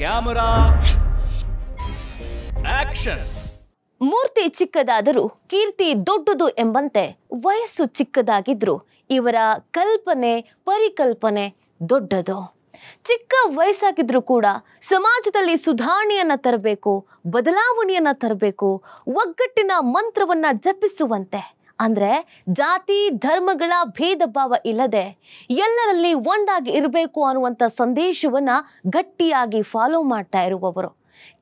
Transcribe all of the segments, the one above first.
Camera action ಮೂರ್ತಿ ಚಿಕ್ಕದಾದರೂ ಕೀರ್ತಿ ದೊಡ್ಡದು ಎಂಬಂತೆ ವಯಸ್ಸು ಚಿಕ್ಕದಾಗಿದ್ರು ಇವರ ಕಲ್ಪನೆ ಪರಿಕಲ್ಪನೆ ದೊಡ್ಡದು ಚಿಕ್ಕ ವಯಸ್ಸಾಗಿದ್ರು ಕೂಡ ಸಮಾಜದಲ್ಲಿ ಸುಧಾರಣೆಯನ್ನ ತರಬೇಕು ಬದಲಾವಣೆಯನ್ನ ತರಬೇಕು ಒಗ್ಗಟ್ಟಿನ ಮಂತ್ರವನ್ನ ಜಪಿಸುವಂತೆ ಅಂದರೆ ಜಾತಿ ಧರ್ಮಗಳ ಭೇದ ಭಾವ ಇಲ್ಲದೆ ಎಲ್ಲರಲ್ಲಿ ಒಂದಾಗಿ ಇರಬೇಕು ಅನ್ನುವಂಥ ಸಂದೇಶವನ್ನು ಗಟ್ಟಿಯಾಗಿ ಫಾಲೋ ಮಾಡ್ತಾ ಇರುವವರು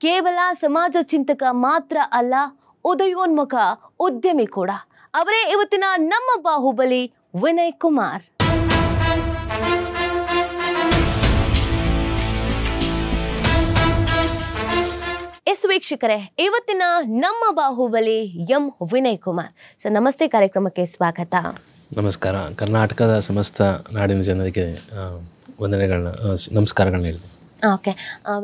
ಕೇವಲ ಸಮಾಜ ಚಿಂತಕ ಮಾತ್ರ ಅಲ್ಲ ಉದಯೋನ್ಮುಖ ಉದ್ಯಮಿ ಕೂಡ ಅವರೇ ಇವತ್ತಿನ ನಮ್ಮ ಬಾಹುಬಲಿ ವಿನಯ್ ಕುಮಾರ್ ಎಸ್ ವೀಕ್ಷಕರೇ ಇವತ್ತಿನ ನಮ್ಮ ಬಾಹುಬಲಿ ಎಂ ವಿನಯ್ ಕುಮಾರ್ ಸರ್ ನಮಸ್ತೆ ಕಾರ್ಯಕ್ರಮಕ್ಕೆ ಸ್ವಾಗತ ನಮಸ್ಕಾರ ಕರ್ನಾಟಕದ ಸಮಸ್ತ ನಾಡಿನ ಜನರಿಗೆ ವಂದನೆಗಳನ್ನ ನಮಸ್ಕಾರಗಳನ್ನ ಹೇಳ್ತೀನಿ ಓಕೆ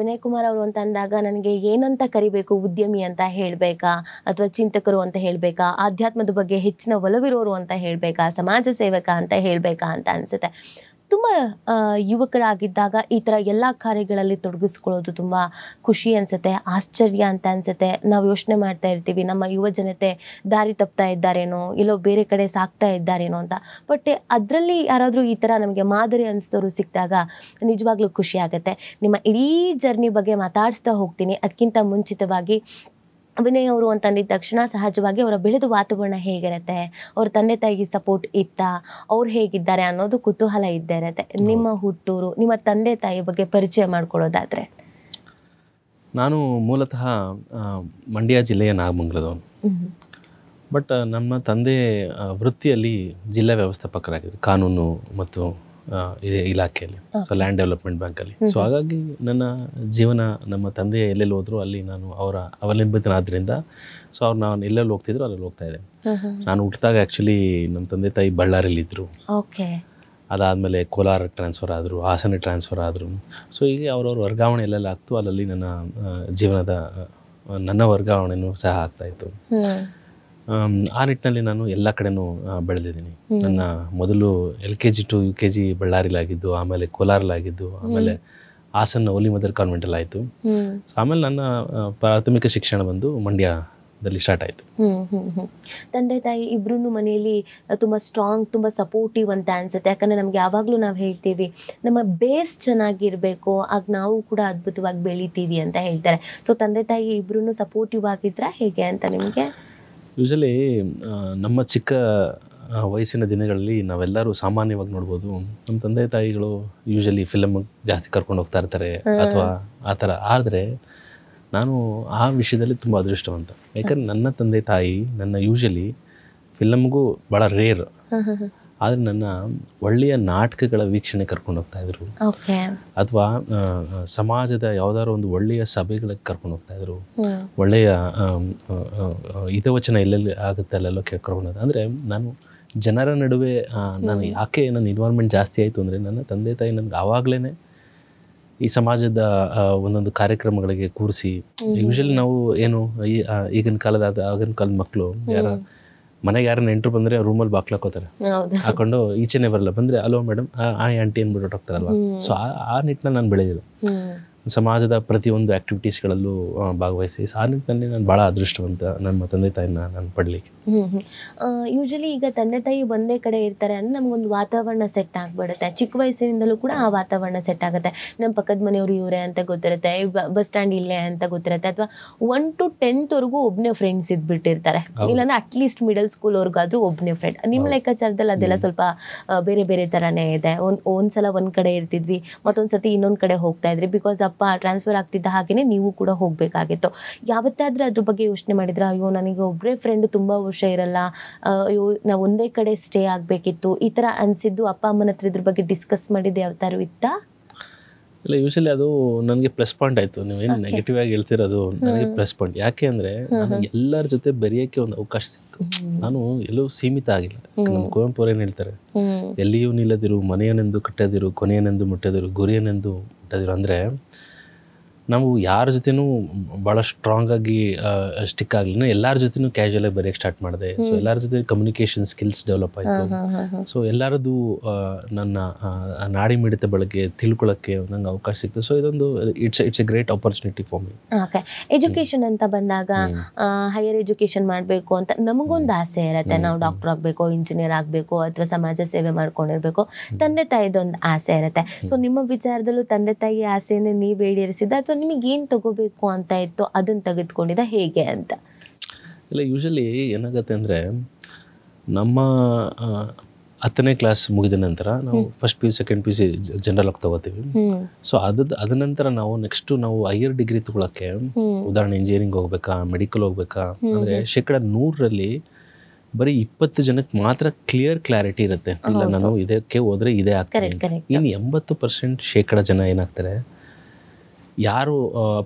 ವಿನಯ್ ಕುಮಾರ್ ಅವರು ಅಂತ ಅಂದಾಗ ನನಗೆ ಏನಂತ ಕರಿಬೇಕು ಉದ್ಯಮಿ ಅಂತ ಹೇಳಬೇಕಾ ಅಥವಾ ಚಿಂತಕರು ಅಂತ ಹೇಳಬೇಕಾ ಆಧ್ಯಾತ್ಮದ ಬಗ್ಗೆ ಹೆಚ್ಚಿನ ಒಲವಿರೋರು ಅಂತ ಹೇಳಬೇಕಾ ಸಮಾಜ ಸೇವಕ ಅಂತ ಹೇಳಬೇಕಾ ಅಂತ ಅನಿಸುತ್ತೆ ತುಂಬ ಯುವಕರಾಗಿದ್ದಾಗ ಈ ಥರ ಎಲ್ಲ ಕಾರ್ಯಗಳಲ್ಲಿ ತೊಡಗಿಸ್ಕೊಳ್ಳೋದು ತುಂಬ ಖುಷಿ ಅನಿಸುತ್ತೆ ಆಶ್ಚರ್ಯ ಅಂತ ಅನಿಸುತ್ತೆ ನಾವು ಯೋಚನೆ ಮಾಡ್ತಾ ಇರ್ತೀವಿ ನಮ್ಮ ಯುವ ಜನತೆ ದಾರಿ ತಪ್ತಾ ಇದ್ದಾರೇನೋ ಇಲ್ಲೋ ಬೇರೆ ಕಡೆ ಸಾಕ್ತಾ ಇದ್ದಾರೇನೋ ಅಂತ ಬಟ್ ಅದರಲ್ಲಿ ಯಾರಾದರೂ ಈ ಥರ ನಮಗೆ ಮಾದರಿ ಅನಿಸಿದವರು ಸಿಕ್ಕಿದಾಗ ನಿಜವಾಗ್ಲೂ ಖುಷಿ ಆಗುತ್ತೆ ನಿಮ್ಮ ಇಡೀ ಜರ್ನಿ ಬಗ್ಗೆ ಮಾತಾಡಿಸ್ತಾ ಹೋಗ್ತೀನಿ ಅದಕ್ಕಿಂತ ಮುಂಚಿತವಾಗಿ ವಿನಯ್ ಅವರು ಅಂದಿದ್ದ ತಕ್ಷಣ ಸಹಜವಾಗಿ ಅವರ ಬೆಳೆದು ವಾತಾವರಣ ಹೇಗಿರುತ್ತೆ ಅವ್ರ ತಂದೆ ತಾಯಿಗೆ ಸಪೋರ್ಟ್ ಇತ್ತಾ ಅವ್ರು ಹೇಗಿದ್ದಾರೆ ಅನ್ನೋದು ಕುತೂಹಲ ಇದ್ದೇ ಇರುತ್ತೆ ನಿಮ್ಮ ಹುಟ್ಟೂರು ನಿಮ್ಮ ತಂದೆ ತಾಯಿ ಬಗ್ಗೆ ಪರಿಚಯ ಮಾಡ್ಕೊಳ್ಳೋದಾದರೆ ನಾನು ಮೂಲತಃ ಮಂಡ್ಯ ಜಿಲ್ಲೆಯ ನಾಗಮಂಗಲದವನು ಬಟ್ ನಮ್ಮ ತಂದೆ ವೃತ್ತಿಯಲ್ಲಿ ಜಿಲ್ಲಾ ವ್ಯವಸ್ಥಾಪಕರಾಗಿದ್ದರು ಕಾನೂನು ಮತ್ತು ಇದೇ ಇಲಾಖೆಯಲ್ಲಿ ಸೊ ಲ್ಯಾಂಡ್ ಡೆವಲಪ್ಮೆಂಟ್ ಬ್ಯಾಂಕಲ್ಲಿ ಸೊ ಹಾಗಾಗಿ ನನ್ನ ಜೀವನ ನಮ್ಮ ತಂದೆ ಎಲ್ಲೆಲ್ಲಿ ಹೋದ್ರು ಅಲ್ಲಿ ನಾನು ಅವರ ಅವಲಂಬಿತನಾದ್ರಿಂದ ಸೊ ಅವ್ರು ನಾನು ಎಲ್ಲೆಲ್ಲಿ ಹೋಗ್ತಿದ್ರು ಅಲ್ಲಿ ಹೋಗ್ತಾ ಇದ್ದೆ ನಾನು ಹುಟ್ಟಿದಾಗ ಆ್ಯಕ್ಚುಲಿ ನಮ್ಮ ತಂದೆ ತಾಯಿ ಬಳ್ಳಾರಿಯಲ್ಲಿದ್ದರು ಓಕೆ ಅದಾದಮೇಲೆ ಕೋಲಾರ ಟ್ರಾನ್ಸ್ಫರ್ ಆದರು ಹಾಸನ ಟ್ರಾನ್ಸ್ಫರ್ ಆದರು ಸೊ ಹೀಗೆ ಅವ್ರವ್ರ ವರ್ಗಾವಣೆ ಎಲ್ಲೆಲ್ಲ ಆಗ್ತು ಅಲ್ಲಲ್ಲಿ ನನ್ನ ಜೀವನದ ನನ್ನ ವರ್ಗಾವಣೆನೂ ಸಹ ಆಗ್ತಾಯಿತ್ತು ಆ ನಿಟ್ಟಿನಲ್ಲಿ ನಾನು ಎಲ್ಲ ಕಡೆನೂ ಬೆಳೆದಿದ್ದೀನಿ ನನ್ನ ಮೊದಲು L K G to U K G ಬಳ್ಳಾರಿಲಾಗಿದ್ದು ಆಮೇಲೆ ಕೋಲಾರಲಾಗಿದ್ದು ಆಮೇಲೆ ಹಾಸನ ಓಲಿ ಮದರ್ ಕಾನ್ವೆಂಟಲ್ಲಿ ಆಯಿತು ಆಮೇಲೆ ನನ್ನ ಪ್ರಾಥಮಿಕ ಶಿಕ್ಷಣ ಬಂದು ಮಂಡ್ಯದಲ್ಲಿ ಸ್ಟಾರ್ಟ್ ಆಯಿತು ತಂದೆ ತಾಯಿ ಇಬ್ರು ಮನೆಯಲ್ಲಿ ತುಂಬಾ ಸ್ಟ್ರಾಂಗ್ ತುಂಬಾ ಸಪೋರ್ಟಿವ್ ಅಂತ ಅನ್ಸುತ್ತೆ ಯಾಕಂದ್ರೆ ನಮ್ಗೆ ಯಾವಾಗ್ಲೂ ನಾವು ಹೇಳ್ತೀವಿ ನಮ್ಮ ಬೇಸ್ ಚೆನ್ನಾಗಿರ್ಬೇಕು ಆಗ ನಾವು ಕೂಡ ಅದ್ಭುತವಾಗಿ ಬೆಳಿತೀವಿ ಅಂತ ಹೇಳ್ತಾರೆ ಸೊ ತಂದೆ ತಾಯಿ ಇಬ್ರು ಸಪೋರ್ಟಿವ್ ಆಗಿದ್ರ ಹೇಗೆ ಅಂತ ನಿಮ್ಗೆ ಯೂಶಲಿ ನಮ್ಮ ಚಿಕ್ಕ ವಯಸ್ಸಿನ ದಿನಗಳಲ್ಲಿ ನಾವೆಲ್ಲರೂ ಸಾಮಾನ್ಯವಾಗಿ ನೋಡ್ಬೋದು ನಮ್ಮ ತಂದೆ ತಾಯಿಗಳು ಯೂಶಲಿ ಫಿಲಮ್ ಜಾಸ್ತಿ ಕರ್ಕೊಂಡು ಹೋಗ್ತಾ ಇರ್ತಾರೆ ಅಥವಾ ಆ ಥರ ಆದರೆ ನಾನು ಆ ವಿಷಯದಲ್ಲಿ ತುಂಬ ಅದೃಷ್ಟವಂತ ಯಾಕಂದ್ರೆ ನನ್ನ ತಂದೆ ತಾಯಿ ನನ್ನ ಯೂಶಲಿ ಫಿಲಮ್ಗೂ ಭಾಳ ರೇರ್ ಆದರೆ ನನ್ನ ಒಳ್ಳೆಯ ನಾಟಕಗಳ ವೀಕ್ಷಣೆ ಕರ್ಕೊಂಡು ಹೋಗ್ತಾ ಇದ್ರು ಅಥವಾ ಸಮಾಜದ ಯಾವ್ದಾದ್ರು ಒಂದು ಒಳ್ಳೆಯ ಸಭೆಗಳಿಗೆ ಕರ್ಕೊಂಡು ಹೋಗ್ತಾ ಇದ್ರು ಒಳ್ಳೆಯ ಹಿತವಚನ ಎಲ್ಲೆಲ್ಲಿ ಆಗುತ್ತೆ ಅಲ್ಲೆಲ್ಲೋ ಕೇಳ್ಕೊಂಡು ಅಂದ್ರೆ ನಾನು ಜನರ ನಡುವೆ ನಾನು ಯಾಕೆ ನನ್ನ ಇನ್ವಾಲ್ವ್ಮೆಂಟ್ ಜಾಸ್ತಿ ಆಯಿತು ಅಂದರೆ ನನ್ನ ತಂದೆ ತಾಯಿ ನನಗೆ ಆವಾಗಲೇ ಈ ಸಮಾಜದ ಒಂದೊಂದು ಕಾರ್ಯಕ್ರಮಗಳಿಗೆ ಕೂರಿಸಿ ಯೂಶಲಿ ನಾವು ಏನು ಈಗಿನ ಕಾಲದ ಆಗಿನ ಕಾಲದ ಮಕ್ಕಳು ಯಾರ ಮನೆಗೆ ಯಾರನ್ನ ಎಂಟ್ರು ಬಂದ್ರೆ ರೂಮಲ್ಲಿ ಬಾಕ್ಲಾಕೋತಾರೆ ಹಾಕೊಂಡು ಈಚೆನೆ ಬರಲ್ಲ ಬಂದ್ರೆ ಅಲೋ ಮೇಡಮ್ ಆ ಆಂಟಿ ಅಂದ್ಬಿಟ್ಟು ಹೋಗ್ತಾರಲ್ವಾ ಸೊ ಆ ನಿಟ್ಟಿನ ನಾನು ಬೆಳೆದಿಲ್ಲ ಸಮಾಜದ ಪ್ರತಿಯೊಂದು ಆ್ಯಕ್ಟಿವಿಟೀಸ್ಗಳಲ್ಲೂ ಭಾಗವಹಿಸಿ ಆ ನಿಟ್ಟಿನಲ್ಲಿ ನಾನು ಭಾಳ ಅದೃಷ್ಟವಂತ ನಮ್ಮ ತಂದೆ ತಾಯಿನ ನಾನು ಪಡಲಿಕ್ಕೆ ಯೂಶಲಿ ಈಗ ತಂದೆ ತಾಯಿ ಒಂದೇ ಕಡೆ ಇರ್ತಾರೆ ಅಂದರೆ ನಮಗೊಂದು ವಾತಾವರಣ ಸೆಟ್ ಆಗಿಬಿಡುತ್ತೆ ಚಿಕ್ಕ ವಯಸ್ಸಿನಿಂದಲೂ ಕೂಡ ಆ ವಾತಾವರಣ ಸೆಟ್ ಆಗುತ್ತೆ ನಮ್ಮ ಪಕ್ಕದ ಮನೆಯವರು ಇವರೇ ಅಂತ ಗೊತ್ತಿರುತ್ತೆ ಬಸ್ ಸ್ಟ್ಯಾಂಡ್ ಇಲ್ಲೇ ಅಂತ ಗೊತ್ತಿರುತ್ತೆ ಅಥವಾ ಒನ್ ಟು ಟೆಂತ್ವರೆಗೂ ಒಬ್ಬನೇ ಫ್ರೆಂಡ್ಸ್ ಇದ್ಬಿಟ್ಟಿರ್ತಾರೆ ಇಲ್ಲಾಂದ್ರೆ ಅಟ್ಲೀಸ್ಟ್ ಮಿಡಲ್ ಸ್ಕೂಲ್ವರೆಗಾದ್ರೂ ಒಬ್ಬನೇ ಫ್ರೆಂಡ್ ನಿಮ್ಮ ಲೆಕ್ಕಾಚಾರದಲ್ಲಿ ಅದೆಲ್ಲ ಸ್ವಲ್ಪ ಬೇರೆ ಬೇರೆ ಥರನೇ ಇದೆ ಒಂದು ಒಂದ್ಸಲ ಒಂದು ಕಡೆ ಇರ್ತಿದ್ವಿ ಮತ್ತೊಂದ್ಸತಿ ಸತಿ ಇನ್ನೊಂದು ಕಡೆ ಹೋಗ್ತಾ ಇದ್ರಿ ಬಿಕಾಸ್ ಆ ಅಪ್ಪ ಟ್ರಾನ್ಸ್ಫರ್ ಆಗ್ತಿದ್ದ ಹಾಗೆಯೇ ನೀವು ಕೂಡ ಹೋಗಬೇಕಾಗಿತ್ತು ಯಾವತ್ತಾದರೂ ಅದ್ರ ಬಗ್ಗೆ ಯೋಚನೆ ಮಾಡಿದ್ರೆ ಅಯ್ಯೋ ನನಗೆ ಒಬ್ಬರೇ ಫ್ರೆಂಡ್ ತುಂಬಾ ವರ್ಷ ಇರಲ್ಲ ಅಯ್ಯೋ ನಾವು ಒಂದೇ ಕಡೆ ಸ್ಟೇ ಆಗಬೇಕಿತ್ತು ಈ ಥರ ಅನಿಸಿದ್ದು ಅಪ್ಪ ಅಮ್ಮನ ಹತ್ರ ಇದ್ರ ಬಗ್ಗೆ ಡಿಸ್ಕಸ್ ಮಾಡಿದ್ದು ಯಾವತ್ತಾರು ಇತ್ತಾ ಇಲ್ಲ ಯೂಶಲಿ ಅದು ನನಗೆ ಪ್ಲಸ್ ಪಾಯಿಂಟ್ ಆಯಿತು ನೀವೇನು ನೆಗೆಟಿವ್ ಆಗಿ ಹೇಳ್ತಿರೋದು ನನಗೆ ಪ್ಲಸ್ ಪಾಯಿಂಟ್ ಯಾಕೆ ಅಂದರೆ ನನಗೆ ಎಲ್ಲರ ಜೊತೆ ಬೆರೆಯೋಕ್ಕೆ ಒಂದು ಅವಕಾಶ ಸಿಕ್ತು ನಾನು ಎಲ್ಲೂ ಸೀಮಿತ ಆಗಿಲ್ಲ ನಮ್ಮ ಕುವೆಂಪು ಏನು ಹೇಳ್ತಾರೆ ಎಲ್ಲಿಯೂ ನಿಲ್ಲದಿರು ಮನೆಯನೆಂದು ಕಟ್ಟದಿರು ಕೊನೆಯನೆಂದು ಮುಟ್ಟದಿರು ಗುರಿಯನೆಂದು ಬಿಟ್ಟಿದ್ರು ಅಂದರೆ ನಾವು ಯಾರ ಜೊತೆನೂ ಭಾಳ ಆಗಿ ಸ್ಟಿಕ್ ಆಗಲಿಲ್ಲ ಎಲ್ಲರ ಜೊತೆನೂ ಆಗಿ ಬರೆಯೋಕ್ಕೆ ಸ್ಟಾರ್ಟ್ ಮಾಡಿದೆ ಸೊ ಎಲ್ಲರ ಜೊತೆ ಕಮ್ಯುನಿಕೇಶನ್ ಸ್ಕಿಲ್ಸ್ ಡೆವಲಪ್ ಆಯ್ತು ಸೊ ಎಲ್ಲರದು ನನ್ನ ನಾಡಿ ಮಿಡಿತ ಬಳಕೆ ತಿಳ್ಕೊಳಕ್ಕೆ ನಂಗೆ ಅವಕಾಶ ಸಿಕ್ತು ಸೊ ಇದೊಂದು it's it's a great opportunity for me okay ಅಂತ ಬಂದಾಗ ಹೈಯರ್ ಎಜುಕೇಶನ್ ಮಾಡಬೇಕು ಅಂತ ನಮಗೊಂದು ಆಸೆ ಇರುತ್ತೆ ನಾವು ಡಾಕ್ಟರ್ ಆಗಬೇಕು ಇಂಜಿನಿಯರ್ ಆಗಬೇಕು ಅಥವಾ ಸಮಾಜ ಸೇವೆ ಮಾಡ್ಕೊಂಡಿರಬೇಕು ತಂದೆ ತಾಯಿದೊಂದು ಆಸೆ ಇರುತ್ತೆ ಸೊ ನಿಮ್ಮ ವಿಚಾರದಲ್ಲೂ ತಂದೆ ತಾಯಿ ಆಸೆಯನ್ನು ನೀವು ಈಡೇರಿಸಿದ ಸೊ ನಿಮಗೆ ಏನು ತಗೋಬೇಕು ಅಂತ ಇತ್ತು ಅದನ್ನ ತೆಗೆದುಕೊಂಡಿದ್ದ ಹೇಗೆ ಅಂತ ಇಲ್ಲ ಯೂಶಲಿ ಏನಾಗುತ್ತೆ ಅಂದರೆ ನಮ್ಮ ಹತ್ತನೇ ಕ್ಲಾಸ್ ಮುಗಿದ ನಂತರ ನಾವು first P U second P U C general ಆಗಿ ತಗೋತೀವಿ ಸೊ ಅದು ಅದ ನಂತರ ನಾವು ನೆಕ್ಸ್ಟ್ ನಾವು ಹೈಯರ್ ಡಿಗ್ರಿ ತಗೊಳಕ್ಕೆ ಉದಾಹರಣೆ ಇಂಜಿನಿಯರಿಂಗ್ ಹೋಗ್ಬೇಕಾ ಮೆಡಿಕಲ್ ಹೋಗ್ಬೇಕಾ ಅಂದರೆ ಶೇಕಡ ನೂರರಲ್ಲಿ ಬರೀ ಇಪ್ಪತ್ತು ಜನಕ್ಕೆ ಮಾತ್ರ ಕ್ಲಿಯರ್ ಕ್ಲಾರಿಟಿ ಇರುತ್ತೆ ಇಲ್ಲ ನಾನು ಇದಕ್ಕೆ ಹೋದ್ರೆ ಇದೇ ಆಗ್ತದೆ ಇನ್ನು ಎಂಬತ್ತು ಪರ್ಸೆಂಟ್ ಶೇಕಡ ಜನ ಏನಾಗ್ತಾರೆ ಯಾರು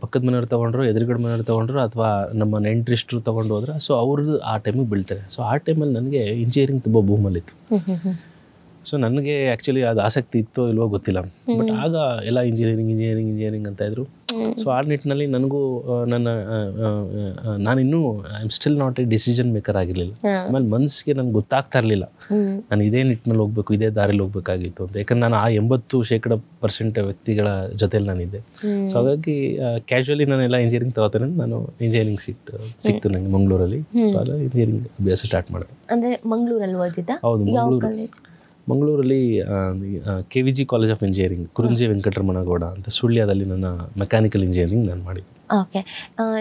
ಪಕ್ಕದ ಮನೆಯವ್ರು ತೊಗೊಂಡ್ರು ಎದುರುಗಡೆ ಮನೆಯವ್ರು ತೊಗೊಂಡ್ರು ಅಥವಾ ನಮ್ಮ ನೆಂಟ್ರಿಸ್ಟ್ರು ತೊಗೊಂಡು ಹೋದ್ರೆ ಸೊ ಅವ್ರದ್ದು ಆ ಟೈಮಿಗೆ ಬೀಳ್ತಾರೆ ಸೊ ಆ ಟೈಮಲ್ಲಿ ನನಗೆ ಇಂಜಿನಿಯರಿಂಗ್ ತುಂಬ ಭೂಮಲ್ಲಿತ್ತು ಸೊ ನನಗೆ ಆ್ಯಕ್ಚುಲಿ ಅದು ಆಸಕ್ತಿ ಇತ್ತೋ ಇಲ್ವೋ ಗೊತ್ತಿಲ್ಲ ಬಟ್ ಆಗ ಎಲ್ಲ ಇಂಜಿನಿಯರಿಂಗ್ ಇಂಜಿನಿಯರಿಂಗ್ ಇಂಜಿನಿಯರಿಂಗ್ ಅಂತ ಇದ್ರು ಸೊ ಆ ನಿಟ್ಟಿನಲ್ಲಿ ನನಗೂ ನನ್ನ ನಾನಿನ್ನೂ I am still not a decision maker ಆಗಿರಲಿಲ್ಲ ಆಮೇಲೆ ಮನಸ್ಸಿಗೆ ನನಗೆ ಗೊತ್ತಾಗ್ತಾ ಇರಲಿಲ್ಲ ನಾನು ಇದೇ ನಿಟ್ಟಿನಲ್ಲಿ ಹೋಗ್ಬೇಕು ಇದೇ ದಾರಿಲಿ ಹೋಗ್ಬೇಕಾಗಿತ್ತು ಅಂತ ಯಾಕಂದ್ರೆ ನಾನು ಆ ಎಂಬತ್ತು ಶೇಕಡ ಪರ್ಸೆಂಟ್ ವ್ಯಕ್ತಿಗಳ ಜೊತೆಲಿ ನಾನಿದ್ದೆ ಸೊ ಹಾಗಾಗಿ ಕ್ಯಾಶುವಲಿ ಎಲ್ಲ ಇಂಜಿನಿಯರಿಂಗ್ ತಗೋತೇನೆ ನಾನು ಇಂಜಿನಿಯರಿಂಗ್ ಸಿಟ್ ಸಿಕ್ತು ನನಗೆ ಮಂಗಳೂರಲ್ಲಿ ಸೊ ಅಲ್ಲ ಇಂಜಿನಿಯರಿಂಗ್ ಅಭ್ಯಾಸ ಸ್ಟಾರ್ಟ್ ಮಾಡಿದೆ ಅಂದರೆ ಮಂಗಳೂರಲ್ಲಿ ಓದಿದ್ದ ಹೌದು ಮಂಗಳೂರು ಮಂಗಳೂರಲ್ಲಿ K V G college of engineering Kurunji Venkataramana Gowda ಅಂತ ಸುಳ್ಯದಲ್ಲಿ ನನ್ನ ಮೆಕ್ಯಾನಿಕಲ್ ಇಂಜಿನಿಯರಿಂಗ್ ನಾನು ಮಾಡಿದ್ದೆ ಓಕೆ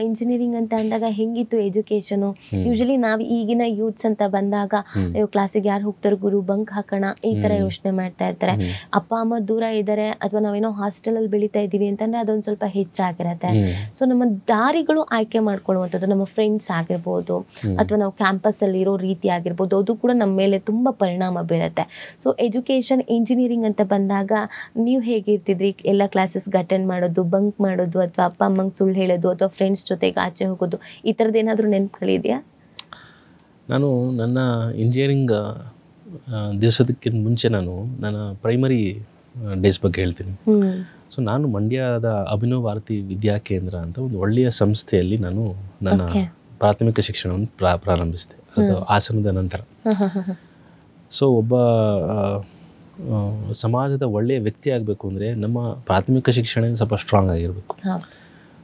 ಇಂಜಿನಿಯರಿಂಗ್ ಅಂತ ಅಂದಾಗ ಹೆಂಗಿತ್ತು ಎಜುಕೇಶನು ಯೂಶಲಿ ನಾವು ಈಗಿನ ಯೂತ್ಸ್ ಅಂತ ಬಂದಾಗ ಅಯ್ಯೋ ಕ್ಲಾಸಿಗೆ ಯಾರು ಹೋಗ್ತಾರೆ ಗುರು ಬಂಕ್ ಹಾಕೋಣ ಈ ಥರ ಯೋಚನೆ ಮಾಡ್ತಾ ಇರ್ತಾರೆ ಅಪ್ಪ ಅಮ್ಮ ದೂರ ಇದ್ದಾರೆ ಅಥವಾ ನಾವೇನೋ ಹಾಸ್ಟೆಲಲ್ಲಿ ಬೆಳೀತಾ ಇದ್ದೀವಿ ಅಂತಂದರೆ ಅದೊಂದು ಸ್ವಲ್ಪ ಹೆಚ್ಚಾಗಿರತ್ತೆ ಸೊ ನಮ್ಮ ದಾರಿಗಳು ಆಯ್ಕೆ ಮಾಡ್ಕೊಳ್ಳುವಂಥದ್ದು ನಮ್ಮ ಫ್ರೆಂಡ್ಸ್ ಆಗಿರ್ಬೋದು ಅಥವಾ ನಾವು ಕ್ಯಾಂಪಸಲ್ಲಿ ಇರೋ ರೀತಿ ಆಗಿರ್ಬೋದು ಅದು ಕೂಡ ನಮ್ಮ ಮೇಲೆ ತುಂಬ ಪರಿಣಾಮ ಬೀರುತ್ತೆ ಸೊ ಎಜುಕೇಷನ್ ಇಂಜಿನಿಯರಿಂಗ್ ಅಂತ ಬಂದಾಗ ನೀವು ಹೇಗಿರ್ತಿದ್ರಿ ಎಲ್ಲ ಕ್ಲಾಸಸ್ಗೆ ಅಟೆಂಡ್ ಮಾಡೋದು ಬಂಕ್ ಮಾಡೋದು ಅಥವಾ ಅಪ್ಪ ಅಮ್ಮಂಗೆ ಸುಳ್ಳು ಸುಳ್ಳು ಹೇಳೋದು ಅಥವಾ ಫ್ರೆಂಡ್ಸ್ ಜೊತೆಗೆ ಆಚೆ ಹೋಗೋದು ಈ ಥರದ್ದು ಏನಾದರೂ ನೆನಪುಗಳಿದೆಯಾ ನಾನು ನನ್ನ ಇಂಜಿನಿಯರಿಂಗ್ ದಿವಸದಕ್ಕಿಂತ ಮುಂಚೆ ನಾನು ನನ್ನ ಪ್ರೈಮರಿ ಡೇಸ್ ಬಗ್ಗೆ ಹೇಳ್ತೀನಿ ಸೊ ನಾನು ಮಂಡ್ಯದ ಅಭಿನವ ಭಾರತಿ ವಿದ್ಯಾ ಕೇಂದ್ರ ಅಂತ ಒಂದು ಒಳ್ಳೆಯ ಸಂಸ್ಥೆಯಲ್ಲಿ ನಾನು ನನ್ನ ಪ್ರಾಥಮಿಕ ಶಿಕ್ಷಣವನ್ನು ಪ್ರಾರಂಭಿಸಿದೆ ಅದು ಆಸನದ ನಂತರ ಸೊ ಒಬ್ಬ ಸಮಾಜದ ಒಳ್ಳೆಯ ವ್ಯಕ್ತಿ ಆಗಬೇಕು ಅಂದರೆ ನಮ್ಮ ಪ್ರಾಥಮಿಕ ಶಿಕ್ಷಣ ಸ್ವಲ್ಪ ಸ್ಟ್ರಾಂಗ್ ಆಗಿರಬೇಕು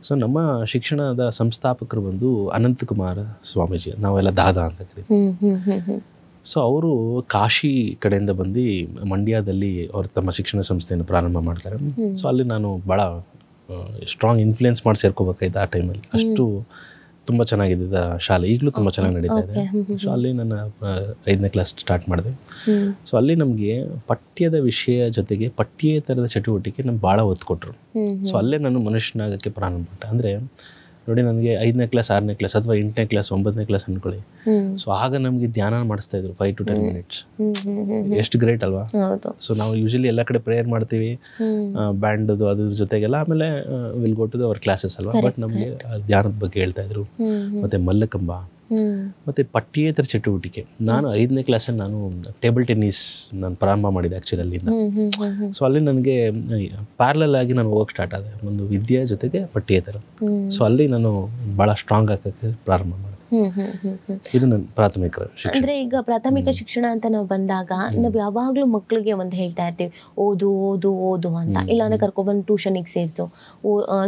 ಸೊ ನಮ್ಮ ಶಿಕ್ಷಣದ ಸಂಸ್ಥಾಪಕರು ಬಂದು ಅನಂತಕುಮಾರ ಸ್ವಾಮೀಜಿ ನಾವೆಲ್ಲ ದಾದಾ ಅಂತ ಕರೀತೀವಿ ಸೊ ಅವರು ಕಾಶಿ ಕಡೆಯಿಂದ ಬಂದು ಮಂಡ್ಯದಲ್ಲಿ ಅವರು ತಮ್ಮ ಶಿಕ್ಷಣ ಸಂಸ್ಥೆಯನ್ನು ಪ್ರಾರಂಭ ಮಾಡ್ತಾರೆ ಸೊ ಅಲ್ಲಿ ನಾನು ಭಾಳ ಸ್ಟ್ರಾಂಗ್ ಇನ್ಫ್ಲುಯೆನ್ಸ್ ಮಾಡಿ ಸೇರ್ಕೋಬೇಕಾಯ್ತು ಆ ಟೈಮಲ್ಲಿ ಅಷ್ಟು ತುಂಬ ಚೆನ್ನಾಗಿದ್ದ ಶಾಲೆ ಈಗಲೂ ತುಂಬ ಚೆನ್ನಾಗಿ ನಡೀತಾ ಇದೆ ಸೊ ಅಲ್ಲಿ ನನ್ನ ಐದನೇ ಕ್ಲಾಸ್ ಸ್ಟಾರ್ಟ್ ಮಾಡಿದೆ ಸೊ ಅಲ್ಲಿ ನಮಗೆ ಪಠ್ಯದ ವಿಷಯ ಜೊತೆಗೆ ಪಠ್ಯೇತರದ ಚಟುವಟಿಕೆ ನಮ್ಗೆ ಭಾಳ ಒತ್ತು ಕೊಟ್ಟರು ಸೊ ಅಲ್ಲೇ ನಾನು ಮನುಷ್ಯನಾಗಕ್ಕೆ ಪ್ರಾರಂಭ ಅಂದರೆ ನೋಡಿ ನನಗೆ ಐದನೇ ಕ್ಲಾಸ್ ಆರನೇ ಕ್ಲಾಸ್ ಅಥವಾ ಎಂಟನೇ ಕ್ಲಾಸ್ ಒಂಬತ್ತನೇ ಕ್ಲಾಸ್ ಅನ್ಕೊಳ್ಳಿ ಸೊ ಆಗ ನಮಗೆ ಧ್ಯಾನ ಮಾಡಿಸ್ತಾ ಇದ್ರು ಫೈವ್ ಟು ಟೆನ್ ಮಿನಿಟ್ಸ್ ಎಷ್ಟು ಗ್ರೇಟ್ ಅಲ್ವಾ ಸೊ ನಾವು ಯೂಶಲಿ ಎಲ್ಲ ಕಡೆ ಪ್ರೇಯರ್ ಮಾಡ್ತೀವಿ ಬ್ಯಾಂಡದು ಅದ್ರ ಜೊತೆಗೆಲ್ಲ ಆಮೇಲೆ will go to our classes ಅಲ್ವಾ ಬಟ್ ನಮಗೆ ಧ್ಯಾನದ ಬಗ್ಗೆ ಹೇಳ್ತಾ ಇದ್ರು ಮತ್ತೆ ಮಲ್ಲಕಂಬ ಮತ್ತು ಪಠ್ಯೇತರ ಚಟುವಟಿಕೆ ನಾನು ಐದನೇ ಕ್ಲಾಸಲ್ಲಿ ನಾನು ಟೇಬಲ್ ಟೆನ್ನಿಸ್ ನಾನು ಪ್ರಾರಂಭ ಮಾಡಿದೆ ಆ್ಯಕ್ಚುಲಿ ಅಲ್ಲಿಂದ ಸೊ ಅಲ್ಲಿ ನನಗೆ ಪ್ಯಾರಲಲ್ ಆಗಿ ನಾನು ಹೋಗಕ್ಕೆ ಸ್ಟಾರ್ಟ್ ಆದೆ ಒಂದು ವಿದ್ಯೆ ಜೊತೆಗೆ ಪಠ್ಯೇತರ ಸೊ ಅಲ್ಲಿ ನಾನು ಭಾಳ ಸ್ಟ್ರಾಂಗ್ ಆಗಕ್ಕೆ ಪ್ರಾರಂಭ ಇದು ನನ್ನ ಪ್ರಾಥಮಿಕ ಅಂದ್ರೆ ಈಗ ಪ್ರಾಥಮಿಕ ಶಿಕ್ಷಣ ಅಂತ ನಾವು ಬಂದಾಗ ನಾವು ಯಾವಾಗಲೂ ಮಕ್ಕಳಿಗೆ ಒಂದು ಹೇಳ್ತಾ ಇರ್ತೀವಿ ಓದು ಓದು ಓದು ಅಂತ ಇಲ್ಲ ಅಂದ್ರೆ ಕರ್ಕೊಬಂದು ಟ್ಯೂಷನಿಗೆ ಸೇರಿಸು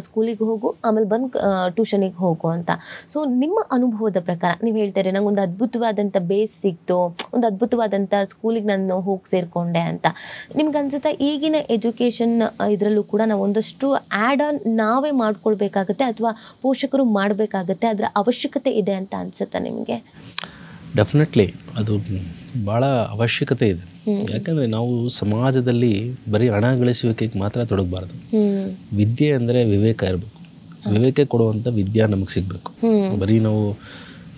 ಸ್ಕೂಲಿಗೆ ಹೋಗು ಆಮೇಲೆ ಬಂದು ಟ್ಯೂಷನಿಗೆ ಹೋಗು ಅಂತ ಸೊ ನಿಮ್ಮ ಅನುಭವದ ಪ್ರಕಾರ ನೀವು ಹೇಳ್ತಾರೆ ನಂಗೆ ಒಂದು ಅದ್ಭುತವಾದಂತ ಬೇಸ್ ಸಿಕ್ತು ಒಂದು ಅದ್ಭುತವಾದಂತ ಸ್ಕೂಲಿಗೆ ನಾನು ಹೋಗಿ ಸೇರ್ಕೊಂಡೆ ಅಂತ ನಿಮ್ಗೆ ಅನ್ಸುತ್ತಾ ಈಗಿನ ಎಜುಕೇಶನ್ ಇದರಲ್ಲೂ ಕೂಡ ನಾವು ಒಂದಷ್ಟು ಆ್ಯಡ್ ಆನ್ ನಾವೇ ಮಾಡ್ಕೊಳ್ಬೇಕಾಗತ್ತೆ ಅಥವಾ ಪೋಷಕರು ಮಾಡಬೇಕಾಗತ್ತೆ ಅದರ ಅವಶ್ಯಕತೆ ಇದೆ ಅಂತ ಅಂತ ನಿಮಗೆ ಡೆಫಿನೆಟ್ಲಿ ಅದು ಭಾಳ ಅವಶ್ಯಕತೆ ಇದೆ ಯಾಕಂದರೆ ನಾವು ಸಮಾಜದಲ್ಲಿ ಬರೀ ಹಣ ಗಳಿಸುವಿಕೆಗೆ ಮಾತ್ರ ತೊಡಗಬಾರ್ದು ವಿದ್ಯೆ ಅಂದರೆ ವಿವೇಕ ಇರಬೇಕು ವಿವೇಕ ಕೊಡುವಂಥ ವಿದ್ಯಾ ನಮಗೆ ಸಿಗಬೇಕು ಬರೀ ನಾವು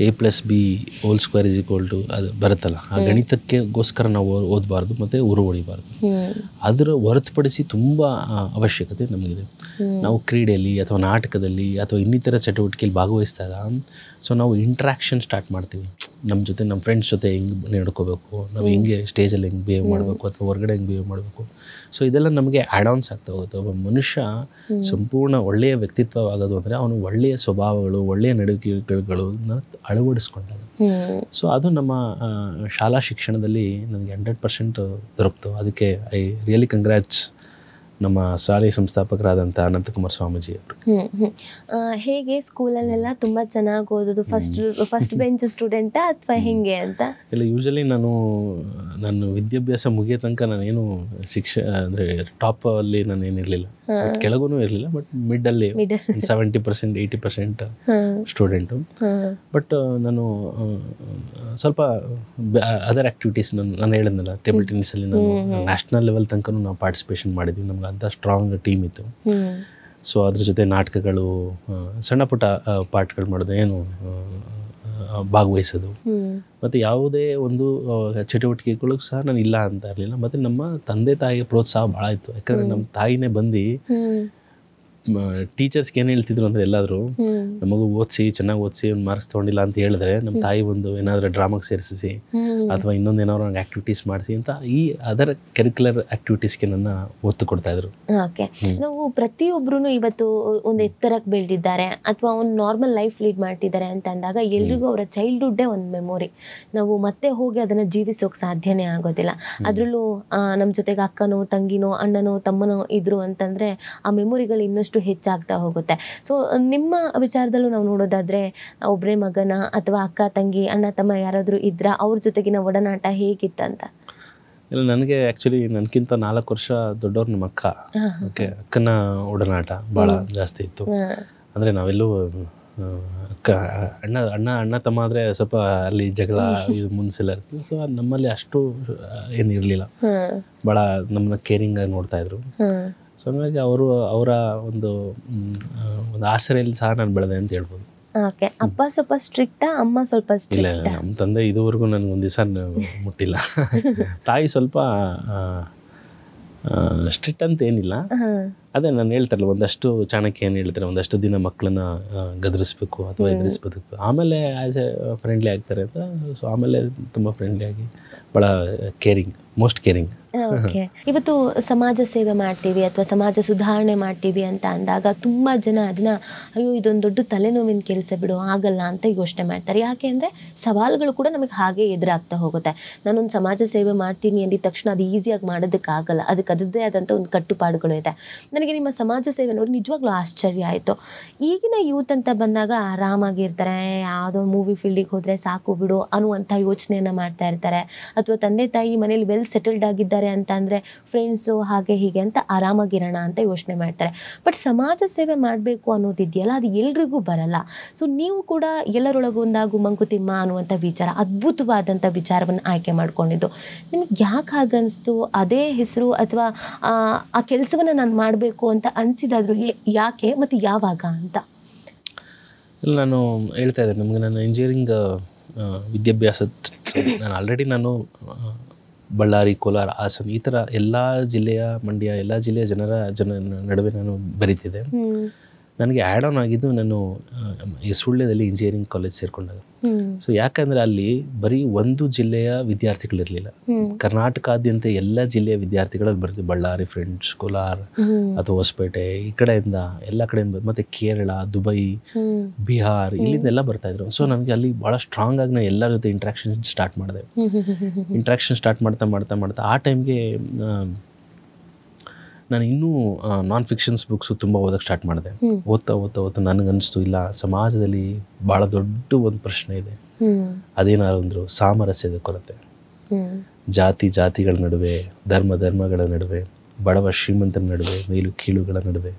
A plus B whole square is equal to ಅದು ಬರುತ್ತಲ್ಲ ಆ ಗಣಿತಕ್ಕೆಗೋಸ್ಕರ ನಾವು ಓದಬಾರ್ದು ಮತ್ತು ಉರು ಹೊಡಿಬಾರ್ದು ಅದರ ಹೊರತುಪಡಿಸಿ ತುಂಬ ಅವಶ್ಯಕತೆ ನಮಗಿದೆ ನಾವು ಕ್ರೀಡೆಯಲ್ಲಿ ಅಥವಾ ನಾಟಕದಲ್ಲಿ ಅಥವಾ ಇನ್ನಿತರ ಚಟುವಟಿಕೆಯಲ್ಲಿ ಭಾಗವಹಿಸಿದಾಗ ಸೊ ನಾವು ಇಂಟ್ರಾಕ್ಷನ್ ಸ್ಟಾರ್ಟ್ ಮಾಡ್ತೀವಿ ನಮ್ಮ ಜೊತೆ ನಮ್ಮ ಫ್ರೆಂಡ್ಸ್ ಜೊತೆ ಹೆಂಗೆ ನಡ್ಕೋಬೇಕು ನಾವು ಹೆಂಗೆ ಸ್ಟೇಜಲ್ಲಿ ಹೆಂಗೆ ಬಿಹೇವ್ ಮಾಡಬೇಕು ಅಥವಾ ಹೊರಗಡೆ ಹೆಂಗೆ ಬಿಹೇವ್ ಮಾಡಬೇಕು ಸೊ ಇದೆಲ್ಲ ನಮಗೆ ಆ್ಯಡೌನ್ಸ್ ಆಗ್ತಾ ಹೋಗುತ್ತೆ ಒಬ್ಬ ಮನುಷ್ಯ ಸಂಪೂರ್ಣ ಒಳ್ಳೆಯ ವ್ಯಕ್ತಿತ್ವವಾಗೋದು ಅಂದರೆ ಅವನು ಒಳ್ಳೆಯ ಸ್ವಭಾವಗಳು ಒಳ್ಳೆಯ ನಡುವಿಕೆಗಳನ್ನ ಅಳವಡಿಸ್ಕೊಂಡಾಗ ಸೊ ಅದು ನಮ್ಮ ಶಾಲಾ ಶಿಕ್ಷಣದಲ್ಲಿ ನನಗೆ ಹಂಡ್ರೆಡ್ ಪರ್ಸೆಂಟ್ ದೊರಕ್ತು ಅದಕ್ಕೆ ಐ ರಿಯಲಿ ಕಂಗ್ರ್ಯಾಟ್ಸ್ ನಮ್ಮ ಶಾಲೆಯ ಸಂಸ್ಥಾಪಕರಾದಂಥ ಅನಂತಕುಮಾರ್ ಸ್ವಾಮೀಜಿ ಅವರು ಹೇಗೆ ಸ್ಕೂಲಲ್ಲೆಲ್ಲ ತುಂಬ ಚೆನ್ನಾಗಿ ಓದೋದು ಫಸ್ಟ್ ಫಸ್ಟ್ ಬೆಂಚ್ ಸ್ಟೂಡೆಂಟಾ ಅಥವಾ ಹೆಂಗೆ ಅಂತ ಇಲ್ಲ ಯೂಶಲಿ ನಾನು ನನ್ನ ವಿದ್ಯಾಭ್ಯಾಸ ಮುಗಿಯೋ ತನಕ ನಾನೇನು ಶಿಕ್ಷ ಅಂದರೆ ಟಾಪಲ್ಲಿ ನಾನೇನಿರಲಿಲ್ಲ ಕೆಳಗೂ ಇರಲಿಲ್ಲ ಬಟ್ ಅಲ್ಲಿ seventy percent eighty percent student but ನಾನು uh, ಸ್ವಲ್ಪ ಅದರ್ ಆಕ್ಟಿವಿಟೀಸ್ ನಾನು ನಾನು ಹೇಳಿದ್ನಲ್ಲ ಟೇಬಲ್ ಅಲ್ಲಿ ನಾನು ನ್ಯಾಷನಲ್ ಲೆವೆಲ್ ತನಕ ನಾವು ಪಾರ್ಟಿಸಿಪೇಷನ್ ಮಾಡಿದ್ವಿ ನಮ್ಗೆ ಅಂತ ಸ್ಟ್ರಾಂಗ್ ಟೀಮ್ ಇತ್ತು ಸೊ ಅದ್ರ ಜೊತೆ ನಾಟಕಗಳು ಸಣ್ಣ ಪುಟ್ಟ ಪಾರ್ಟ್ಗಳು ಮಾಡೋದು ಏನು ಭಾಗವಹಿಸೋದು ಮತ್ತೆ ಯಾವುದೇ ಒಂದು ಚಟುವಟಿಕೆಗಳು ಸಹ ನಾನು ಇಲ್ಲ ಅಂತ ಇರಲಿಲ್ಲ ಮತ್ತೆ ನಮ್ಮ ತಂದೆ ತಾಯಿಗೆ ಪ್ರೋತ್ಸಾಹ ಭಾಳ ಇತ್ತು ಯಾಕಂದ್ರೆ ನಮ್ಮ ತಾಯಿನೇ ಬಂದು ಟೀಚರ್ಸ್ಗೆ ಏನು ಹೇಳ್ತಿದ್ರು ಅಂದ್ರೆ ಎಲ್ಲಾದ್ರು ನಮಗೂ ಓದ್ಸಿ ಚೆನ್ನಾಗಿ ಓದ್ಸಿ ಒಂದು ಮಾರ್ಕ್ಸ್ ತೊಗೊಂಡಿಲ್ಲ ಅಂತ ಹೇಳಿದ್ರೆ ನಮ್ಮ ತಾಯಿ ಒಂದು ಏನಾದರೂ ಡ್ರಾಮಾಗೆ ಸೇರಿಸಿ ಅಥವಾ ಇನ್ನೊಂದು ಏನಾದ್ರು ಒಂದು ಆ್ಯಕ್ಟಿವಿಟೀಸ್ ಮಾಡಿಸಿ ಅಂತ ಈ ಅದರ್ ಕರಿಕ್ಯುಲರ್ ಆ್ಯಕ್ಟಿವಿಟೀಸ್ಗೆ ನನ್ನ ಒತ್ತು ಕೊಡ್ತಾ ಓಕೆ ನಾವು ಪ್ರತಿಯೊಬ್ಬರೂ ಇವತ್ತು ಒಂದು ಎತ್ತರಕ್ಕೆ ಬೆಳೆದಿದ್ದಾರೆ ಅಥವಾ ಒಂದು ನಾರ್ಮಲ್ ಲೈಫ್ ಲೀಡ್ ಮಾಡ್ತಿದ್ದಾರೆ ಅಂತ ಅಂದಾಗ ಎಲ್ರಿಗೂ ಅವರ ಚೈಲ್ಡ್ಹುಡ್ಡೇ ಒಂದು ಮೆಮೊರಿ ನಾವು ಮತ್ತೆ ಹೋಗಿ ಅದನ್ನ ಜೀವಿಸೋಕೆ ಸಾಧ್ಯನೇ ಆಗೋದಿಲ್ಲ ಅದರಲ್ಲೂ ನಮ್ಮ ಜೊತೆಗೆ ಅಕ್ಕನೋ ತಂಗಿನೋ ಅಣ್ಣನೋ ತಮ್ಮನೋ ಇದ್ರು ಅಂತಂದ್ರೆ ಆ ಮೆಮೊರಿಗಳು ಇನ್ನಷ್ಟು ಇನ್ನಷ್ಟು ಹೆಚ್ಚಾಗ್ತಾ ಹೋಗುತ್ತೆ ಸೊ ನಿಮ್ಮ ವಿಚಾರದಲ್ಲೂ ನಾವು ನೋಡೋದಾದ್ರೆ ಒಬ್ಬರೇ ಮಗನ ಅಥವಾ ಅಕ್ಕ ತಂಗಿ ಅಣ್ಣ ತಮ್ಮ ಯಾರಾದರೂ ಇದ್ರ ಅವ್ರ ಜೊತೆಗಿನ ಒಡನಾಟ ಹೇಗಿತ್ತಂತ ಇಲ್ಲ ನನಗೆ ಆ್ಯಕ್ಚುಲಿ ನನಗಿಂತ ನಾಲ್ಕು ವರ್ಷ ದೊಡ್ಡವ್ರ ನಮ್ಮ ಅಕ್ಕ ಓಕೆ ಅಕ್ಕನ ಒಡನಾಟ ಭಾಳ ಜಾಸ್ತಿ ಇತ್ತು ಅಂದರೆ ನಾವೆಲ್ಲೂ ಅಕ್ಕ ಅಣ್ಣ ಅಣ್ಣ ಅಣ್ಣ ತಮ್ಮ ಆದರೆ ಸ್ವಲ್ಪ ಅಲ್ಲಿ ಜಗಳ ಇದು ಮುನ್ಸಿಲ್ಲ ಇರ್ತದೆ ಸೊ ನಮ್ಮಲ್ಲಿ ಅಷ್ಟು ಏನು ಇರಲಿಲ್ಲ ಭಾಳ ನಮ್ಮನ್ನ ಕೇರಿಂಗಾಗಿ ನೋಡ್ತಾ ಇದ್ರು ಸೊ ಅವರು ಅವರ ಒಂದು ಒಂದು ಆಸರೆಯಲ್ಲಿ ಸಹ ನಾನು ಬೆಳೆದೆ ಅಂತ ಹೇಳ್ಬೋದು ಓಕೆ ಅಪ್ಪ ಸ್ವಲ್ಪ ಸ್ಟ್ರಿಕ್ಟಾ ಅಮ್ಮ ಸ್ವಲ್ಪ ಇಲ್ಲ ಇಲ್ಲ ನಮ್ಮ ತಂದೆ ಇದುವರೆಗೂ ನನಗೆ ಒಂದು ದಿವಸ ಮುಟ್ಟಿಲ್ಲ ತಾಯಿ ಸ್ವಲ್ಪ ಸ್ಟ್ರಿಕ್ಟ್ ಅಂತ ಏನಿಲ್ಲ ಅದೇ ನಾನು ಹೇಳ್ತಾರಲ್ಲ ಒಂದಷ್ಟು ಚಾಣಕ್ಯ ಏನು ಹೇಳ್ತಾರೆ ಒಂದಷ್ಟು ದಿನ ಮಕ್ಕಳನ್ನ ಗದರಿಸ್ಬೇಕು ಅಥವಾ ಎದುರಿಸ್ಬೇಕು ಆಮೇಲೆ ಆ್ಯಸ್ ಎ ಫ್ರೆಂಡ್ಲಿ ಆಗ್ತಾರೆ ಅಂತ ಸೊ ಆಮೇಲೆ ತುಂಬ ಫ್ರೆಂಡ್ಲಿ ಆಗಿ ಭಾಳ ಕೇರಿಂಗ್ ಮೋಸ್ಟ್ ಕೇರಿಂಗ್ ಓಕೆ ಇವತ್ತು ಸಮಾಜ ಸೇವೆ ಮಾಡ್ತೀವಿ ಅಥವಾ ಸಮಾಜ ಸುಧಾರಣೆ ಮಾಡ್ತೀವಿ ಅಂತ ಅಂದಾಗ ತುಂಬಾ ಜನ ಅದನ್ನ ಅಯ್ಯೋ ಇದೊಂದು ದೊಡ್ಡ ತಲೆನೋವಿನ ಕೆಲಸ ಬಿಡು ಆಗಲ್ಲ ಅಂತ ಯೋಚನೆ ಮಾಡ್ತಾರೆ ಯಾಕೆ ಅಂದ್ರೆ ಸವಾಲುಗಳು ಕೂಡ ನಮಗೆ ಹಾಗೆ ಎದುರಾಗ್ತಾ ಹೋಗುತ್ತೆ ನಾನೊಂದು ಸಮಾಜ ಸೇವೆ ಮಾಡ್ತೀನಿ ಅಂದಿದ ತಕ್ಷಣ ಅದು ಈಸಿಯಾಗಿ ಮಾಡೋದಕ್ಕಾಗಲ್ಲ ಅದಕ್ಕೆ ಅದೇ ಆದಂತ ಒಂದು ಕಟ್ಟುಪಾಡುಗಳು ಇದೆ ನನಗೆ ನಿಮ್ಮ ಸಮಾಜ ಸೇವೆ ನೋಡಿ ನಿಜವಾಗ್ಲೂ ಆಶ್ಚರ್ಯ ಆಯಿತು ಈಗಿನ ಯೂತ್ ಅಂತ ಬಂದಾಗ ಆರಾಮಾಗಿರ್ತಾರೆ ಯಾವುದೋ ಮೂವಿ ಫೀಲ್ಡಿಗೆ ಹೋದ್ರೆ ಸಾಕು ಬಿಡು ಅನ್ನುವಂತ ಯೋಚನೆಯನ್ನ ಮಾಡ್ತಾ ಇರ್ತಾರೆ ಅಥವಾ ತಂದೆ ತಾಯಿ ಮನೇಲಿ ವೆಲ್ ಮನೇಲಿ ಸೆಟಲ್ಡ್ ಆಗಿದ್ದಾರೆ ಅಂತ ಅಂದರೆ ಫ್ರೆಂಡ್ಸು ಹಾಗೆ ಹೀಗೆ ಅಂತ ಆರಾಮಾಗಿರೋಣ ಅಂತ ಯೋಚನೆ ಮಾಡ್ತಾರೆ ಬಟ್ ಸಮಾಜ ಸೇವೆ ಮಾಡಬೇಕು ಅನ್ನೋದಿದೆಯಲ್ಲ ಅದು ಎಲ್ರಿಗೂ ಬರಲ್ಲ ಸೊ ನೀವು ಕೂಡ ಎಲ್ಲರೊಳಗೊಂದಾಗು ಮಂಕುತಿಮ್ಮ ಅನ್ನುವಂಥ ವಿಚಾರ ಅದ್ಭುತವಾದಂಥ ವಿಚಾರವನ್ನು ಆಯ್ಕೆ ಮಾಡ್ಕೊಂಡಿದ್ದು ನಿಮಗೆ ಯಾಕೆ ಹಾಗನ್ನಿಸ್ತು ಅದೇ ಹೆಸರು ಅಥವಾ ಆ ಕೆಲಸವನ್ನು ನಾನು ಮಾಡಬೇಕು ಅಂತ ಅನಿಸಿದಾದ್ರು ಯಾಕೆ ಮತ್ತು ಯಾವಾಗ ಅಂತ ಇಲ್ಲ ನಾನು ಹೇಳ್ತಾ ಇದ್ದೆ ನಮಗೆ ನಾನು ಇಂಜಿನಿಯರಿಂಗ್ ವಿದ್ಯಾಭ್ಯಾಸ ನಾನು ಆಲ್ರೆಡಿ ನಾನು ಬಳ್ಳಾರಿ ಕೋಲಾರ ಹಾಸನ ಈ ಥರ ಎಲ್ಲ ಜಿಲ್ಲೆಯ ಮಂಡ್ಯ ಎಲ್ಲ ಜಿಲ್ಲೆಯ ಜನರ ಜನ ನಡುವೆ ನಾನು ಬರೀತಿದ್ದೆ ನನಗೆ ಆ್ಯಡ್ ಆನ್ ಆಗಿದ್ದು ನಾನು ಈ ಸುಳ್ಳ್ಯದಲ್ಲಿ ಇಂಜಿನಿಯರಿಂಗ್ ಕಾಲೇಜ್ ಸೇರಿಕೊಂಡಾಗ ಸೊ ಯಾಕಂದರೆ ಅಲ್ಲಿ ಬರೀ ಒಂದು ಜಿಲ್ಲೆಯ ವಿದ್ಯಾರ್ಥಿಗಳಿರಲಿಲ್ಲ ಕರ್ನಾಟಕಾದ್ಯಂತ ಎಲ್ಲ ಜಿಲ್ಲೆಯ ವಿದ್ಯಾರ್ಥಿಗಳಲ್ಲಿ ಬರ್ತೀವಿ ಬಳ್ಳಾರಿ ಫ್ರೆಂಡ್ಸ್ ಕೋಲಾರ ಅಥವಾ ಹೊಸಪೇಟೆ ಈ ಕಡೆಯಿಂದ ಎಲ್ಲ ಕಡೆಯಿಂದ ಮತ್ತು ಕೇರಳ ದುಬೈ ಬಿಹಾರ್ ಇಲ್ಲಿಂದ ಎಲ್ಲ ಬರ್ತಾಯಿದ್ರು ಸೊ ನನಗೆ ಅಲ್ಲಿ ಭಾಳ ಸ್ಟ್ರಾಂಗ್ ಆಗಿ ನಾನು ಎಲ್ಲರ ಜೊತೆ ಇಂಟ್ರಾಕ್ಷನ್ ಸ್ಟಾರ್ಟ್ ಮಾಡಿದೆ ಇಂಟ್ರಾಕ್ಷನ್ ಸ್ಟಾರ್ಟ್ ಮಾಡ್ತಾ ಮಾಡ್ತಾ ಮಾಡ್ತಾ ಆ ಟೈಮ್ಗೆ ನಾನು ಇನ್ನೂ ನಾನ್ ಫಿಕ್ಷನ್ಸ್ ಬುಕ್ಸು ತುಂಬ ಓದಕ್ಕೆ ಸ್ಟಾರ್ಟ್ ಮಾಡಿದೆ ಓದ್ತಾ ಓದ್ತಾ ಓದ್ತಾ ನನಗನ್ನಿಸ್ತು ಇಲ್ಲ ಸಮಾಜದಲ್ಲಿ ಭಾಳ ದೊಡ್ಡ ಒಂದು ಪ್ರಶ್ನೆ ಇದೆ ಅದೇನಾದ್ರು ಅಂದರು ಸಾಮರಸ್ಯದ ಕೊರತೆ ಜಾತಿ ಜಾತಿಗಳ ನಡುವೆ ಧರ್ಮ ಧರ್ಮಗಳ ನಡುವೆ ಬಡವ ಶ್ರೀಮಂತರ ನಡುವೆ ಮೇಲು ಕೀಳುಗಳ ನಡುವೆ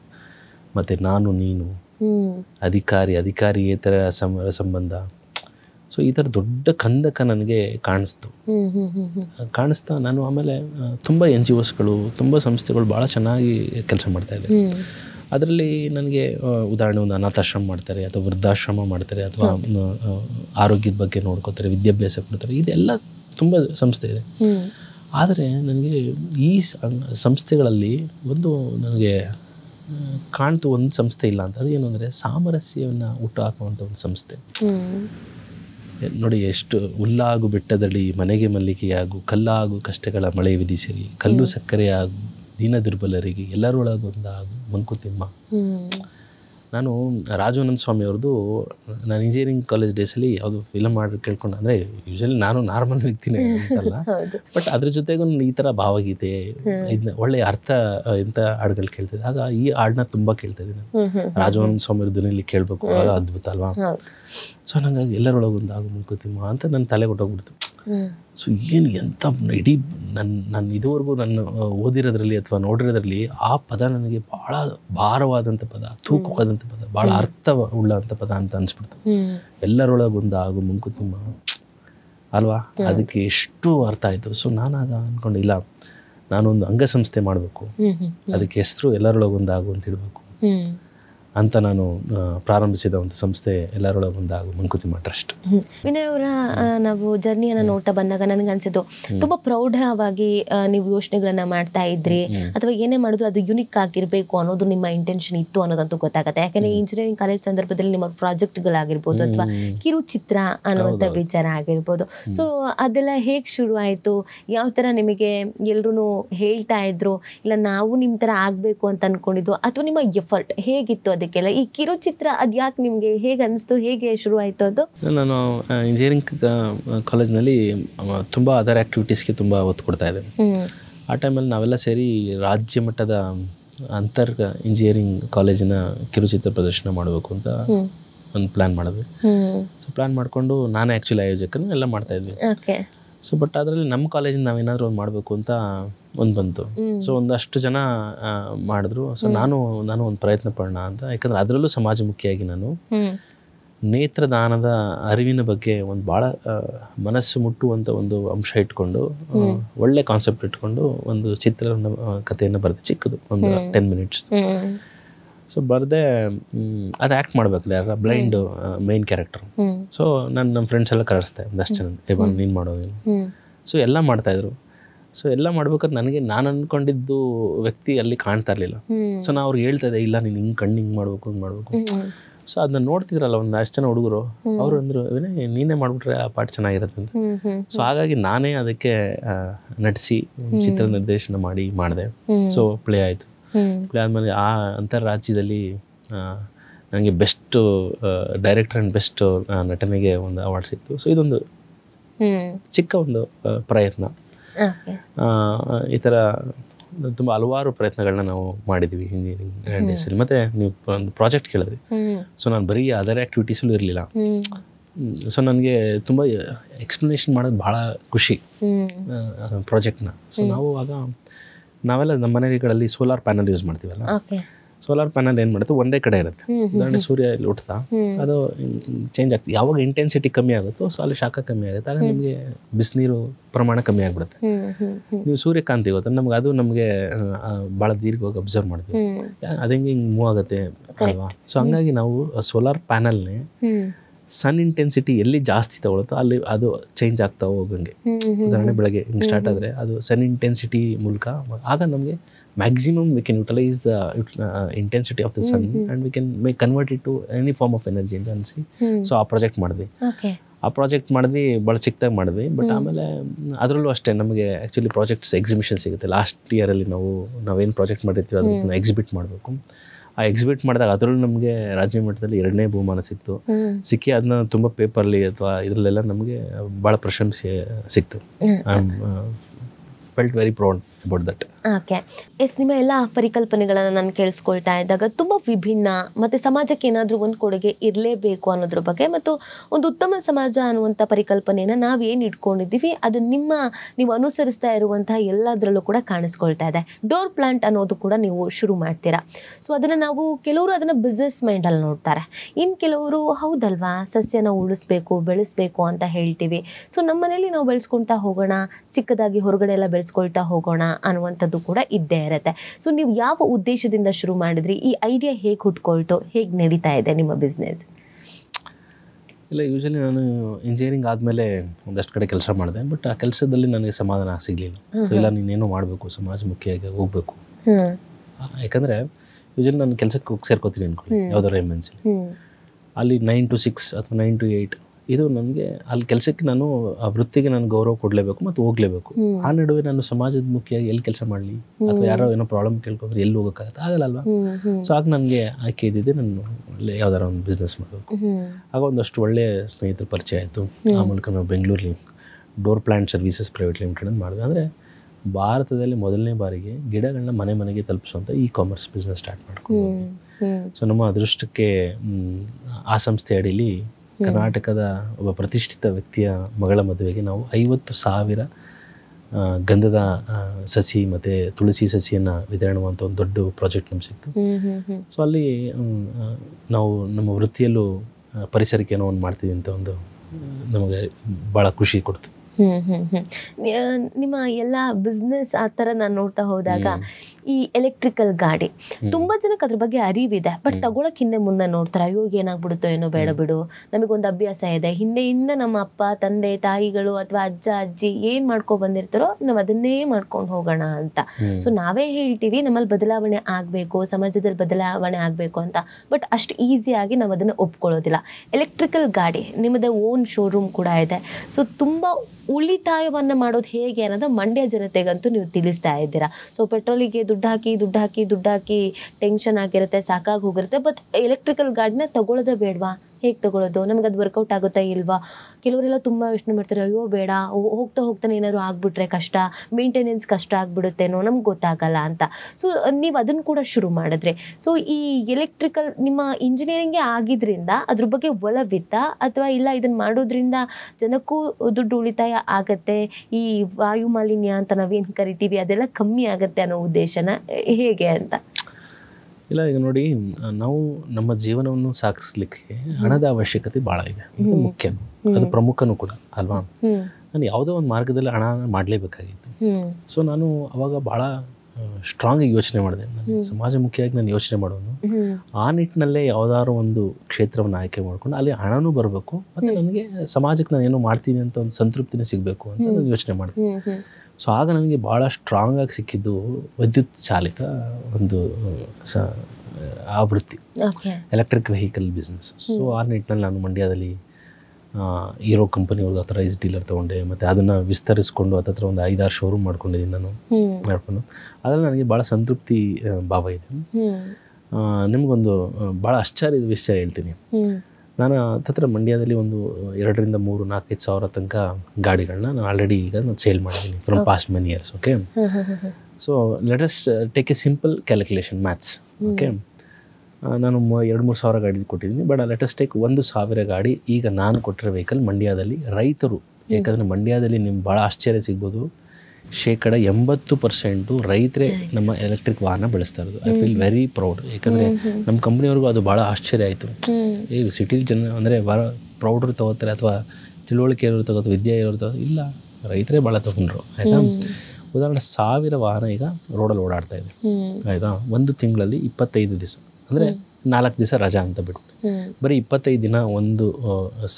ಮತ್ತು ನಾನು ನೀನು ಅಧಿಕಾರಿ ಅಧಿಕಾರಿಯೇತರ ಏತರ ಸಂಬಂಧ ಸೊ ಈ ಥರ ದೊಡ್ಡ ಕಂದಕ ನನಗೆ ಕಾಣಿಸ್ತು ಕಾಣಿಸ್ತಾ ನಾನು ಆಮೇಲೆ ತುಂಬ ಎನ್ ಜಿ ಓಸ್ಗಳು ತುಂಬ ಸಂಸ್ಥೆಗಳು ಭಾಳ ಚೆನ್ನಾಗಿ ಕೆಲಸ ಮಾಡ್ತಾಯಿದೆ ಅದರಲ್ಲಿ ನನಗೆ ಉದಾಹರಣೆ ಒಂದು ಅನಾಥಾಶ್ರಮ ಮಾಡ್ತಾರೆ ಅಥವಾ ವೃದ್ಧಾಶ್ರಮ ಮಾಡ್ತಾರೆ ಅಥವಾ ಆರೋಗ್ಯದ ಬಗ್ಗೆ ನೋಡ್ಕೋತಾರೆ ವಿದ್ಯಾಭ್ಯಾಸ ಕೊಡ್ತಾರೆ ಇದೆಲ್ಲ ತುಂಬ ಸಂಸ್ಥೆ ಇದೆ ಆದರೆ ನನಗೆ ಈ ಸಂಸ್ಥೆಗಳಲ್ಲಿ ಒಂದು ನನಗೆ ಕಾಣ್ತು ಒಂದು ಸಂಸ್ಥೆ ಇಲ್ಲ ಅಂತ ಏನು ಅಂದರೆ ಸಾಮರಸ್ಯವನ್ನು ಹುಟ್ಟು ಹಾಕುವಂಥ ಒಂದು ಸಂಸ್ಥೆ ನೋಡಿ ಎಷ್ಟು ಹುಲ್ಲಾಗು ಬೆಟ್ಟದಲ್ಲಿ ಮನೆಗೆ ಮಲ್ಲಿಗೆಯಾಗು ಕಲ್ಲಾಗು ಕಷ್ಟಗಳ ಮಳೆ ವಿಧಿಸಿರಿ ಕಲ್ಲು ಸಕ್ಕರೆ ಆಗು ದೀನ ದುರ್ಬಲರಿಗೆ ಎಲ್ಲರೊಳಗೊಂದಾಗು ಮಂಕುತಿಮ್ಮ ನಾನು ರಾಜಾನಂದ ಸ್ವಾಮಿ ಅವ್ರದ್ದು ನಾನು ಇಂಜಿನಿಯರಿಂಗ್ ಕಾಲೇಜ್ ಡೇಸಲ್ಲಿ ಯಾವುದು ಫಿಲಮ್ ಮಾಡಿ ಕೇಳ್ಕೊಂಡು ಅಂದರೆ ಯೂಶಲಿ ನಾನು ನಾರ್ಮಲ್ ವ್ಯಕ್ತಿನೇ ಅಲ್ಲ ಬಟ್ ಅದ್ರ ಜೊತೆಗೂ ಈ ಥರ ಭಾವಗೀತೆ ಇದನ್ನ ಒಳ್ಳೆಯ ಅರ್ಥ ಇಂಥ ಹಾಡುಗಳು ಕೇಳ್ತಿದ್ದೆ ಆಗ ಈ ಹಾಡನ್ನ ತುಂಬ ಕೇಳ್ತಾ ಇದ್ದೀನಿ ರಾಜಾನಂದ ಸ್ವಾಮಿ ಇಲ್ಲಿ ಕೇಳಬೇಕು ಅದ್ಭುತ ಅಲ್ವಾ ಸೊ ನಂಗಾಗಿ ಒಂದು ಆಗು ಮುನ್ಕೋತಿಮ್ಮ ಅಂತ ನನ್ನ ತಲೆ ಕೊಟ್ಟೋಗ್ಬಿಡ್ತು ಸೊ ಏನು ಎಂಥ ಇಡೀ ನನ್ನ ನನ್ನ ಇದುವರೆಗೂ ನಾನು ಓದಿರೋದ್ರಲ್ಲಿ ಅಥವಾ ನೋಡಿರೋದ್ರಲ್ಲಿ ಆ ಪದ ನನಗೆ ಭಾಳ ಭಾರವಾದಂಥ ಪದ ತೂಕವಾದಂಥ ಪದ ಭಾಳ ಅರ್ಥ ಉಳ್ಳಂಥ ಪದ ಅಂತ ಅನ್ಸ್ಬಿಡ್ತು ಎಲ್ಲರೊಳಗೊಂದು ಆಗು ಆಗು ಅಲ್ವಾ ಅದಕ್ಕೆ ಎಷ್ಟು ಅರ್ಥ ಆಯಿತು ಸೊ ನಾನಾಗ ಇಲ್ಲ ನಾನೊಂದು ಅಂಗಸಂಸ್ಥೆ ಮಾಡಬೇಕು ಅದಕ್ಕೆ ಹೆಸರು ಎಲ್ಲರೊಳಗೊಂದಾಗು ಅಂತ ಹೇಳ್ಬೇಕು ಅಂತ ನಾನು ಪ್ರಾರಂಭಿಸಿದ ಒಂದು ಸಂಸ್ಥೆ ಎಲ್ಲರೊಳಗೆ ಒಂದಾಗ ಮಂಕುತಿ ಟ್ರಸ್ಟ್ ವಿನಯ್ ಅವರ ನಾವು ಜರ್ನಿಯನ್ನು ನೋಡ್ತಾ ಬಂದಾಗ ನನಗೆ ಅನಿಸಿದ್ದು ತುಂಬ ಪ್ರೌಢವಾಗಿ ನೀವು ಯೋಚನೆಗಳನ್ನ ಮಾಡ್ತಾ ಇದ್ರಿ ಅಥವಾ ಏನೇ ಮಾಡಿದ್ರು ಅದು ಯುನಿಕ್ ಆಗಿರಬೇಕು ಅನ್ನೋದು ನಿಮ್ಮ ಇಂಟೆನ್ಷನ್ ಇತ್ತು ಅನ್ನೋದಂತೂ ಗೊತ್ತಾಗುತ್ತೆ ಯಾಕಂದ್ರೆ ಇಂಜಿನಿಯರಿಂಗ್ ಕಾಲೇಜ್ ಸಂದರ್ಭದಲ್ಲಿ ನಿಮ್ಮ ಪ್ರಾಜೆಕ್ಟ್ಗಳಾಗಿರ್ಬೋದು ಅಥವಾ ಕಿರುಚಿತ್ರ ಅನ್ನುವಂಥ ವಿಚಾರ ಆಗಿರ್ಬೋದು ಸೊ ಅದೆಲ್ಲ ಹೇಗೆ ಶುರುವಾಯಿತು ಯಾವ ಥರ ನಿಮಗೆ ಎಲ್ಲರೂ ಹೇಳ್ತಾ ಇದ್ರು ಇಲ್ಲ ನಾವು ನಿಮ್ಮ ಥರ ಆಗಬೇಕು ಅಂತ ಅನ್ಕೊಂಡಿದ್ದು ಅಥವಾ ನಿಮ್ಮ ಎಫರ್ಟ್ ಹೇಗಿತ್ತು ಅದಕ್ಕೆ ಅದಕ್ಕೆಲ್ಲ ಈ ಕಿರುಚಿತ್ರ ಅದ್ಯಾಕೆ ಯಾಕೆ ನಿಮಗೆ ಹೇಗೆ ಅನಿಸ್ತು ಹೇಗೆ ಶುರು ಆಯಿತು ಅದು ನಾನು ಇಂಜಿನಿಯರಿಂಗ್ ಕಾಲೇಜ್ನಲ್ಲಿ ತುಂಬ ಅದರ್ ಆ್ಯಕ್ಟಿವಿಟೀಸ್ಗೆ ತುಂಬಾ ಒತ್ತು ಕೊಡ್ತಾ ಇದ್ದೆ ಆ ಟೈಮಲ್ಲಿ ನಾವೆಲ್ಲ ಸೇರಿ ರಾಜ್ಯ ಮಟ್ಟದ ಅಂತರ್ ಇಂಜಿನಿಯರಿಂಗ್ ಕಾಲೇಜಿನ ಕಿರುಚಿತ್ರ ಪ್ರದರ್ಶನ ಮಾಡಬೇಕು ಅಂತ ಒಂದು ಪ್ಲ್ಯಾನ್ ಮಾಡಿದ್ವಿ ಸೊ ಪ್ಲ್ಯಾನ್ ಮಾಡಿಕೊಂಡು ನಾನೇ ಆ್ಯಕ್ಚುಲಿ ಆಯೋಜಕರು ಎಲ್ಲ ಮಾಡ್ತಾ ಇದ್ವಿ ಸೊ ಬಟ್ ಅದರಲ್ಲಿ ನಮ್ಮ ಕಾಲೇಜಿಂದ ನಾವೇನಾದರೂ ಒಂದು ಮಾಡಬೇಕು ಅಂತ ಒಂದು ಬಂತು ಸೊ ಒಂದಷ್ಟು ಜನ ಮಾಡಿದ್ರು ಸೊ ನಾನು ನಾನು ಒಂದು ಪ್ರಯತ್ನ ಪಡೋಣ ಅಂತ ಯಾಕಂದ್ರೆ ಅದರಲ್ಲೂ ಸಮಾಜಮುಖಿಯಾಗಿ ನಾನು ನೇತ್ರದಾನದ ಅರಿವಿನ ಬಗ್ಗೆ ಒಂದು ಭಾಳ ಮನಸ್ಸು ಮುಟ್ಟುವಂಥ ಒಂದು ಅಂಶ ಇಟ್ಕೊಂಡು ಒಳ್ಳೆ ಕಾನ್ಸೆಪ್ಟ್ ಇಟ್ಕೊಂಡು ಒಂದು ಚಿತ್ರ ಕಥೆಯನ್ನು ಬರೆದೆ ಚಿಕ್ಕದು ಒಂದು ಟೆನ್ ಮಿನಿಟ್ಸ್ ಸೊ ಬರೆದೆ ಅದು ಆ್ಯಕ್ಟ್ ಮಾಡಬೇಕಲ್ಲ ಯಾರ ಬ್ಲೈಂಡ್ ಮೈನ್ ಕ್ಯಾರೆಕ್ಟರ್ ಸೊ ನಾನು ನಮ್ಮ ಫ್ರೆಂಡ್ಸ್ ಎಲ್ಲ ಕರೆಸ್ತೆ ಒಂದಷ್ಟು ಜನ ನೀನು ಮಾಡೋದು ಸೊ ಎಲ್ಲ ಮಾಡ್ತಾಯಿದ್ರು ಸೊ ಎಲ್ಲ ಮಾಡ್ಬೇಕಾದ್ರೆ ನನಗೆ ನಾನು ಅನ್ಕೊಂಡಿದ್ದು ವ್ಯಕ್ತಿ ಅಲ್ಲಿ ಕಾಣ್ತಾ ಇರಲಿಲ್ಲ ಸೊ ನಾ ಅವ್ರಿಗೆ ಹೇಳ್ತಾ ಇದ್ದೆ ಇಲ್ಲ ನೀನು ಹಿಂಗೆ ಕಣ್ಣು ಹಿಂಗೆ ಮಾಡ್ಬೇಕು ಹಿಂಗೆ ಮಾಡ್ಬೇಕು ಸೊ ಅದನ್ನ ನೋಡ್ತಿದ್ರಲ್ಲ ಒಂದು ಅಷ್ಟು ಜನ ಹುಡುಗರು ಅವರು ಅಂದರು ನೀನೇ ಮಾಡಿಬಿಟ್ರೆ ಆ ಪಾಠ ಚೆನ್ನಾಗಿರುತ್ತೆ ಅಂತ ಸೊ ಹಾಗಾಗಿ ನಾನೇ ಅದಕ್ಕೆ ನಟಿಸಿ ಚಿತ್ರ ನಿರ್ದೇಶನ ಮಾಡಿ ಮಾಡಿದೆ ಸೊ ಪ್ಲೇ ಆಯಿತು ಪ್ಲೇ ಆದಮೇಲೆ ಆ ಅಂತಾರಾಜ್ಯದಲ್ಲಿ ನನಗೆ ಬೆಸ್ಟ್ ಡೈರೆಕ್ಟರ್ ಆ್ಯಂಡ್ ಬೆಸ್ಟ್ ನಟನೆಗೆ ಒಂದು ಅವಾರ್ಡ್ ಸಿಕ್ತು ಸೊ ಇದೊಂದು ಚಿಕ್ಕ ಒಂದು ಪ್ರಯತ್ನ ಈ ಥರ ತುಂಬ ಹಲವಾರು ಪ್ರಯತ್ನಗಳನ್ನ ನಾವು ಮಾಡಿದ್ವಿ ಇಂಜಿನಿಯರಿಂಗ್ ಡೇಸಲ್ಲಿ ಮತ್ತೆ ನೀವು ಒಂದು ಪ್ರಾಜೆಕ್ಟ್ ಕೇಳಿದ್ರಿ ಸೊ ನಾನು ಬರೀ ಅದರ್ ಆ್ಯಕ್ಟಿವಿಟೀಸಲ್ಲೂ ಇರಲಿಲ್ಲ ಸೊ ನನಗೆ ತುಂಬ ಎಕ್ಸ್ಪ್ಲನೇಷನ್ ಮಾಡೋದು ಭಾಳ ಖುಷಿ ಪ್ರಾಜೆಕ್ಟ್ನ ಸೊ ನಾವು ಆಗ ನಾವೆಲ್ಲ ನಮ್ಮ ಮನೆಗಳಲ್ಲಿ ಸೋಲಾರ್ ಪ್ಯಾನಲ್ ಯೂಸ್ ಮಾಡ್ತೀವಲ್ಲ ಸೋಲಾರ್ ಪ್ಯಾನಲ್ ಏನು ಮಾಡುತ್ತೆ ಒಂದೇ ಕಡೆ ಇರುತ್ತೆ ಉದಾಹರಣೆ ಸೂರ್ಯ ಇಲ್ಲಿ ಹುಟ್ಟುತ್ತಾ ಅದು ಚೇಂಜ್ ಆಗ್ತದೆ ಯಾವಾಗ ಇಂಟೆನ್ಸಿಟಿ ಕಮ್ಮಿ ಆಗುತ್ತೋ ಸೊ ಅಲ್ಲಿ ಶಾಖ ಕಮ್ಮಿ ಆಗುತ್ತೆ ಆಗ ನಿಮಗೆ ಬಿಸಿನೀರು ಪ್ರಮಾಣ ಕಮ್ಮಿ ಆಗ್ಬಿಡುತ್ತೆ ನೀವು ಸೂರ್ಯಕಾಂತಿ ಗೊತ್ತ ನಮ್ಗೆ ಅದು ನಮಗೆ ಭಾಳ ದೀರ್ಘವಾಗಿ ಅಬ್ಸರ್ವ್ ಮಾಡ್ತೀವಿ ಅದಂಗೆ ಹಿಂಗೆ ಮೂವ್ ಆಗುತ್ತೆ ಅಲ್ವಾ ಸೊ ಹಂಗಾಗಿ ನಾವು ಸೋಲಾರ್ ಪ್ಯಾನಲ್ನೇ ಸನ್ ಇಂಟೆನ್ಸಿಟಿ ಎಲ್ಲಿ ಜಾಸ್ತಿ ತಗೊಳುತ್ತೋ ಅಲ್ಲಿ ಅದು ಚೇಂಜ್ ಆಗ್ತಾ ಹೋಗಂಗೆ ಉದಾಹರಣೆ ಬೆಳಗ್ಗೆ ಹಿಂಗೆ ಸ್ಟಾರ್ಟ್ ಆದರೆ ಅದು ಸನ್ ಇಂಟೆನ್ಸಿಟಿ ಮೂಲಕ ಆಗ ನಮಗೆ maximum we can utilize the uh, intensity of the sun mm-hmm. and we can make, convert it to any form of energy ಅಂತ ಅನಿಸಿ ಸೊ ಆ ಪ್ರಾಜೆಕ್ಟ್ ಮಾಡಿದ್ವಿ ಆ ಪ್ರಾಜೆಕ್ಟ್ ಮಾಡಿದ್ವಿ ಭಾಳ ಚಿಕ್ಕದಾಗಿ ಮಾಡಿದ್ವಿ ಬಟ್ hmm. ಆಮೇಲೆ ಅದರಲ್ಲೂ ಅಷ್ಟೇ ನಮಗೆ ಆ್ಯಕ್ಚುಲಿ ಪ್ರಾಜೆಕ್ಟ್ಸ್ ಎಕ್ಸಿಬಿಷನ್ ಸಿಗುತ್ತೆ ಲಾಸ್ಟ್ ಇಯರಲ್ಲಿ ನಾವು ನಾವೇನು ಪ್ರಾಜೆಕ್ಟ್ ಮಾಡಿರ್ತೀವಿ ಅದನ್ನ ಎಕ್ಸಿಬಿಟ್ hmm. ಮಾಡಬೇಕು ಆ ಎಕ್ಸಿಬಿಟ್ ಮಾಡಿದಾಗ ಅದರಲ್ಲೂ ನಮಗೆ ರಾಜ್ಯ ಮಟ್ಟದಲ್ಲಿ ಎರಡನೇ ಬಹುಮಾನ ಸಿಕ್ತು ಸಿಕ್ಕಿ ಅದನ್ನ ತುಂಬ ಪೇಪರ್ಲಿ ಅಥವಾ ಇದರಲ್ಲೆಲ್ಲ ನಮಗೆ ಭಾಳ ಪ್ರಶಂಸೆ ಸಿಕ್ತು I felt very proud about that okay yes ನಿಮ್ಮ ಎಲ್ಲ ಪರಿಕಲ್ಪನೆಗಳನ್ನು ನಾನು ಕೇಳಿಸ್ಕೊಳ್ತಾ ಇದ್ದಾಗ ತುಂಬ ವಿಭಿನ್ನ ಮತ್ತು ಸಮಾಜಕ್ಕೆ ಏನಾದರೂ ಒಂದು ಕೊಡುಗೆ ಇರಲೇಬೇಕು ಅನ್ನೋದ್ರ ಬಗ್ಗೆ ಮತ್ತು ಒಂದು ಉತ್ತಮ ಸಮಾಜ ಅನ್ನುವಂಥ ಪರಿಕಲ್ಪನೆಯನ್ನು ನಾವು ಏನು ಇಟ್ಕೊಂಡಿದ್ದೀವಿ ಅದು ನಿಮ್ಮ ನೀವು ಅನುಸರಿಸ್ತಾ ಇರುವಂತಹ ಎಲ್ಲದರಲ್ಲೂ ಕೂಡ ಕಾಣಿಸ್ಕೊಳ್ತಾ ಇದೆ ಡೋರ್ ಪ್ಲಾಂಟ್ ಅನ್ನೋದು ಕೂಡ ನೀವು ಶುರು ಮಾಡ್ತೀರಾ ಸೊ ಅದನ್ನು ನಾವು ಕೆಲವರು ಅದನ್ನು ಬಿಸ್ನೆಸ್ ಮೈಂಡಲ್ಲಿ ನೋಡ್ತಾರೆ ಇನ್ನು ಕೆಲವರು ಹೌದಲ್ವಾ ಸಸ್ಯನ ಉಳಿಸ್ಬೇಕು ಬೆಳೆಸಬೇಕು ಅಂತ ಹೇಳ್ತೀವಿ ಸೊ ನಮ್ಮ ಮನೇಲಿ ನಾವು ಬೆಳೆಸ್ಕೊಳ್ತಾ ಹೋಗೋಣ ಚಿಕ್ಕದಾಗಿ ಹೊರಗಡೆ ಎಲ್ಲ ಬೆಳೆಸ್ಕೊಳ್ತಾ ಹೋಗೋಣ ಅನ್ನುವಂಥದ್ದು ಅನ್ನೋದು ಕೂಡ ಇದ್ದೇ ಇರುತ್ತೆ ಸೊ ನೀವು ಯಾವ ಉದ್ದೇಶದಿಂದ ಶುರು ಮಾಡಿದ್ರಿ ಈ ಐಡಿಯಾ ಹೇಗೆ ಹುಟ್ಕೊಳ್ತು ಹೇಗೆ ನಡೀತಾ ಇದೆ ನಿಮ್ಮ ಬಿಸ್ನೆಸ್ ಇಲ್ಲ ಯೂಶಲಿ ನಾನು ಇಂಜಿನಿಯರಿಂಗ್ ಆದಮೇಲೆ ಒಂದಷ್ಟು ಕಡೆ ಕೆಲಸ ಮಾಡಿದೆ ಬಟ್ ಆ ಕೆಲಸದಲ್ಲಿ ನನಗೆ ಸಮಾಧಾನ ಸಿಗಲಿಲ್ಲ ಸೊ ಇಲ್ಲ ನೀನೇನೋ ಮಾಡಬೇಕು ಮುಖ್ಯವಾಗಿ ಹೋಗಬೇಕು ಯಾಕಂದರೆ ಯೂಶಲಿ ನಾನು ಕೆಲಸಕ್ಕೆ ಹೋಗಿ ಸೇರ್ಕೋತೀನಿ ಅನ್ಕೊಳ್ಳಿ ಯಾವುದಾದ್ರು ಎಮ್ ಎನ್ ಸಿ ಅಲ್ಲಿ ನೈನ್ ಟು ಸಿಕ್ಸ್ ಅಥವಾ ನೈನ್ ಟು ಏಯ್ಟ್ ಇದು ನನಗೆ ಅಲ್ಲಿ ಕೆಲಸಕ್ಕೆ ನಾನು ಆ ವೃತ್ತಿಗೆ ನಾನು ಗೌರವ ಕೊಡಲೇಬೇಕು ಮತ್ತು ಹೋಗ್ಲೇಬೇಕು ಆ ನಡುವೆ ನಾನು ಸಮಾಜದ ಮುಖ್ಯವಾಗಿ ಎಲ್ಲಿ ಕೆಲಸ ಮಾಡಲಿ ಅಥವಾ ಯಾರೋ ಏನೋ ಪ್ರಾಬ್ಲಮ್ ಕೇಳ್ಕೊಂಡ್ರೆ ಎಲ್ಲಿ ಹೋಗೋಕ್ಕಾಗತ್ತೆ ಆಗಲ್ಲ ಅಲ್ವಾ ಸೊ ಆಗ ನನಗೆ ಆಯ್ಕೆ ಇದ್ದಿದ್ದೆ ನಾನು ಯಾವ್ದಾರ ಒಂದು ಬಿಸ್ನೆಸ್ ಮಾಡಬೇಕು ಆಗ ಒಂದಷ್ಟು ಒಳ್ಳೆಯ ಸ್ನೇಹಿತರ ಪರಿಚಯ ಆಯಿತು ಆ ಮೂಲಕ ನಾವು ಬೆಂಗಳೂರಲ್ಲಿ door plant services private limited ಅಂತ ಮಾಡಿದೆ ಅಂದರೆ ಭಾರತದಲ್ಲಿ ಮೊದಲನೇ ಬಾರಿಗೆ ಗಿಡಗಳನ್ನ ಮನೆ ಮನೆಗೆ ತಲುಪಿಸುವಂಥ ಇ ಕಾಮರ್ಸ್ ಬಿಸ್ನೆಸ್ ಸ್ಟಾರ್ಟ್ ಮಾಡ್ಕೊಂಡು ಸೊ ನಮ್ಮ ಅದೃಷ್ಟಕ್ಕೆ ಆ ಸಂಸ್ಥೆ ಅಡಿಯಲ್ಲಿ ಕರ್ನಾಟಕದ ಒಬ್ಬ ಪ್ರತಿಷ್ಠಿತ ವ್ಯಕ್ತಿಯ ಮಗಳ ಮದುವೆಗೆ ನಾವು ಐವತ್ತು ಸಾವಿರ ಗಂಧದ ಸಸಿ ಮತ್ತು ತುಳಸಿ ಸಸಿಯನ್ನ ವಿತರಣೆ ಒಂದು ದೊಡ್ಡ ಪ್ರಾಜೆಕ್ಟ್ ನಮ್ಗೆ ಸಿಕ್ತು ಸೊ ಅಲ್ಲಿ ನಾವು ನಮ್ಮ ವೃತ್ತಿಯಲ್ಲೂ ಪರಿಸರಕ್ಕೆ ಏನೋ ಒಂದು ಮಾಡ್ತೀವಿ ಅಂತ ಒಂದು ನಮಗೆ ಭಾಳ ಖುಷಿ ಕೊಡ್ತು ನಿಮ್ಮ ಎಲ್ಲ ಬಿಸ್ನೆಸ್ ಆ ತರ ನಾನು ನೋಡ್ತಾ ಹೋದಾಗ ಈ ಎಲೆಕ್ಟ್ರಿಕಲ್ ಗಾಡಿ ತುಂಬಾ ಜನಕ್ಕೆ ಅದ್ರ ಬಗ್ಗೆ ಅರಿವಿದೆ ಬಟ್ ತಗೊಳಕ್ ಹಿಂದೆ ಮುಂದೆ ನೋಡ್ತಾರೆ ಅಯ್ಯೋ ಏನಾಗ್ಬಿಡುತ್ತೋ ಏನೋ ಬೇಡ ಬಿಡು ನಮಗೊಂದು ಅಭ್ಯಾಸ ಇದೆ ಹಿಂದೆಯಿಂದ ನಮ್ಮ ಅಪ್ಪ ತಂದೆ ತಾಯಿಗಳು ಅಥವಾ ಅಜ್ಜ ಅಜ್ಜಿ ಏನ್ ಮಾಡ್ಕೊ ಬಂದಿರ್ತಾರೋ ನಾವ್ ಅದನ್ನೇ ಮಾಡ್ಕೊಂಡು ಹೋಗೋಣ ಅಂತ ಸೊ ನಾವೇ ಹೇಳ್ತೀವಿ ನಮ್ಮಲ್ಲಿ ಬದಲಾವಣೆ ಆಗ್ಬೇಕು ಸಮಾಜದಲ್ಲಿ ಬದಲಾವಣೆ ಆಗ್ಬೇಕು ಅಂತ ಬಟ್ ಅಷ್ಟು ಈಸಿಯಾಗಿ ನಾವು ಅದನ್ನ ಒಪ್ಕೊಳ್ಳೋದಿಲ್ಲ ಎಲೆಕ್ಟ್ರಿಕಲ್ ಗಾಡಿ ನಿಮ್ಮದೇ ಓನ್ ಶೋರೂಮ್ ಕೂಡ ಇದೆ ಸೊ ತುಂಬಾ ಉಳಿತಾಯವನ್ನು ಮಾಡೋದು ಹೇಗೆ ಅನ್ನೋದು ಮಂಡ್ಯ ಜನತೆಗಂತೂ ನೀವು ತಿಳಿಸ್ತಾ ಇದ್ದೀರಾ ಸೊ ಪೆಟ್ರೋಲಿಗೆ ದುಡ್ಡು ಹಾಕಿ ದುಡ್ಡು ಹಾಕಿ ದುಡ್ಡು ಹಾಕಿ ಟೆನ್ಷನ್ ಆಗಿರುತ್ತೆ ಸಾಕಾಗಿ ಹೋಗಿರುತ್ತೆ ಬಟ್ ಎಲೆಕ್ಟ್ರಿಕಲ್ ಗಾಡಿನ ತಗೊಳ್ಳೋದೇ ಬೇಡವಾ ಹೇಗೆ ತಗೊಳ್ಳೋದು ನಮ್ಗೆ ಅದು ವರ್ಕೌಟ್ ಆಗುತ್ತಾ ಇಲ್ವಾ ಕೆಲವರೆಲ್ಲ ತುಂಬ ಯೋಚನೆ ಮಾಡ್ತಾರೆ ಅಯ್ಯೋ ಬೇಡ ಹೋಗ್ತಾ ಹೋಗ್ತಾನೆ ಏನಾದ್ರು ಆಗಿಬಿಟ್ರೆ ಕಷ್ಟ ಮೇಂಟೆನೆನ್ಸ್ ಕಷ್ಟ ಆಗಿಬಿಡುತ್ತೇನೋ ನಮ್ಗೆ ಗೊತ್ತಾಗಲ್ಲ ಅಂತ ಸೊ ನೀವು ಅದನ್ನು ಕೂಡ ಶುರು ಮಾಡಿದ್ರೆ ಸೊ ಈ ಎಲೆಕ್ಟ್ರಿಕಲ್ ನಿಮ್ಮ ಇಂಜಿನಿಯರಿಂಗೇ ಆಗಿದ್ರಿಂದ ಅದ್ರ ಬಗ್ಗೆ ಒಲವಿತ್ತ ಅಥವಾ ಇಲ್ಲ ಇದನ್ನು ಮಾಡೋದ್ರಿಂದ ಜನಕ್ಕೂ ದುಡ್ಡು ಉಳಿತಾಯ ಆಗತ್ತೆ ಈ ವಾಯು ಮಾಲಿನ್ಯ ಅಂತ ನಾವೇನು ಕರಿತೀವಿ ಅದೆಲ್ಲ ಕಮ್ಮಿ ಆಗುತ್ತೆ ಅನ್ನೋ ಉದ್ದೇಶನ ಹೇಗೆ ಅಂತ ಇಲ್ಲ ಈಗ ನೋಡಿ ನಾವು ನಮ್ಮ ಜೀವನವನ್ನು ಸಾಗಿಸ್ಲಿಕ್ಕೆ ಹಣದ ಅವಶ್ಯಕತೆ ಭಾಳ ಇದೆ ಮುಖ್ಯ ಅದು ಪ್ರಮುಖನೂ ಕೂಡ ಅಲ್ವಾ ನಾನು ಯಾವುದೋ ಒಂದು ಮಾರ್ಗದಲ್ಲಿ ಹಣ ಮಾಡಲೇಬೇಕಾಗಿತ್ತು ಸೊ ನಾನು ಅವಾಗ ಭಾಳ ಸ್ಟ್ರಾಂಗ್ ಆಗಿ ಯೋಚನೆ ಮಾಡಿದೆ ನಾನು ಮುಖ್ಯವಾಗಿ ನಾನು ಯೋಚನೆ ಮಾಡೋನು ಆ ನಿಟ್ಟಿನಲ್ಲೇ ಯಾವ್ದಾದ್ರು ಒಂದು ಕ್ಷೇತ್ರವನ್ನು ಆಯ್ಕೆ ಮಾಡ್ಕೊಂಡು ಅಲ್ಲಿ ಹಣನೂ ಬರಬೇಕು ಮತ್ತೆ ನನಗೆ ಸಮಾಜಕ್ಕೆ ನಾನು ಏನೋ ಮಾಡ್ತೀನಿ ಅಂತ ಒಂದು ಸಂತೃಪ್ತಿನೇ ಸಿಗಬೇಕು ಅಂತ ನಾನು ಯೋಚನೆ ಮಾಡಿದೆ ಸೊ ಆಗ ನನಗೆ ಭಾಳ ಆಗಿ ಸಿಕ್ಕಿದ್ದು ವಿದ್ಯುತ್ ಚಾಲಿತ ಒಂದು ಸ ಆವೃತ್ತಿ ಎಲೆಕ್ಟ್ರಿಕ್ ವೆಹಿಕಲ್ ಬಿಸ್ನೆಸ್ ಸೊ ಆ ನಿಟ್ಟಿನಲ್ಲಿ ನಾನು ಮಂಡ್ಯದಲ್ಲಿ ಈರೋ ಕಂಪನಿ ಥರ ಅಥರೈಸ್ ಡೀಲರ್ ತೊಗೊಂಡೆ ಮತ್ತು ಅದನ್ನು ವಿಸ್ತರಿಸ್ಕೊಂಡು ಹತ್ರ ಒಂದು ಐದಾರು ಶೋರೂಮ್ ಮಾಡ್ಕೊಂಡಿದ್ದೀನಿ ನಾನು ಮಾಡ್ಕೊಂಡು ಅದರಲ್ಲಿ ನನಗೆ ಭಾಳ ಸಂತೃಪ್ತಿ ಭಾವ ಇದೆ ನಿಮಗೊಂದು ಭಾಳ ಆಶ್ಚರ್ಯದ ವಿಷಯ ಹೇಳ್ತೀನಿ ನಾನು ತತ್ರ ಮಂಡ್ಯದಲ್ಲಿ ಒಂದು ಎರಡರಿಂದ ಮೂರು ನಾಲ್ಕೈದು ಸಾವಿರ ತನಕ ಗಾಡಿಗಳನ್ನ ನಾನು ಆಲ್ರೆಡಿ ಈಗ ನಾನು ಸೇಲ್ ಮಾಡಿದ್ದೀನಿ from past many years okay so let's take a simple calculation maths okay ನಾನು ಎರಡು ಮೂರು ಸಾವಿರ ಗಾಡಿ ಕೊಟ್ಟಿದ್ದೀನಿ ಬಟ್ ಲೆಟಸ್ ಟೇಕ್ ಒಂದು ಸಾವಿರ ಗಾಡಿ ಈಗ ನಾನು ಕೊಟ್ಟಿರೋ ವೆಹಿಕಲ್ ಮಂಡ್ಯದಲ್ಲಿ ರೈತರು ಯಾಕಂದರೆ ಮಂಡ್ಯದಲ್ಲಿ ನಿಮ್ಗೆ ಭಾಳ ಆಶ್ಚರ್ಯ ಸಿಗ್ಬೋದು ಶೇಕಡ ಎಂಬತ್ತು ಪರ್ಸೆಂಟು ರೈತರೇ ನಮ್ಮ ಎಲೆಕ್ಟ್ರಿಕ್ ವಾಹನ ಬಳಸ್ತಾ ಇರೋದು ಐ ಫೀಲ್ ವೆರಿ ಪ್ರೌಡ್ ಯಾಕಂದರೆ ನಮ್ಮ ಕಂಪ್ನಿಯವ್ರಿಗೂ ಅದು ಭಾಳ ಆಶ್ಚರ್ಯ ಆಯಿತು ಈಗ ಸಿಟಿ ಜನ ಅಂದರೆ ಭಾಳ ಪ್ರೌಡ್ರು ತಗೋತಾರೆ ಅಥವಾ ತಿಳುವಳಿಕೆ ಇರೋರು ತಗೋತಾರೆ ವಿದ್ಯೆ ಇರೋರು ತಗೋ ಇಲ್ಲ ರೈತರೇ ಭಾಳ ತಗೊಂಡ್ರು ಆಯಿತಾ ಉದಾಹರಣೆ ಸಾವಿರ ವಾಹನ ಈಗ ರೋಡಲ್ಲಿ ಓಡಾಡ್ತಾ ಇದೆ ಆಯಿತಾ ಒಂದು ತಿಂಗಳಲ್ಲಿ ಇಪ್ಪತ್ತೈದು ದಿವಸ ಅಂದರೆ ನಾಲ್ಕು ದಿವಸ ರಜಾ ಅಂತ ಬಿಟ್ಟು ಬರೀ ಇಪ್ಪತ್ತೈದು ದಿನ ಒಂದು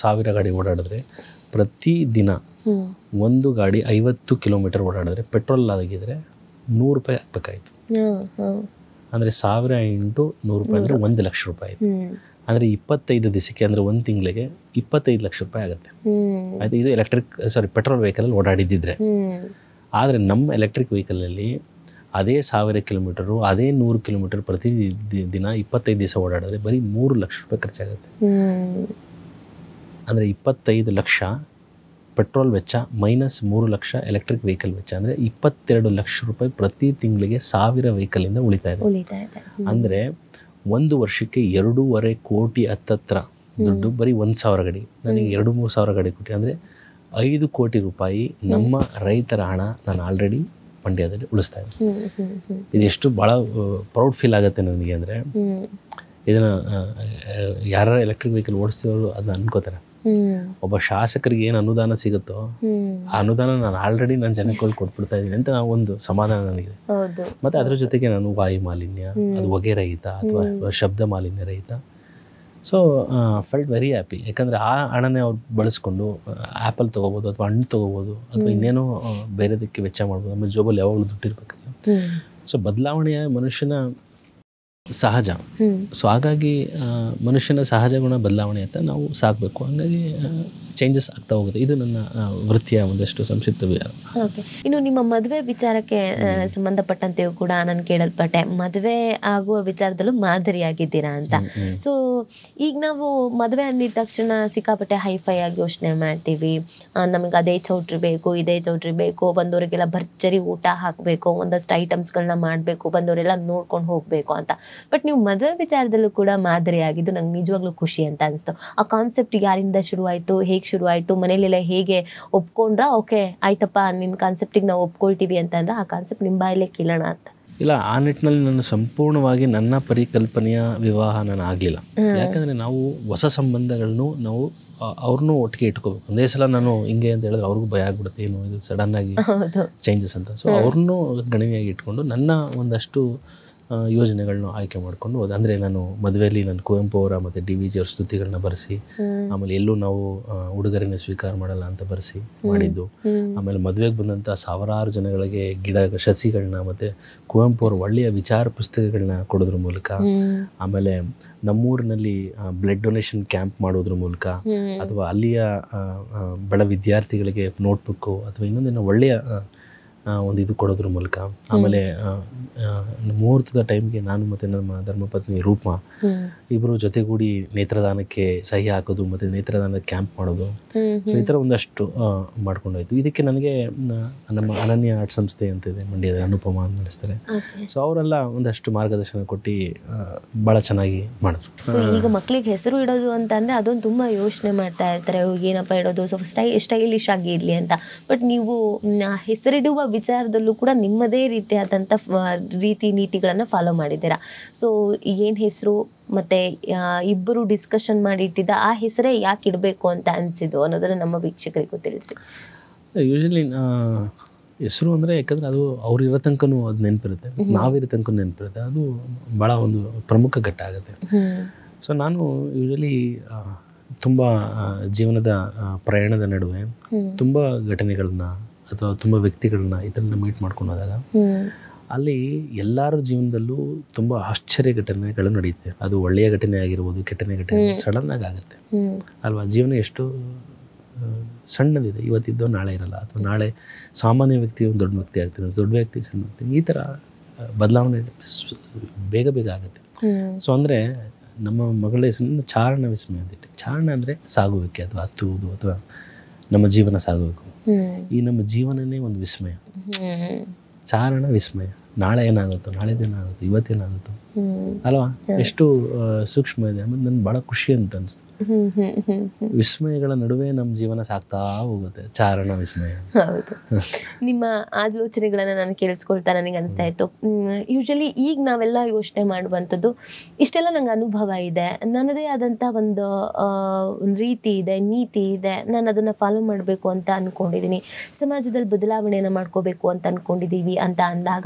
ಸಾವಿರ ಗಾಡಿ ಓಡಾಡಿದ್ರೆ ಪ್ರತಿ ದಿನ ಒಂದು ಗಾಡಿ ಐವತ್ತು ಕಿಲೋಮೀಟರ್ ಓಡಾಡಿದ್ರೆ ಪೆಟ್ರೋಲ್ ಆಗಿದ್ರೆ ನೂರು ರೂಪಾಯಿ ಹಾಕ್ಬೇಕಾಯ್ತು ಅಂದರೆ ಸಾವಿರ ಇಂಟು ನೂರು ರೂಪಾಯಿ ಅಂದರೆ ಒಂದು ಲಕ್ಷ ರೂಪಾಯಿ ಆಯ್ತು ಅಂದರೆ ಇಪ್ಪತ್ತೈದು ದಿಸಕ್ಕೆ ಅಂದರೆ ಒಂದು ತಿಂಗಳಿಗೆ ಇಪ್ಪತ್ತೈದು ಲಕ್ಷ ರೂಪಾಯಿ ಆಗುತ್ತೆ ಆಯಿತು ಇದು ಎಲೆಕ್ಟ್ರಿಕ್ ಸಾರಿ ಪೆಟ್ರೋಲ್ ವೆಹಿಕಲಲ್ಲಿ ಓಡಾಡಿದ್ದಿದ್ರೆ ಆದರೆ ನಮ್ಮ ಎಲೆಕ್ಟ್ರಿಕ್ ವೆಹಿಕಲಲ್ಲಿ ಅದೇ ಸಾವಿರ ಕಿಲೋಮೀಟರು ಅದೇ ನೂರು ಕಿಲೋಮೀಟರ್ ಪ್ರತಿ ದಿನ ಇಪ್ಪತ್ತೈದು ದಿವಸ ಓಡಾಡಿದ್ರೆ ಬರೀ ಮೂರು ಲಕ್ಷ ರೂಪಾಯಿ ಖರ್ಚಾಗುತ್ತೆ ಅಂದರೆ ಇಪ್ಪತ್ತೈದು ಲಕ್ಷ ಪೆಟ್ರೋಲ್ ವೆಚ್ಚ ಮೈನಸ್ ಮೂರು ಲಕ್ಷ ಎಲೆಕ್ಟ್ರಿಕ್ ವೆಹಿಕಲ್ ವೆಚ್ಚ ಅಂದರೆ ಇಪ್ಪತ್ತೆರಡು ಲಕ್ಷ ರೂಪಾಯಿ ಪ್ರತಿ ತಿಂಗಳಿಗೆ ಸಾವಿರ ವೆಹಿಕಲಿಂದ ಉಳಿತಾ ಇದೆ ಅಂದರೆ ಒಂದು ವರ್ಷಕ್ಕೆ ಎರಡೂವರೆ ಕೋಟಿ ಹತ್ತತ್ರ ದುಡ್ಡು ಬರೀ ಒಂದು ಸಾವಿರ ಗಡಿ ನನಗೆ ಎರಡು ಮೂರು ಸಾವಿರ ಗಡಿ ಕೊಟ್ಟಿ ಅಂದರೆ ಐದು ಕೋಟಿ ರೂಪಾಯಿ ನಮ್ಮ ರೈತರ ಹಣ ನಾನು ಆಲ್ರೆಡಿ ಮಂಡ್ಯದಲ್ಲಿ ಉಳಿಸ್ತಾ ಇದ್ದೀನಿ ಇದೆಷ್ಟು ಭಾಳ ಪ್ರೌಡ್ ಫೀಲ್ ಆಗುತ್ತೆ ನನಗೆ ಅಂದರೆ ಇದನ್ನು ಯಾರು ಎಲೆಕ್ಟ್ರಿಕ್ ವೆಹಿಕಲ್ ಓಡಿಸ್ತಿರೋರು ಅದನ್ನ ಅನ್ಕೋತಾರೆ ಒಬ್ಬ ಶಾಸಕರಿಗೆ ಏನು ಅನುದಾನ ಸಿಗುತ್ತೋ ಆ ಅನುದಾನ ನಾನು ಆಲ್ರೆಡಿ ನನ್ನ ಜನಕ್ಕೆ ಕೊಟ್ಬಿಡ್ತಾ ಇದ್ದೀನಿ ಅಂತ ನಾವು ಒಂದು ಸಮಾಧಾನ ನನಗಿದೆ ಮತ್ತೆ ಅದ್ರ ಜೊತೆಗೆ ನಾನು ವಾಯು ಮಾಲಿನ್ಯ ಅದು ಹೊಗೆ ರಹಿತ ಅಥವಾ ಶಬ್ದ ಮಾಲಿನ್ಯ ರಹಿತ ಸೊ ಫೆಲ್ಟ್ ವೆರಿ ಹ್ಯಾಪಿ ಯಾಕಂದ್ರೆ ಆ ಹಣನೇ ಅವ್ರು ಬಳಸ್ಕೊಂಡು ಆ್ಯಪಲ್ ತೊಗೋಬೋದು ಅಥವಾ ಹಣ್ಣು ತೊಗೋಬೋದು ಅಥವಾ ಇನ್ನೇನೋ ಬೇರೆದಕ್ಕೆ ವೆಚ್ಚ ಮಾಡ್ಬೋದು ಆಮೇಲೆ ಜೋಬಲ್ಲಿ ಯಾವಾಗಲೂ ದುಡ್ಡಿರ್ಬೇಕು ಸೊ ಬದಲಾವಣೆಯ ಮನುಷ್ಯನ ಸಹಜ ಸೊ ಹಾಗಾಗಿ ಮನುಷ್ಯನ ಸಹಜ ಗುಣ ಬದಲಾವಣೆ ಅಂತ ನಾವು ಸಾಕಬೇಕು ಹಾಗಾಗಿ ಚೇಂಜಸ್ ಆಗ್ತಾ ಹೋಗುತ್ತೆ ಇದು ನನ್ನ ವೃತ್ತಿಯ ಒಂದಷ್ಟು ಸಂಕ್ಷಿಪ್ತ ಓಕೆ ಇನ್ನು ನಿಮ್ಮ ಮದುವೆ ವಿಚಾರಕ್ಕೆ ಸಂಬಂಧಪಟ್ಟಂತೆಯೂ ಕೂಡ ನಾನು ಕೇಳಲ್ಪಟ್ಟೆ ಮದುವೆ ಆಗುವ ವಿಚಾರದಲ್ಲೂ ಮಾದರಿಯಾಗಿದ್ದೀರಾ ಅಂತ ಸೊ ಈಗ ನಾವು ಮದುವೆ ಅಂದಿದ ತಕ್ಷಣ ಸಿಕ್ಕಾಪಟ್ಟೆ ಹೈಫೈ ಆಗಿ ಯೋಚನೆ ಮಾಡ್ತೀವಿ ನಮಗೆ ಅದೇ ಚೌಟ್ರಿ ಬೇಕು ಇದೇ ಚೌಟ್ರಿ ಬೇಕು ಬಂದವರಿಗೆಲ್ಲ ಭರ್ಜರಿ ಊಟ ಹಾಕಬೇಕು ಒಂದಷ್ಟು ಐಟಮ್ಸ್ಗಳನ್ನ ಮಾಡಬೇಕು ಬಂದವರೆಲ್ಲ ನೋಡ್ಕೊಂಡು ಹೋಗಬೇಕು ಅಂತ ಬಟ್ ನೀವು ಮದುವೆ ವಿಚಾರದಲ್ಲೂ ಕೂಡ ಆಗಿದ್ದು ನಂಗೆ ನಿಜವಾಗ್ಲೂ ಖುಷಿ ಅಂತ ಅನಿಸ್ತು ಆ ಕಾನ್ಸೆಪ್ಟ್ ಯಾರಿಂದ ಶುರುವಾಯಿತು ಹೇಗೆ ಶುರು ಶುರುವಾಯಿತು ಮನೇಲೆಲ್ಲ ಹೇಗೆ ಒಪ್ಕೊಂಡ್ರ ಓಕೆ ಆಯ್ತಪ್ಪ ನಿಮ್ಮ ಕಾನ್ಸೆಪ್ಟಿಗೆ ನಾವು ಒಪ್ಕೊಳ್ತೀವಿ ಅಂತಂದ್ರೆ ಆ ಕಾನ್ಸೆಪ್ಟ್ ನಿಮ್ಮ ಬಾಯಲ್ಲೇ ಕೇಳೋಣ ಅಂತ ಇಲ್ಲ ಆ ನಿಟ್ಟಿನಲ್ಲಿ ನಾನು ಸಂಪೂರ್ಣವಾಗಿ ನನ್ನ ಪರಿಕಲ್ಪನೆಯ ವಿವಾಹ ನಾನು ಆಗಲಿಲ್ಲ ಯಾಕಂದರೆ ನಾವು ಹೊಸ ಸಂಬಂಧಗಳನ್ನು ನಾವು ಅವ್ರನ್ನೂ ಒಟ್ಟಿಗೆ ಇಟ್ಕೋಬೇಕು ಒಂದೇ ಸಲ ನಾನು ಹಿಂಗೆ ಅಂತ ಹೇಳಿದ್ರೆ ಅವ್ರಿಗೂ ಭಯ ಆಗ್ಬಿಡುತ್ತೆ ಏನು ಇದು ಸಡನ್ನಾಗಿ ಚೇಂಜಸ್ ಅಂತ ಸೊ ಅವ್ರನ್ನೂ ಗಣನೆಯಾಗಿ ಇಟ್ಕೊಂಡು ನನ್ನ ಒಂದಷ್ಟು ಯೋಜನೆಗಳನ್ನ ಆಯ್ಕೆ ಮಾಡ್ಕೊಂಡು ಹೋದೆ ಅಂದರೆ ನಾನು ಮದುವೆಯಲ್ಲಿ ನಾನು ಕುವೆಂಪು ಅವರ ಮತ್ತು ಡಿ ವಿ ಜಿ ಅವ್ರ ಸ್ತುತಿಗಳನ್ನ ಬರೆಸಿ ಆಮೇಲೆ ಎಲ್ಲೂ ನಾವು ಉಡುಗೊರೆನ ಸ್ವೀಕಾರ ಮಾಡಲ್ಲ ಅಂತ ಬರೆಸಿ ಮಾಡಿದ್ದು ಆಮೇಲೆ ಮದುವೆಗೆ ಬಂದಂಥ ಸಾವಿರಾರು ಜನಗಳಿಗೆ ಗಿಡ ಸಸಿಗಳನ್ನ ಮತ್ತು ಕುವೆಂಪು ಅವರು ಒಳ್ಳೆಯ ವಿಚಾರ ಪುಸ್ತಕಗಳನ್ನ ಕೊಡೋದ್ರ ಮೂಲಕ ಆಮೇಲೆ ನಮ್ಮೂರಿನಲ್ಲಿ ಬ್ಲಡ್ ಡೊನೇಷನ್ ಕ್ಯಾಂಪ್ ಮಾಡೋದ್ರ ಮೂಲಕ ಅಥವಾ ಅಲ್ಲಿಯ ಬಡ ವಿದ್ಯಾರ್ಥಿಗಳಿಗೆ ನೋಟ್ಬುಕ್ಕು ಅಥವಾ ಇನ್ನೊಂದಿನ ಒಳ್ಳೆಯ ಒಂದು ಇದು ಕೊಡೋದ್ರ ಮೂಲಕ ಆಮೇಲೆ ಮುಹೂರ್ತದ ಟೈಮ್ಗೆ ನಾನು ಮತ್ತೆ ನಮ್ಮ ಧರ್ಮಪತ್ನಿ ರೂಪ ಇಬ್ಬರು ಜೊತೆಗೂಡಿ ನೇತ್ರದಾನಕ್ಕೆ ಸಹಿ ಹಾಕೋದು ಮತ್ತೆ ನೇತ್ರದಾನದ ಕ್ಯಾಂಪ್ ಮಾಡೋದು ಈ ಥರ ಒಂದಷ್ಟು ಮಾಡ್ಕೊಂಡೋಯ್ತು ಇದಕ್ಕೆ ನನಗೆ ನಮ್ಮ ಅನನ್ಯ ಆರ್ಟ್ ಸಂಸ್ಥೆ ಅಂತ ಇದೆ ಮಂಡ್ಯದ ಅನುಪಮ ಅಂತ ನಡೆಸ್ತಾರೆ ಸೊ ಅವರೆಲ್ಲ ಒಂದಷ್ಟು ಮಾರ್ಗದರ್ಶನ ಕೊಟ್ಟು ಬಹಳ ಚೆನ್ನಾಗಿ ಮಾಡಿದ್ರು ಈಗ ಮಕ್ಕಳಿಗೆ ಹೆಸರು ಇಡೋದು ಅಂದ್ರೆ ಅದೊಂದು ತುಂಬಾ ಯೋಚನೆ ಮಾಡ್ತಾ ಇರ್ತಾರೆ ಏನಪ್ಪ ಇಡೋದು ಸ್ವಲ್ಪ ಸ್ಟೈ ಸ್ಟೈಲಿಶ್ ಆಗಿ ಇರ್ಲಿ ಅಂತ ಬಟ್ ನೀವು ಹೆಸರಿಡುವ ವಿಚಾರದಲ್ಲೂ ಕೂಡ ನಿಮ್ಮದೇ ರೀತಿಯಾದಂಥ ರೀತಿ ನೀತಿಗಳನ್ನು ಫಾಲೋ ಮಾಡಿದ್ದೀರಾ ಸೊ ಏನು ಹೆಸರು ಮತ್ತು ಇಬ್ಬರು ಡಿಸ್ಕಷನ್ ಮಾಡಿ ಇಟ್ಟಿದ್ದ ಆ ಹೆಸರೇ ಯಾಕೆ ಇಡಬೇಕು ಅಂತ ಅನಿಸಿದ್ದು ಅನ್ನೋದನ್ನು ನಮ್ಮ ವೀಕ್ಷಕರಿಗೂ ತಿಳಿಸಿ ಯೂಶಲಿ ಹೆಸರು ಅಂದರೆ ಯಾಕಂದರೆ ಅದು ಅವ್ರು ತನಕನೂ ಅದು ನೆನಪಿರುತ್ತೆ ನಾವಿರೋ ತನಕ ನೆನಪಿರುತ್ತೆ ಅದು ಭಾಳ ಒಂದು ಪ್ರಮುಖ ಘಟ್ಟ ಆಗುತ್ತೆ ಸೊ ನಾನು ಯೂಶಲಿ ತುಂಬ ಜೀವನದ ಪ್ರಯಾಣದ ನಡುವೆ ತುಂಬ ಘಟನೆಗಳನ್ನ ಅಥವಾ ತುಂಬ ವ್ಯಕ್ತಿಗಳನ್ನ ಈ ಮೀಟ್ ಮಾಡ್ಕೊಂಡಾಗ ಅಲ್ಲಿ ಎಲ್ಲರ ಜೀವನದಲ್ಲೂ ತುಂಬಾ ಆಶ್ಚರ್ಯ ಘಟನೆಗಳು ನಡೆಯುತ್ತೆ ಅದು ಒಳ್ಳೆಯ ಘಟನೆ ಆಗಿರ್ಬೋದು ಕೆಟ್ಟನೆ ಘಟನೆ ಸಡನ್ ಆಗಿ ಆಗುತ್ತೆ ಅಲ್ವಾ ಜೀವನ ಎಷ್ಟು ಸಣ್ಣದಿದೆ ಇವತ್ತಿದ್ದೋ ನಾಳೆ ಇರಲ್ಲ ಅಥವಾ ನಾಳೆ ಸಾಮಾನ್ಯ ವ್ಯಕ್ತಿ ಒಂದು ದೊಡ್ಡ ವ್ಯಕ್ತಿ ಆಗ್ತಾನೆ ದೊಡ್ಡ ವ್ಯಕ್ತಿ ಸಣ್ಣ ವ್ಯಕ್ತಿ ಈ ತರ ಬದಲಾವಣೆ ಬೇಗ ಬೇಗ ಆಗುತ್ತೆ ಸೊ ಅಂದ್ರೆ ನಮ್ಮ ಮಗಳ ಹೆಸರನ್ನು ಚಾರಣ ವಿಸ್ಮಯ ಅಂತ ಚಾರಣ ಅಂದ್ರೆ ಸಾಗುವಿಕೆ ಅಥವಾ ಹತ್ತುವುದು ಅಥವಾ ನಮ್ಮ ಜೀವನ ಸಾಗಬೇಕು ಈ ನಮ್ಮ ಜೀವನನೇ ಒಂದು ವಿಸ್ಮಯ ಚಾರಣ ವಿಸ್ಮಯ ನಾಳೆ ಏನಾಗುತ್ತೋ ನಾಳೆ ದಿನ ಇವತ್ತೇನಾಗುತ್ತೋ ಅಲ್ವಾ ಎಷ್ಟು ಸೂಕ್ಷ್ಮ ಇದೆ ಆಮೇಲೆ ನನ್ಗೆ ಭಾಳ ಖುಷಿ ಅಂತ ಅನಿಸ್ತು ವಿಸ್ಮಯಗಳ ನಡುವೆ ನಮ್ಮ ಜೀವನ ಸಾಕ್ತಾ ಹೋಗುತ್ತೆ ಚಾರಣ ವಿಸ್ಮಯ ನಿಮ್ಮ ಆಲೋಚನೆಗಳನ್ನ ನಾನು ಕೇಳಿಸ್ಕೊಳ್ತಾ ನನಗೆ ಅನಿಸ್ತಾ ಇತ್ತು ಯೂಶಲಿ ಈಗ ನಾವೆಲ್ಲ ಯೋಚನೆ ಮಾಡುವಂಥದ್ದು ಇಷ್ಟೆಲ್ಲ ನಂಗೆ ಅನುಭವ ಇದೆ ನನ್ನದೇ ಆದಂಥ ಒಂದು ರೀತಿ ಇದೆ ನೀತಿ ಇದೆ ನಾನು ಅದನ್ನು ಫಾಲೋ ಮಾಡಬೇಕು ಅಂತ ಅನ್ಕೊಂಡಿದೀನಿ ಸಮಾಜದಲ್ಲಿ ಬದಲಾವಣೆಯನ್ನು ಮಾಡ್ಕೋಬೇಕು ಅಂತ ಅನ್ಕೊಂಡಿದೀವಿ ಅಂತ ಅಂದಾಗ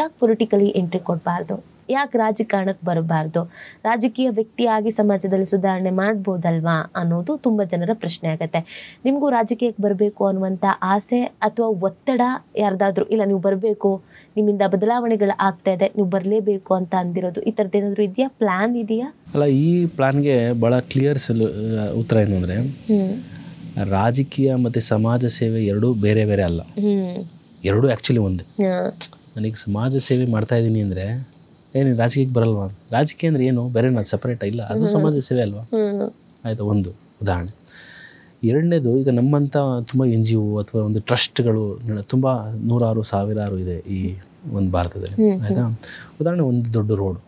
ಯಾಕೆ ಪೊಲಿಟಿಕಲಿ ಎಂಟ್ರಿ ಕೊಡಬಾರ್ದು ಯಾಕೆ ರಾಜಕಾರಣಕ್ಕೆ ಬರಬಾರ್ದು ರಾಜಕೀಯ ವ್ಯಕ್ತಿಯಾಗಿ ಸಮಾಜದಲ್ಲಿ ಸುಧಾರಣೆ ಮಾಡ್ಬೋದಲ್ವಾ ಅನ್ನೋದು ತುಂಬ ಜನರ ಪ್ರಶ್ನೆ ಆಗುತ್ತೆ ನಿಮಗೂ ರಾಜಕೀಯಕ್ಕೆ ಬರಬೇಕು ಅನ್ನುವಂಥ ಆಸೆ ಅಥವಾ ಒತ್ತಡ ಯಾರ್ದಾದ್ರೂ ಇಲ್ಲ ನೀವು ಬರಬೇಕು ನಿಮ್ಮಿಂದ ಬದಲಾವಣೆಗಳು ಆಗ್ತಾ ಇದೆ ನೀವು ಬರಲೇಬೇಕು ಅಂತ ಅಂದಿರೋದು ಈ ಥರದ್ದು ಏನಾದರೂ ಇದೆಯಾ ಪ್ಲ್ಯಾನ್ ಇದೆಯಾ ಅಲ್ಲ ಈ ಪ್ಲ್ಯಾನ್ಗೆ ಭಾಳ ಕ್ಲಿಯರ್ ಸಲು ಉತ್ತರ ಏನು ಅಂದರೆ ರಾಜಕೀಯ ಮತ್ತು ಸಮಾಜ ಸೇವೆ ಎರಡೂ ಬೇರೆ ಬೇರೆ ಅಲ್ಲ ಎರಡೂ ಆ್ಯಕ್ಚುಲಿ ಒಂದು ನನಗೆ ಸಮಾಜ ಸೇವೆ ಮಾಡ್ತಾ ಇದ್ದೀನಿ ಅಂದರೆ ಏನೇನು ರಾಜಕೀಯಕ್ಕೆ ಬರಲ್ವಾ ರಾಜಕೀಯ ಅಂದರೆ ಏನು ಬೇರೆ ನಾನು ಸಪ್ರೇಟ್ ಇಲ್ಲ ಅದು ಸಮಾಜ ಸೇವೆ ಅಲ್ವಾ ಆಯಿತಾ ಒಂದು ಉದಾಹರಣೆ ಎರಡನೇದು ಈಗ ನಮ್ಮಂಥ ತುಂಬ ಎನ್ ಜಿ ಓ ಅಥವಾ ಒಂದು ಟ್ರಸ್ಟ್ಗಳು ತುಂಬ ನೂರಾರು ಸಾವಿರಾರು ಇದೆ ಈ ಒಂದು ಭಾರತದಲ್ಲಿ ಆಯ್ತಾ ಉದಾಹರಣೆ ಒಂದು ದೊಡ್ಡ ರೋಡ್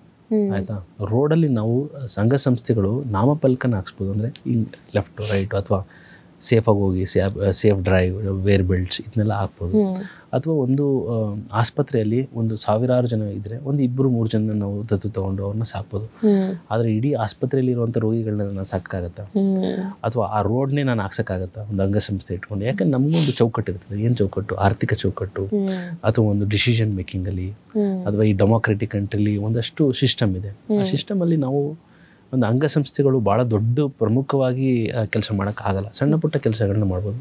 ರೋಡ್ ರೋಡಲ್ಲಿ ನಾವು ಸಂಘ ಸಂಸ್ಥೆಗಳು ನಾಮಫಲಕನ ಹಾಕ್ಸ್ಬೋದು ಅಂದರೆ ಈ ಲೆಫ್ಟ್ ರೈಟ್ ಅಥವಾ ಸೇಫಾಗಿ ಹೋಗಿ safe safe drive wear belts ಇದನ್ನೆಲ್ಲ ಹಾಕ್ಬೋದು ಅಥವಾ ಒಂದು ಆಸ್ಪತ್ರೆಯಲ್ಲಿ ಒಂದು ಸಾವಿರಾರು ಜನ ಇದ್ದರೆ ಒಂದು ಇಬ್ಬರು ಮೂರು ಜನ ನಾವು ದತ್ತು ತಗೊಂಡು ಅವ್ರನ್ನ ಸಾಕ್ಬೋದು ಆದರೆ ಇಡೀ ಆಸ್ಪತ್ರೆಯಲ್ಲಿ ಇರುವಂಥ ರೋಗಿಗಳನ್ನ ನಾನು ಸಾಕಾಗತ್ತಾ ಅಥವಾ ಆ ರೋಡ್ನೇ ನಾನು ಹಾಕ್ಸಕ್ಕಾಗತ್ತ ಒಂದು ಅಂಗಸಂಸ್ಥೆ ಇಟ್ಕೊಂಡು ಯಾಕಂದ್ರೆ ನಮಗೂ ಒಂದು ಚೌಕಟ್ಟು ಇರ್ತದೆ ಏನು ಚೌಕಟ್ಟು ಆರ್ಥಿಕ ಚೌಕಟ್ಟು ಅಥವಾ ಒಂದು ಡಿಸಿಷನ್ ಮೇಕಿಂಗಲ್ಲಿ ಅಥವಾ ಈ ಡೆಮೋಕ್ರೆಟಿಕ್ ಕಂಟ್ರಿಲಿ ಒಂದಷ್ಟು ಸಿಸ್ಟಮ್ ಇದೆ ಆ ಅಲ್ಲಿ ನಾವು ಒಂದು ಅಂಗಸಂಸ್ಥೆಗಳು ಭಾಳ ದೊಡ್ಡ ಪ್ರಮುಖವಾಗಿ ಕೆಲಸ ಮಾಡೋಕ್ಕಾಗಲ್ಲ ಸಣ್ಣ ಪುಟ್ಟ ಕೆಲಸಗಳನ್ನ ಮಾಡ್ಬೋದು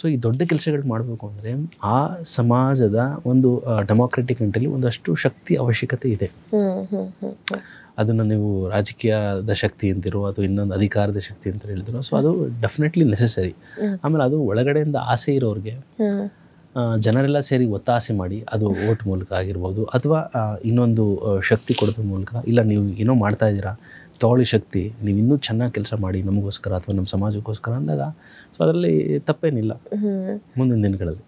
ಸೊ ಈ ದೊಡ್ಡ ಕೆಲಸಗಳು ಮಾಡಬೇಕು ಅಂದರೆ ಆ ಸಮಾಜದ ಒಂದು ಡೆಮೋಕ್ರೆಟಿಕ್ ಕಂಟ್ರಿಲಿ ಒಂದಷ್ಟು ಶಕ್ತಿ ಅವಶ್ಯಕತೆ ಇದೆ ಅದನ್ನು ನೀವು ರಾಜಕೀಯದ ಶಕ್ತಿ ಅಂತಿರೋ ಅಥವಾ ಇನ್ನೊಂದು ಅಧಿಕಾರದ ಶಕ್ತಿ ಅಂತ ಹೇಳಿದ್ರು ಸೊ ಅದು ಡೆಫಿನೆಟ್ಲಿ ನೆಸೆಸರಿ ಆಮೇಲೆ ಅದು ಒಳಗಡೆಯಿಂದ ಆಸೆ ಇರೋರಿಗೆ ಜನರೆಲ್ಲ ಸೇರಿ ಒತ್ತಾಸೆ ಮಾಡಿ ಅದು ಓಟ್ ಮೂಲಕ ಆಗಿರ್ಬೋದು ಅಥವಾ ಇನ್ನೊಂದು ಶಕ್ತಿ ಕೊಡೋದ್ರ ಮೂಲಕ ಇಲ್ಲ ನೀವು ಏನೋ ಮಾಡ್ತಾ ಇದ್ದೀರಾ ತೋಳಿ ಶಕ್ತಿ ನೀವು ಇನ್ನೂ ಚೆನ್ನಾಗಿ ಕೆಲಸ ಮಾಡಿ ನಮಗೋಸ್ಕರ ಅಥವಾ ನಮ್ಮ ಸಮಾಜಕ್ಕೋಸ್ಕರ ಅಂದಾಗ ಸೊ ಅದರಲ್ಲಿ ತಪ್ಪೇನಿಲ್ಲ ಮುಂದಿನ ದಿನಗಳಲ್ಲಿ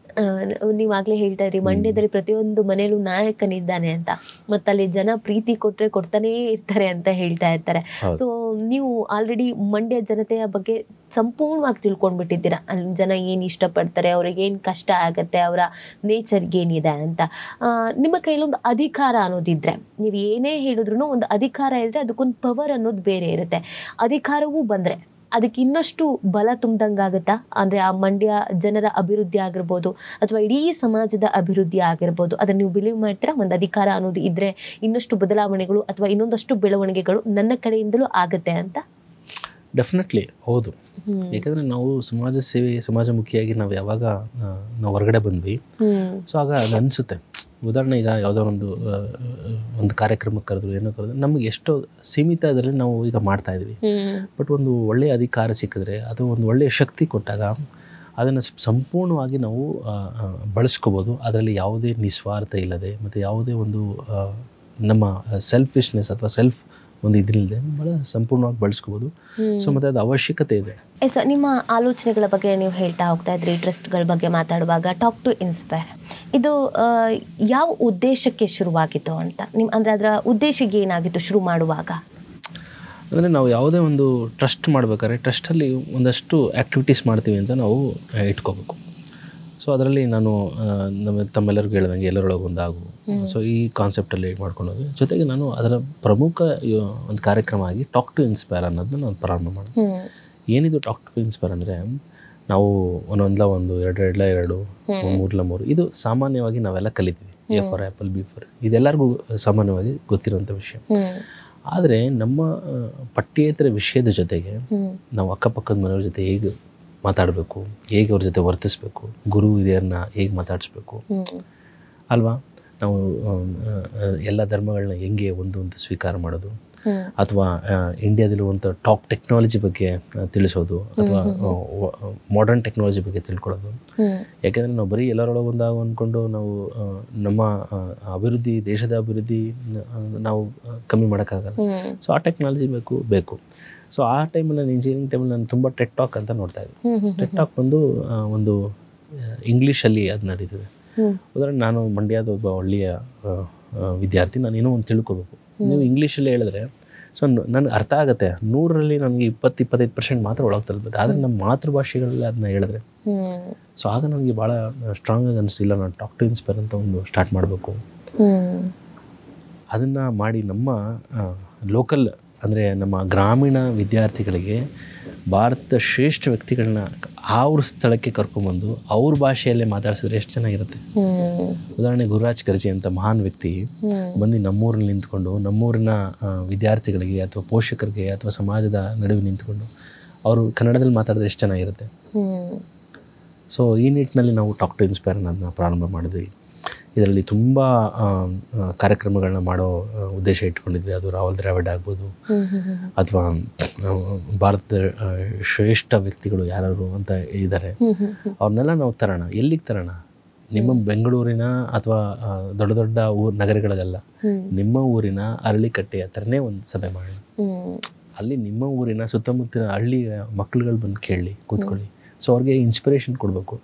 ನೀವು ಹೇಳ್ತಾ ಇದ್ರಿ ಮಂಡ್ಯದಲ್ಲಿ ಪ್ರತಿಯೊಂದು ಮನೆಯಲ್ಲೂ ನಾಯಕನಿದ್ದಾನೆ ಅಂತ ಮತ್ತೆ ಅಲ್ಲಿ ಜನ ಪ್ರೀತಿ ಕೊಟ್ರೆ ಕೊಡ್ತಾನೇ ಇರ್ತಾರೆ ಅಂತ ಹೇಳ್ತಾ ಇರ್ತಾರೆ ಸೊ ನೀವು ಆಲ್ರೆಡಿ ಮಂಡ್ಯ ಜನತೆಯ ಬಗ್ಗೆ ಸಂಪೂರ್ಣವಾಗಿ ತಿಳ್ಕೊಂಡ್ಬಿಟ್ಟಿದ್ದೀರಾ ಅಲ್ಲಿ ಜನ ಏನು ಇಷ್ಟಪಡ್ತಾರೆ ಅವ್ರಿಗೇನು ಏನು ಕಷ್ಟ ಆಗುತ್ತೆ ಅವರ ನೇಚರ್ಗೆ ಏನಿದೆ ಅಂತ ನಿಮ್ಮ ಕೈಲೊಂದು ಅಧಿಕಾರ ಅನ್ನೋದಿದ್ರೆ ನೀವು ಏನೇ ಹೇಳಿದ್ರು ಒಂದು ಅಧಿಕಾರ ಇದ್ರೆ ಅದಕ್ಕೊಂದು ಪವರ್ ಅನ್ನೋದು ಬೇರೆ ಇರುತ್ತೆ ಅಧಿಕಾರವೂ ಬಂದರೆ ಅದಕ್ಕೆ ಇನ್ನಷ್ಟು ಬಲ ಆಗುತ್ತಾ ಅಂದರೆ ಆ ಮಂಡ್ಯ ಜನರ ಅಭಿವೃದ್ಧಿ ಆಗಿರ್ಬೋದು ಅಥವಾ ಇಡೀ ಸಮಾಜದ ಅಭಿವೃದ್ಧಿ ಆಗಿರ್ಬೋದು ಅದನ್ನು ನೀವು ಬಿಲೀವ್ ಮಾಡ್ತೀರಾ ಒಂದು ಅಧಿಕಾರ ಅನ್ನೋದು ಇದ್ದರೆ ಇನ್ನಷ್ಟು ಬದಲಾವಣೆಗಳು ಅಥವಾ ಇನ್ನೊಂದಷ್ಟು ಬೆಳವಣಿಗೆಗಳು ನನ್ನ ಕಡೆಯಿಂದಲೂ ಆಗುತ್ತೆ ಅಂತ ಡೆಫಿನೆಟ್ಲಿ ಹೌದು ಯಾಕಂದರೆ ನಾವು ಸಮಾಜ ಸೇವೆ ಸಮಾಜಮುಖಿಯಾಗಿ ನಾವು ಯಾವಾಗ ನಾವು ಹೊರಗಡೆ ಬಂದ್ವಿ ಸೊ ಆಗ ಅದು ಉದಾಹರಣೆ ಈಗ ಯಾವುದೋ ಒಂದು ಒಂದು ಕಾರ್ಯಕ್ರಮಕ್ಕೆ ಕರೆದ್ರು ಏನೋ ಕರೆದ್ರು ನಮ್ಗೆ ಎಷ್ಟೋ ಸೀಮಿತ ಅದರಲ್ಲಿ ನಾವು ಈಗ ಮಾಡ್ತಾ ಇದ್ವಿ ಬಟ್ ಒಂದು ಒಳ್ಳೆಯ ಅಧಿಕಾರ ಸಿಕ್ಕಿದ್ರೆ ಅಥವಾ ಒಂದು ಒಳ್ಳೆಯ ಶಕ್ತಿ ಕೊಟ್ಟಾಗ ಅದನ್ನು ಸಂಪೂರ್ಣವಾಗಿ ನಾವು ಬಳಸ್ಕೋಬೋದು ಅದರಲ್ಲಿ ಯಾವುದೇ ನಿಸ್ವಾರ್ಥ ಇಲ್ಲದೆ ಮತ್ತು ಯಾವುದೇ ಒಂದು ನಮ್ಮ ಸೆಲ್ಫಿಶ್ನೆಸ್ ಅಥವಾ ಸೆಲ್ಫ್ ಒಂದು ಇದರಿಂದ ಬಹಳ ಸಂಪೂರ್ಣವಾಗಿ ಬಳಸ್ಕೋಬಹುದು ಸೊ ಮತ್ತೆ ಅದು ಅವಶ್ಯಕತೆ ಇದೆ ನಿಮ್ಮ ಆಲೋಚನೆಗಳ ಬಗ್ಗೆ ನೀವು ಹೇಳ್ತಾ ಹೋಗ್ತಾ ಇದ್ರಿ ಟ್ರಸ್ಟ್ಗಳ ಬಗ್ಗೆ ಮಾತಾಡುವಾಗ ಟಾಪ್ ಟು ಇನ್ಸ್ಪೈರ್ ಇದು ಯಾವ ಉದ್ದೇಶಕ್ಕೆ ಶುರುವಾಗಿತ್ತು ಅಂತ ನಿಮ್ಮ ಅಂದರೆ ಅದರ ಉದ್ದೇಶಕ್ಕೆ ಏನಾಗಿತ್ತು ಶುರು ಮಾಡುವಾಗ ಅಂದರೆ ನಾವು ಯಾವುದೇ ಒಂದು ಟ್ರಸ್ಟ್ ಮಾಡಬೇಕಾದ್ರೆ ಟ್ರಸ್ಟಲ್ಲಿ ಒಂದಷ್ಟು ಆ್ಯಕ್ಟಿವಿಟೀಸ್ ಮಾಡ್ತೀವಿ ಅಂತ ನಾವು ಇಟ್ಕೋಬೇಕು ಸೊ ಅದರಲ್ಲಿ ನಾನು ನಮ್ಮ ತಮ್ಮೆಲ್ಲರಿಗೂ ಹೇಳ್ದಂಗೆ ಎಲ್ಲರೊಳಗೆ ಒಂದಾಗು ಸೊ ಈ ಕಾನ್ಸೆಪ್ಟಲ್ಲಿ ಮಾಡ್ಕೊಂಡೋಗಿ ಜೊತೆಗೆ ನಾನು ಅದರ ಪ್ರಮುಖ ಒಂದು ಕಾರ್ಯಕ್ರಮ ಆಗಿ ಟಾಕ್ ಟು ಇನ್ಸ್ಪೈರ್ ಅನ್ನೋದನ್ನ ನಾನು ಪ್ರಾರಂಭ ಮಾಡಿದೆ ಏನಿದು ಟಾಕ್ ಟು ಇನ್ಸ್ಪೈರ್ ಅಂದರೆ ನಾವು ಒಂದೊಂದ್ಲ ಒಂದು ಎರಡೆರಡ್ಲ ಎರಡು ಮೂರ್ಲ ಮೂರು ಇದು ಸಾಮಾನ್ಯವಾಗಿ ನಾವೆಲ್ಲ ಕಲಿತೀವಿ A for apple B for ಇದೆಲ್ಲರಿಗೂ ಸಾಮಾನ್ಯವಾಗಿ ಗೊತ್ತಿರುವಂಥ ವಿಷಯ ಆದರೆ ನಮ್ಮ ಪಠ್ಯೇತರ ವಿಷಯದ ಜೊತೆಗೆ ನಾವು ಅಕ್ಕಪಕ್ಕದ ಮನೆಯವ್ರ ಜೊತೆ ಹೇಗೆ ಮಾತಾಡಬೇಕು ಹೇಗೆ ಅವ್ರ ಜೊತೆ ವರ್ತಿಸ್ಬೇಕು ಗುರು ಹಿರಿಯರನ್ನ ಹೇಗೆ ಮಾತಾಡಿಸ್ಬೇಕು ಅಲ್ವಾ ನಾವು ಎಲ್ಲ ಧರ್ಮಗಳನ್ನ ಹೆಂಗೆ ಒಂದು ಒಂದು ಸ್ವೀಕಾರ ಮಾಡೋದು ಅಥವಾ ಇಂಡಿಯಾದಲ್ಲಿರುವಂಥ ಟಾಪ್ ಟೆಕ್ನಾಲಜಿ ಬಗ್ಗೆ ತಿಳಿಸೋದು ಅಥವಾ ಮಾಡರ್ನ್ ಟೆಕ್ನಾಲಜಿ ಬಗ್ಗೆ ತಿಳ್ಕೊಳ್ಳೋದು ಯಾಕೆಂದರೆ ನಾವು ಬರೀ ಎಲ್ಲರೊಳಗೆ ಒಂದಾಗ ಅಂದ್ಕೊಂಡು ನಾವು ನಮ್ಮ ಅಭಿವೃದ್ಧಿ ದೇಶದ ಅಭಿವೃದ್ಧಿ ನಾವು ಕಮ್ಮಿ ಮಾಡೋಕ್ಕಾಗಲ್ಲ ಸೊ ಆ ಟೆಕ್ನಾಲಜಿ ಬೇಕು ಬೇಕು ಸೊ ಆ ಟೈಮಲ್ಲಿ ನಾನು ಇಂಜಿನಿಯರಿಂಗ್ ಟೈಮಲ್ಲಿ ನಾನು ತುಂಬ ಟೆಕ್ ಟಾಕ್ ಅಂತ ನೋಡ್ತಾ ಇದ್ದೆ ಟೆಕ್ ಟಾಕ್ ಬಂದು ಒಂದು ಇಂಗ್ಲೀಷಲ್ಲಿ ಅದು ನಡೀತದೆ ಉದಾಹರಣೆ ನಾನು ಮಂಡ್ಯದ ಒಬ್ಬ ಒಳ್ಳೆಯ ವಿದ್ಯಾರ್ಥಿ ನಾನು ಏನೋ ಒಂದು ತಿಳ್ಕೊಬೇಕು ನೀವು ಇಂಗ್ಲೀಷಲ್ಲಿ ಹೇಳಿದ್ರೆ ಸೊ ನನಗೆ ಅರ್ಥ ಆಗುತ್ತೆ ನೂರರಲ್ಲಿ ನನಗೆ ಇಪ್ಪತ್ತು ಇಪ್ಪತ್ತೈದು ಪರ್ಸೆಂಟ್ ಮಾತ್ರ ಒಳಗೆ ತಲುಪುತ್ತೆ ಆದರೆ ನಮ್ಮ ಮಾತೃಭಾಷೆಗಳಲ್ಲಿ ಅದನ್ನ ಹೇಳಿದ್ರೆ ಸೊ ಆಗ ನನಗೆ ಭಾಳ ಸ್ಟ್ರಾಂಗ್ ಆಗಿ ಅನಿಸಿಲ್ಲ ನಾನು ಟಾಕ್ ಟು ಇನ್ಸ್ಪೈರ್ ಅಂತ ಒಂದು ಸ್ಟಾರ್ಟ್ ಮಾಡಬೇಕು ಅದನ್ನು ಮಾಡಿ ನಮ್ಮ ಲೋಕಲ್ ಅಂದರೆ ನಮ್ಮ ಗ್ರಾಮೀಣ ವಿದ್ಯಾರ್ಥಿಗಳಿಗೆ ಭಾರತದ ಶ್ರೇಷ್ಠ ವ್ಯಕ್ತಿಗಳನ್ನ ಅವ್ರ ಸ್ಥಳಕ್ಕೆ ಕರ್ಕೊಂಡ್ಬಂದು ಅವ್ರ ಭಾಷೆಯಲ್ಲೇ ಮಾತಾಡಿಸಿದ್ರೆ ಎಷ್ಟು ಚೆನ್ನಾಗಿರುತ್ತೆ ಉದಾಹರಣೆಗೆ ಗುರುರಾಜ್ ಕರ್ಜಿ ಅಂತ ಮಹಾನ್ ವ್ಯಕ್ತಿ ಬಂದು ನಮ್ಮೂರಲ್ಲಿ ನಿಂತ್ಕೊಂಡು ನಮ್ಮೂರಿನ ವಿದ್ಯಾರ್ಥಿಗಳಿಗೆ ಅಥವಾ ಪೋಷಕರಿಗೆ ಅಥವಾ ಸಮಾಜದ ನಡುವೆ ನಿಂತ್ಕೊಂಡು ಅವರು ಕನ್ನಡದಲ್ಲಿ ಮಾತಾಡಿದ್ರೆ ಎಷ್ಟು ಚೆನ್ನಾಗಿರುತ್ತೆ ಸೊ ಈ ನಿಟ್ಟಿನಲ್ಲಿ ನಾವು ಟಾಕ್ ಟು ಇನ್ಸ್ಪೈರ್ ಅನ್ನೋದನ್ನ ಪ್ರಾರಂಭ ಮಾಡಿದ್ವಿ ಇದರಲ್ಲಿ ತುಂಬ ಕಾರ್ಯಕ್ರಮಗಳನ್ನ ಮಾಡೋ ಉದ್ದೇಶ ಇಟ್ಕೊಂಡಿದ್ವಿ ಅದು ರಾಹುಲ್ ದ್ರಾವಿಡ್ ಆಗ್ಬೋದು ಅಥವಾ ಭಾರತದ ಶ್ರೇಷ್ಠ ವ್ಯಕ್ತಿಗಳು ಯಾರು ಅಂತ ಇದ್ದಾರೆ ಅವ್ರನ್ನೆಲ್ಲ ನಾವು ತರೋಣ ಎಲ್ಲಿಗೆ ತರೋಣ ನಿಮ್ಮ ಬೆಂಗಳೂರಿನ ಅಥವಾ ದೊಡ್ಡ ದೊಡ್ಡ ಊರ್ ನಗರಗಳಿಗೆಲ್ಲ ನಿಮ್ಮ ಊರಿನ ಅರಳಿಕಟ್ಟೆ ಹತ್ರನೇ ಒಂದು ಸಭೆ ಮಾಡೋಣ ಅಲ್ಲಿ ನಿಮ್ಮ ಊರಿನ ಸುತ್ತಮುತ್ತಿನ ಹಳ್ಳಿಯ ಮಕ್ಕಳುಗಳು ಬಂದು ಕೇಳಿ ಕೂತ್ಕೊಳ್ಳಿ ಸೊ ಅವ್ರಿಗೆ ಇನ್ಸ್ಪಿರೇಷನ್ ಕೊಡಬೇಕು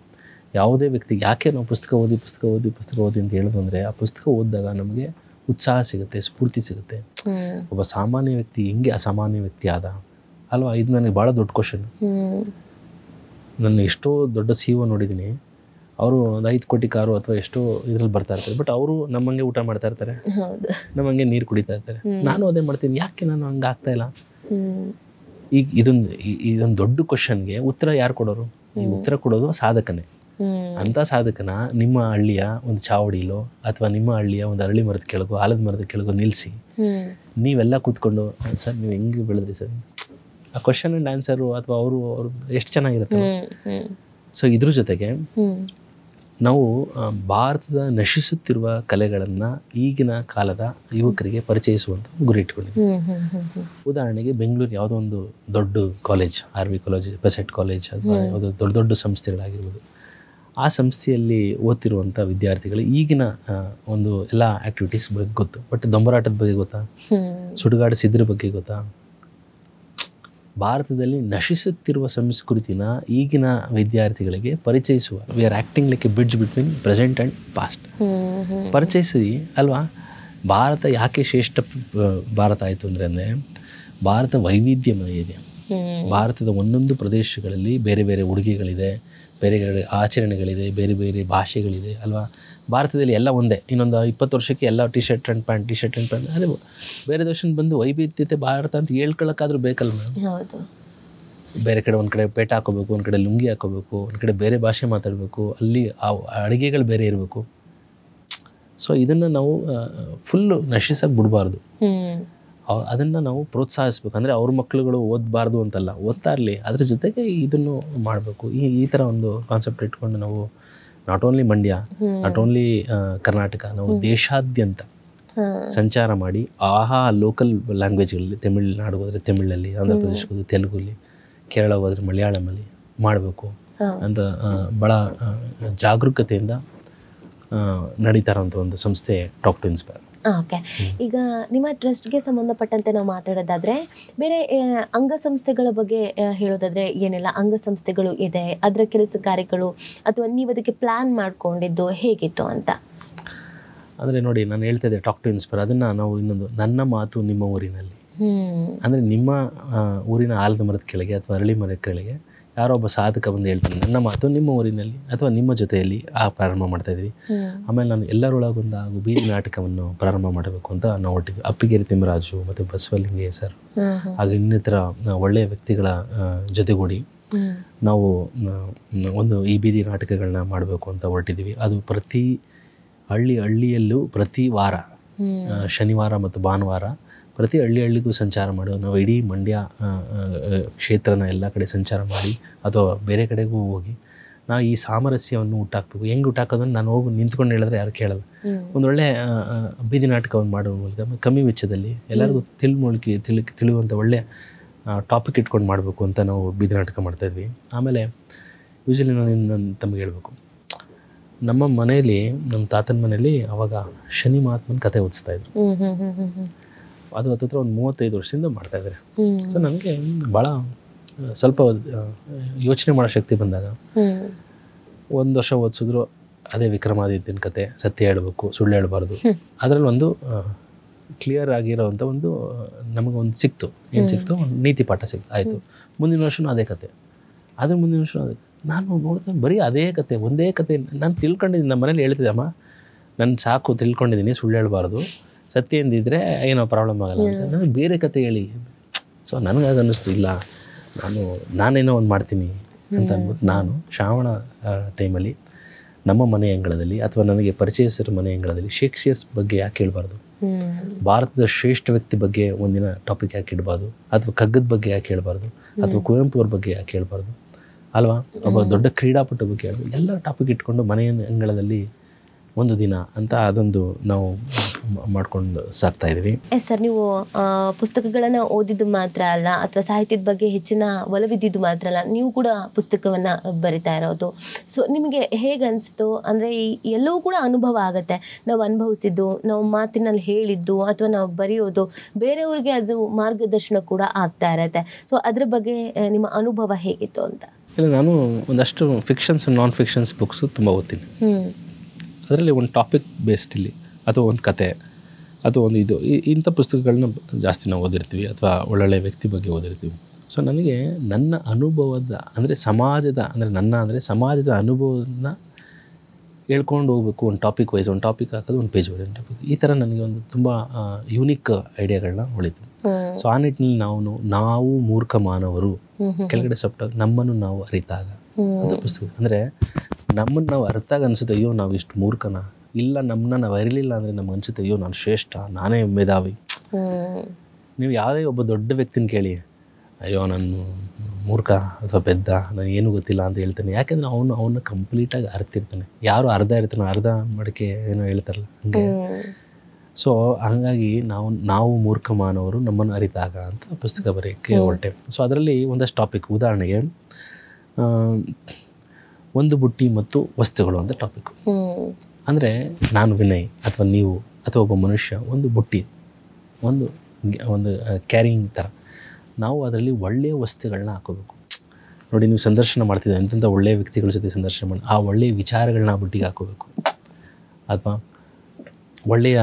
ಯಾವುದೇ ವ್ಯಕ್ತಿ ಯಾಕೆ ನಾವು ಪುಸ್ತಕ ಓದಿ ಪುಸ್ತಕ ಓದಿ ಪುಸ್ತಕ ಓದಿ ಅಂತ ಹೇಳೋದು ಅಂದರೆ ಆ ಪುಸ್ತಕ ಓದಿದಾಗ ನಮಗೆ ಉತ್ಸಾಹ ಸಿಗುತ್ತೆ ಸ್ಫೂರ್ತಿ ಸಿಗುತ್ತೆ ಒಬ್ಬ ಸಾಮಾನ್ಯ ವ್ಯಕ್ತಿ ಹೆಂಗೆ ಅಸಾಮಾನ್ಯ ವ್ಯಕ್ತಿ ಆದ ಅಲ್ವಾ ಇದು ನನಗೆ ಭಾಳ ದೊಡ್ಡ ಕ್ವಶನ್ ನಾನು ಎಷ್ಟೋ ದೊಡ್ಡ ಸಿ ಒ e ನೋಡಿದ್ದೀನಿ ಅವರು ಒಂದು ಐದು ಕೋಟಿ ಕಾರು ಅಥವಾ ಎಷ್ಟೋ ಇದ್ರಲ್ಲಿ ಬರ್ತಾ ಇರ್ತಾರೆ ಬಟ್ ಅವರು ನಮ್ಮಂಗೆ ಊಟ ಮಾಡ್ತಾ ಇರ್ತಾರೆ ನಮ್ಮಂಗೆ ನೀರು ಕುಡಿತಾ ಇರ್ತಾರೆ ನಾನು ಅದೇ ಮಾಡ್ತೀನಿ ಯಾಕೆ ನಾನು ಹಂಗೆ ಆಗ್ತಾ ಇಲ್ಲ ಈಗ ಇದೊಂದು ಇದೊಂದು ದೊಡ್ಡ ಕ್ವಶನ್ಗೆ ಉತ್ತರ ಯಾರು ಕೊಡೋರು ಈ ಉತ್ತರ ಕೊಡೋದು ಸಾಧಕನೇ ಅಂತ ಸಾಧಕನ ನಿಮ್ಮ ಹಳ್ಳಿಯ ಒಂದು ಚಾವಡಿಲೋ ಅಥವಾ ನಿಮ್ಮ ಹಳ್ಳಿಯ ಒಂದು ಅರಳಿ ಮರದ ಕೆಳಗು ಆಲದ ಮರದ ಕೆಳಗು ನಿಲ್ಲಿಸಿ ನೀವೆಲ್ಲ ಕೂತ್ಕೊಂಡು ಸರ್ ನೀವು ಹೆಂಗೆ ಬೆಳೆದ್ರಿ ಸರ್ ಆ ಕ್ವಶನ್ ಅಂಡ್ ಆನ್ಸರು ಅಥವಾ ಅವರು ಅವ್ರು ಎಷ್ಟು ಚೆನ್ನಾಗಿರುತ್ತೆ ಸೊ ಇದ್ರ ಜೊತೆಗೆ ನಾವು ಭಾರತದ ನಶಿಸುತ್ತಿರುವ ಕಲೆಗಳನ್ನ ಈಗಿನ ಕಾಲದ ಯುವಕರಿಗೆ ಪರಿಚಯಿಸುವಂತ ಗುರಿ ಇಟ್ಕೊಂಡಿದ್ದೀವಿ ಉದಾಹರಣೆಗೆ ಬೆಂಗಳೂರು ಯಾವುದೋ ಒಂದು ದೊಡ್ಡ college R V college PESIT college ಅಥವಾ ಯಾವುದೋ ದೊಡ್ಡ ದೊಡ್ಡ ಸಂಸ್ಥೆಗಳಾಗಿರ್ಬೋದು ಆ ಸಂಸ್ಥೆಯಲ್ಲಿ ಓದ್ತಿರುವಂಥ ವಿದ್ಯಾರ್ಥಿಗಳು ಈಗಿನ ಒಂದು ಎಲ್ಲ ಆ್ಯಕ್ಟಿವಿಟೀಸ್ ಬಗ್ಗೆ ಗೊತ್ತು ಬಟ್ ದೊಂಬರಾಟದ ಬಗ್ಗೆ ಗೊತ್ತಾ ಸುಡುಗಾಡ ಸಿದ್ರ ಬಗ್ಗೆ ಗೊತ್ತಾ ಭಾರತದಲ್ಲಿ ನಶಿಸುತ್ತಿರುವ ಸಂಸ್ಕೃತಿನ ಈಗಿನ ವಿದ್ಯಾರ್ಥಿಗಳಿಗೆ ಪರಿಚಯಿಸುವ we are acting like a bridge between present and past ಪರಿಚಯಿಸಿ ಅಲ್ವಾ ಭಾರತ ಯಾಕೆ ಶ್ರೇಷ್ಠ ಭಾರತ ಆಯಿತು ಅಂದರೆ ಅಂದರೆ ಭಾರತ ವೈವಿಧ್ಯಮಯ ಇದೆ ಭಾರತದ ಒಂದೊಂದು ಪ್ರದೇಶಗಳಲ್ಲಿ ಬೇರೆ ಬೇರೆ ಉಡುಗೆಗಳಿದೆ ಬೇರೆ ಬೇರೆ ಆಚರಣೆಗಳಿದೆ ಬೇರೆ ಬೇರೆ ಭಾಷೆಗಳಿದೆ ಅಲ್ವಾ ಭಾರತದಲ್ಲಿ ಎಲ್ಲ ಒಂದೇ ಇನ್ನೊಂದು ಇಪ್ಪತ್ತು ವರ್ಷಕ್ಕೆ ಎಲ್ಲ T shirt and pant T shirt and pant ಅದೇ ಬೇರೆ ದೇಶದ ಬಂದು ವೈವಿಧ್ಯತೆ ಭಾರತ ಅಂತ ಹೇಳ್ಕೊಳ್ಳೋಕ್ಕಾದ್ರೂ ಬೇಕಲ್ಲ ಮ್ಯಾಮ್ ಬೇರೆ ಕಡೆ ಒಂದು ಕಡೆ ಪೇಟ ಹಾಕೋಬೇಕು ಒಂದು ಕಡೆ ಲುಂಗಿ ಹಾಕೋಬೇಕು ಒಂದು ಕಡೆ ಬೇರೆ ಭಾಷೆ ಮಾತಾಡಬೇಕು ಅಲ್ಲಿ ಆ ಅಡುಗೆಗಳು ಬೇರೆ ಇರಬೇಕು ಸೊ ಇದನ್ನು ನಾವು ಫುಲ್ಲು ನಶಿಸೋಕೆ ಬಿಡಬಾರ್ದು ಅದನ್ನು ನಾವು ಪ್ರೋತ್ಸಾಹಿಸ್ಬೇಕು ಅಂದರೆ ಅವ್ರ ಮಕ್ಕಳುಗಳು ಓದಬಾರ್ದು ಅಂತಲ್ಲ ಓದ್ತಾ ಇರಲಿ ಅದ್ರ ಜೊತೆಗೆ ಇದನ್ನು ಮಾಡಬೇಕು ಈ ಈ ಥರ ಒಂದು ಕಾನ್ಸೆಪ್ಟ್ ಇಟ್ಕೊಂಡು ನಾವು not only Mandya not only Karnataka ನಾವು ದೇಶಾದ್ಯಂತ ಸಂಚಾರ ಮಾಡಿ ಆಹಾ ಲೋಕಲ್ ಲ್ಯಾಂಗ್ವೇಜ್ಗಳಲ್ಲಿ ತಮಿಳ್ನಾಡು ಹೋದರೆ ತಮಿಳಲ್ಲಿ ಆಂಧ್ರ ಪ್ರದೇಶಕ್ಕೆ ಹೋದರೆ ತೆಲುಗುಲಿ ಕೇರಳ ಹೋದರೆ ಮಲಯಾಳಮಲ್ಲಿ ಮಾಡಬೇಕು ಅಂತ ಭಾಳ ಜಾಗರೂಕತೆಯಿಂದ ನಡೀತಾ ಒಂದು ಸಂಸ್ಥೆ ಟಾಕ್ ಟು ಇನ್ಸ್ಪೈರ್ ಓಕೆ ಈಗ ನಿಮ್ಮ ಟ್ರಸ್ಟ್ಗೆ ಸಂಬಂಧಪಟ್ಟಂತೆ ನಾವು ಮಾತಾಡೋದಾದರೆ ಬೇರೆ ಅಂಗಸಂಸ್ಥೆಗಳ ಬಗ್ಗೆ ಹೇಳೋದಾದರೆ ಏನೆಲ್ಲ ಅಂಗಸಂಸ್ಥೆಗಳು ಇದೆ ಅದರ ಕೆಲಸ ಕಾರ್ಯಗಳು ಅಥವಾ ನೀವು ಅದಕ್ಕೆ ಪ್ಲ್ಯಾನ್ ಮಾಡಿಕೊಂಡಿದ್ದು ಹೇಗಿತ್ತು ಅಂತ ಅಂದರೆ ನೋಡಿ ನಾನು ಹೇಳ್ತಾ ಇದ್ದೆ ಟಾಕ್ ಟು ಇನ್ಸ್ಪೈರ್ ಅದನ್ನು ನಾವು ಇನ್ನೊಂದು ನನ್ನ ಮಾತು ನಿಮ್ಮ ಊರಿನಲ್ಲಿ ಅಂದರೆ ನಿಮ್ಮ ಊರಿನ ಆಲದ ಮರದ ಕೆಳಗೆ ಅಥವಾ ಅರಳಿ ಮರದ ಕೆಳಗೆ ಯಾರೊಬ್ಬ ಸಾಧಕ ಬಂದು ಹೇಳ್ತಾನೆ ನನ್ನ ಮಾತು ನಿಮ್ಮ ಊರಿನಲ್ಲಿ ಅಥವಾ ನಿಮ್ಮ ಜೊತೆಯಲ್ಲಿ ಆ ಪ್ರಾರಂಭ ಮಾಡ್ತಾ ಇದ್ವಿ ಆಮೇಲೆ ನಾನು ಎಲ್ಲರೊಳಗೊಂದು ಬೀದಿ ನಾಟಕವನ್ನು ಪ್ರಾರಂಭ ಮಾಡಬೇಕು ಅಂತ ನಾವು ಒಟ್ಟಿಗೆ ಅಪ್ಪಿಗೇರಿ ತಿಮ್ಮರಾಜು ಮತ್ತು ಬಸವಲಿಂಗಯ್ಯ ಸರ್ ಹಾಗೆ ಇನ್ನಿತರ ಒಳ್ಳೆಯ ವ್ಯಕ್ತಿಗಳ ಜೊತೆಗೂಡಿ ನಾವು ಒಂದು ಈ ಬೀದಿ ನಾಟಕಗಳನ್ನ ಮಾಡಬೇಕು ಅಂತ ಹೊರಟಿದ್ವಿ ಅದು ಪ್ರತಿ ಹಳ್ಳಿ ಹಳ್ಳಿಯಲ್ಲೂ ಪ್ರತಿ ವಾರ ಶನಿವಾರ ಮತ್ತು ಭಾನುವಾರ ಪ್ರತಿ ಹಳ್ಳಿ ಹಳ್ಳಿಗೂ ಸಂಚಾರ ಮಾಡೋ ನಾವು ಇಡೀ ಮಂಡ್ಯ ಕ್ಷೇತ್ರನ ಎಲ್ಲ ಕಡೆ ಸಂಚಾರ ಮಾಡಿ ಅಥವಾ ಬೇರೆ ಕಡೆಗೂ ಹೋಗಿ ನಾವು ಈ ಸಾಮರಸ್ಯವನ್ನು ಹುಟ್ಟಾಕ್ಬೇಕು ಹೆಂಗೆ ಹುಟ್ಟಾಕೋದನ್ನು ನಾನು ಹೋಗಿ ನಿಂತ್ಕೊಂಡು ಹೇಳಿದ್ರೆ ಯಾರು ಕೇಳಲ್ಲ ಒಂದೊಳ್ಳೆ ಬೀದಿ ನಾಟಕವನ್ನು ಮಾಡುವ ಮೂಲಕ ಕಮ್ಮಿ ವೆಚ್ಚದಲ್ಲಿ ಎಲ್ಲರಿಗೂ ತಿಳುವಳಿಕೆ ತಿಳಿ ತಿಳಿಯುವಂಥ ಒಳ್ಳೆ ಟಾಪಿಕ್ ಇಟ್ಕೊಂಡು ಮಾಡಬೇಕು ಅಂತ ನಾವು ಬೀದಿ ನಾಟಕ ಮಾಡ್ತಾಯಿದ್ವಿ ಆಮೇಲೆ ಯೂಶಲಿ ನಾನು ನನ್ನ ತಮಗೆ ಹೇಳಬೇಕು ನಮ್ಮ ಮನೆಯಲ್ಲಿ ನಮ್ಮ ತಾತನ ಮನೆಯಲ್ಲಿ ಅವಾಗ ಶನಿ ಮಹಾತ್ಮನ ಕತೆ ಇದ್ರು ಅದು ಹತ್ತಿರ ಒಂದು ಮೂವತ್ತೈದು ವರ್ಷದಿಂದ ಮಾಡ್ತಾ ಇದ್ದಾರೆ ಸೊ ನನಗೆ ಭಾಳ ಸ್ವಲ್ಪ ಯೋಚನೆ ಮಾಡೋ ಶಕ್ತಿ ಬಂದಾಗ ಒಂದು ವರ್ಷ ಓದಿಸಿದ್ರು ಅದೇ ವಿಕ್ರಮಾದಿತ್ಯನ ಕತೆ ಸತ್ಯ ಹೇಳಬೇಕು ಸುಳ್ಳು ಹೇಳಬಾರ್ದು ಅದರಲ್ಲಿ ಒಂದು ಕ್ಲಿಯರ್ ಆಗಿರೋವಂಥ ಒಂದು ಒಂದು ಸಿಕ್ತು ಏನು ಸಿಕ್ತು ಒಂದು ನೀತಿ ಪಾಠ ಸಿಕ್ತು ಆಯಿತು ಮುಂದಿನ ವರ್ಷನೂ ಅದೇ ಕತೆ ಅದ್ರ ಮುಂದಿನ ವರ್ಷ ಅದೇ ನಾನು ನೋಡ್ತೇನೆ ಬರೀ ಅದೇ ಕತೆ ಒಂದೇ ಕತೆ ನಾನು ತಿಳ್ಕೊಂಡಿದ್ದೀನಿ ನಮ್ಮ ಮನೇಲಿ ಅಮ್ಮ ನಾನು ಸಾಕು ತಿಳ್ಕೊಂಡಿದ್ದೀನಿ ಸುಳ್ಳು ಹೇಳಬಾರ್ದು ಸತ್ಯ ಎಂದಿದ್ರೆ ಏನೋ ಪ್ರಾಬ್ಲಮ್ ಆಗಲ್ಲ ನನಗೆ ಬೇರೆ ಕತೆ ಹೇಳಿ ಸೊ ನನಗಾಗ ಅನ್ನಿಸ್ತು ಇಲ್ಲ ನಾನು ನಾನೇನೋ ಒಂದು ಮಾಡ್ತೀನಿ ಅಂತ ಅಂದ್ಬಿಟ್ಟು ನಾನು ಶ್ರಾವಣ ಟೈಮಲ್ಲಿ ನಮ್ಮ ಮನೆ ಅಂಗಳದಲ್ಲಿ ಅಥವಾ ನನಗೆ ಪರಿಚಯಿಸಿರೋ ಮನೆ ಅಂಗಳದಲ್ಲಿ ಶೇಕ್ಸ್ಪಿಯರ್ಸ್ ಬಗ್ಗೆ ಯಾಕೆ ಹೇಳಬಾರ್ದು ಭಾರತದ ಶ್ರೇಷ್ಠ ವ್ಯಕ್ತಿ ಬಗ್ಗೆ ಒಂದಿನ ಟಾಪಿಕ್ ಯಾಕೆ ಇಡಬಾರ್ದು ಅಥವಾ ಕಗ್ಗದ ಬಗ್ಗೆ ಯಾಕೆ ಹೇಳಬಾರ್ದು ಅಥವಾ ಕುವೆಂಪು ಅವ್ರ ಬಗ್ಗೆ ಯಾಕೆ ಹೇಳಬಾರ್ದು ಅಲ್ವಾ ಒಬ್ಬ ದೊಡ್ಡ ಕ್ರೀಡಾಪಟು ಬಗ್ಗೆ ಎಲ್ಲ ಟಾಪಿಕ್ ಇಟ್ಕೊಂಡು ಮನೆಯ ಅಂಗಳದಲ್ಲಿ ಒಂದು ದಿನ ಅಂತ ಅದೊಂದು ನಾವು ಮಾಡ್ಕೊಂಡು ಸಾಕ್ತಾ ಇದ್ದೀವಿ ಎಸ್ ಸರ್ ನೀವು ಪುಸ್ತಕಗಳನ್ನು ಓದಿದ್ದು ಮಾತ್ರ ಅಲ್ಲ ಅಥವಾ ಸಾಹಿತ್ಯದ ಬಗ್ಗೆ ಹೆಚ್ಚಿನ ಒಲವಿದ್ದಿದ್ದು ಮಾತ್ರ ಅಲ್ಲ ನೀವು ಕೂಡ ಪುಸ್ತಕವನ್ನ ಬರಿತಾ ಇರೋದು ಸೊ ನಿಮಗೆ ಹೇಗೆ ಅನಿಸ್ತು ಅಂದ್ರೆ ಈ ಎಲ್ಲವೂ ಕೂಡ ಅನುಭವ ಆಗುತ್ತೆ ನಾವು ಅನುಭವಿಸಿದ್ದು ನಾವು ಮಾತಿನಲ್ಲಿ ಹೇಳಿದ್ದು ಅಥವಾ ನಾವು ಬರೆಯೋದು ಬೇರೆಯವ್ರಿಗೆ ಅದು ಮಾರ್ಗದರ್ಶನ ಕೂಡ ಆಗ್ತಾ ಇರತ್ತೆ ಸೊ ಅದ್ರ ಬಗ್ಗೆ ನಿಮ್ಮ ಅನುಭವ ಹೇಗಿತ್ತು ಅಂತ ಇಲ್ಲ ನಾನು ಒಂದಷ್ಟು ಫಿಕ್ಷನ್ಸ್ ನಾನ್ ಫಿಕ್ಷನ್ಸ್ ಬುಕ್ಸು ತುಂಬ ಓದ್ತೀನಿ ಅದರಲ್ಲಿ ಒಂದು ಟಾಪಿಕ್ ಬೇಸ್ಡ್ ಇಲ್ಲಿ ಅಥವಾ ಒಂದು ಕತೆ ಅಥವಾ ಒಂದು ಇದು ಇಂಥ ಪುಸ್ತಕಗಳನ್ನ ಜಾಸ್ತಿ ನಾವು ಓದಿರ್ತೀವಿ ಅಥವಾ ಒಳ್ಳೊಳ್ಳೆ ವ್ಯಕ್ತಿ ಬಗ್ಗೆ ಓದಿರ್ತೀವಿ ಸೊ ನನಗೆ ನನ್ನ ಅನುಭವದ ಅಂದರೆ ಸಮಾಜದ ಅಂದರೆ ನನ್ನ ಅಂದರೆ ಸಮಾಜದ ಅನುಭವನ ಹೇಳ್ಕೊಂಡು ಹೋಗ್ಬೇಕು ಒಂದು ಟಾಪಿಕ್ ವೈಸ್ ಒಂದು ಟಾಪಿಕ್ ಹಾಕೋದು ಒಂದು ಪೇಜ್ ಒಂದು ಟಾಪಿಕ್ ಈ ಥರ ನನಗೆ ಒಂದು ತುಂಬ ಯೂನಿಕ್ ಐಡಿಯಾಗಳನ್ನ ಹೊಳಿತು ಸೊ ಆ ನಿಟ್ಟಿನಲ್ಲಿ ನಾವು ನಾವು ಮೂರ್ಖ ಮಾನವರು ಕೆಳಗಡೆ ಸಪ್ಟಾಗಿ ನಮ್ಮನ್ನು ನಾವು ಅರಿತಾಗ ಅಂತ ಪುಸ್ತಕ ಅಂದರೆ ನಮ್ಮನ್ನು ನಾವು ಅರ್ಥಾಗ ಅನಿಸುತ್ತೆ ಅಯ್ಯೋ ನಾವು ಇಷ್ಟು ಮೂರ್ಖನ ಇಲ್ಲ ನಮ್ಮನ್ನ ನಾವು ಅರಿಲಿಲ್ಲ ಅಂದರೆ ನಮ್ಗೆ ಅನಿಸುತ್ತೆ ಅಯ್ಯೋ ನಾನು ಶ್ರೇಷ್ಠ ನಾನೇ ಮೇಧಾವಿ ನೀವು ಯಾವುದೇ ಒಬ್ಬ ದೊಡ್ಡ ವ್ಯಕ್ತಿನ ಕೇಳಿ ಅಯ್ಯೋ ನಾನು ಮೂರ್ಖ ಅಥವಾ ಬೆದ್ದ ನಾನು ಏನು ಗೊತ್ತಿಲ್ಲ ಅಂತ ಹೇಳ್ತಾನೆ ಯಾಕೆಂದ್ರೆ ಅವನು ಅವನ್ನ ಕಂಪ್ಲೀಟಾಗಿ ಅರ್ತಿರ್ತಾನೆ ಯಾರು ಅರ್ಧ ಇರ್ತಾನೆ ಅರ್ಧ ಮಡಿಕೆ ಏನೋ ಹೇಳ್ತಾರಲ್ಲ ಹಂಗೆ ಸೊ ಹಾಗಾಗಿ ನಾವು ನಾವು ಮೂರ್ಖ ಮಾನವರು ನಮ್ಮನ್ನು ಅರಿತಾಗ ಅಂತ ಪುಸ್ತಕ ಬರೆಯೋಕ್ಕೆ ಹೊರಟೆ ಸೊ ಅದರಲ್ಲಿ ಒಂದಷ್ಟು ಟಾಪಿಕ್ ಉದಾಹರಣೆಗೆ ಒಂದು ಬುಟ್ಟಿ ಮತ್ತು ವಸ್ತುಗಳು ಅಂತ ಟಾಪಿಕ್ ಅಂದರೆ ನಾನು ವಿನಯ್ ಅಥವಾ ನೀವು ಅಥವಾ ಒಬ್ಬ ಮನುಷ್ಯ ಒಂದು ಬುಟ್ಟಿ ಒಂದು ಒಂದು ಕ್ಯಾರಿಯಿಂಗ್ ಥರ ನಾವು ಅದರಲ್ಲಿ ಒಳ್ಳೆಯ ವಸ್ತುಗಳನ್ನ ಹಾಕೋಬೇಕು ನೋಡಿ ನೀವು ಸಂದರ್ಶನ ಮಾಡ್ತಿದ್ದೀವಿ ಅಂಥ ಒಳ್ಳೆಯ ವ್ಯಕ್ತಿಗಳ ಜೊತೆ ಸಂದರ್ಶನ ಮಾಡಿ ಆ ಒಳ್ಳೆಯ ವಿಚಾರಗಳನ್ನ ಆ ಬುಟ್ಟಿಗೆ ಹಾಕೋಬೇಕು ಅಥವಾ ಒಳ್ಳೆಯ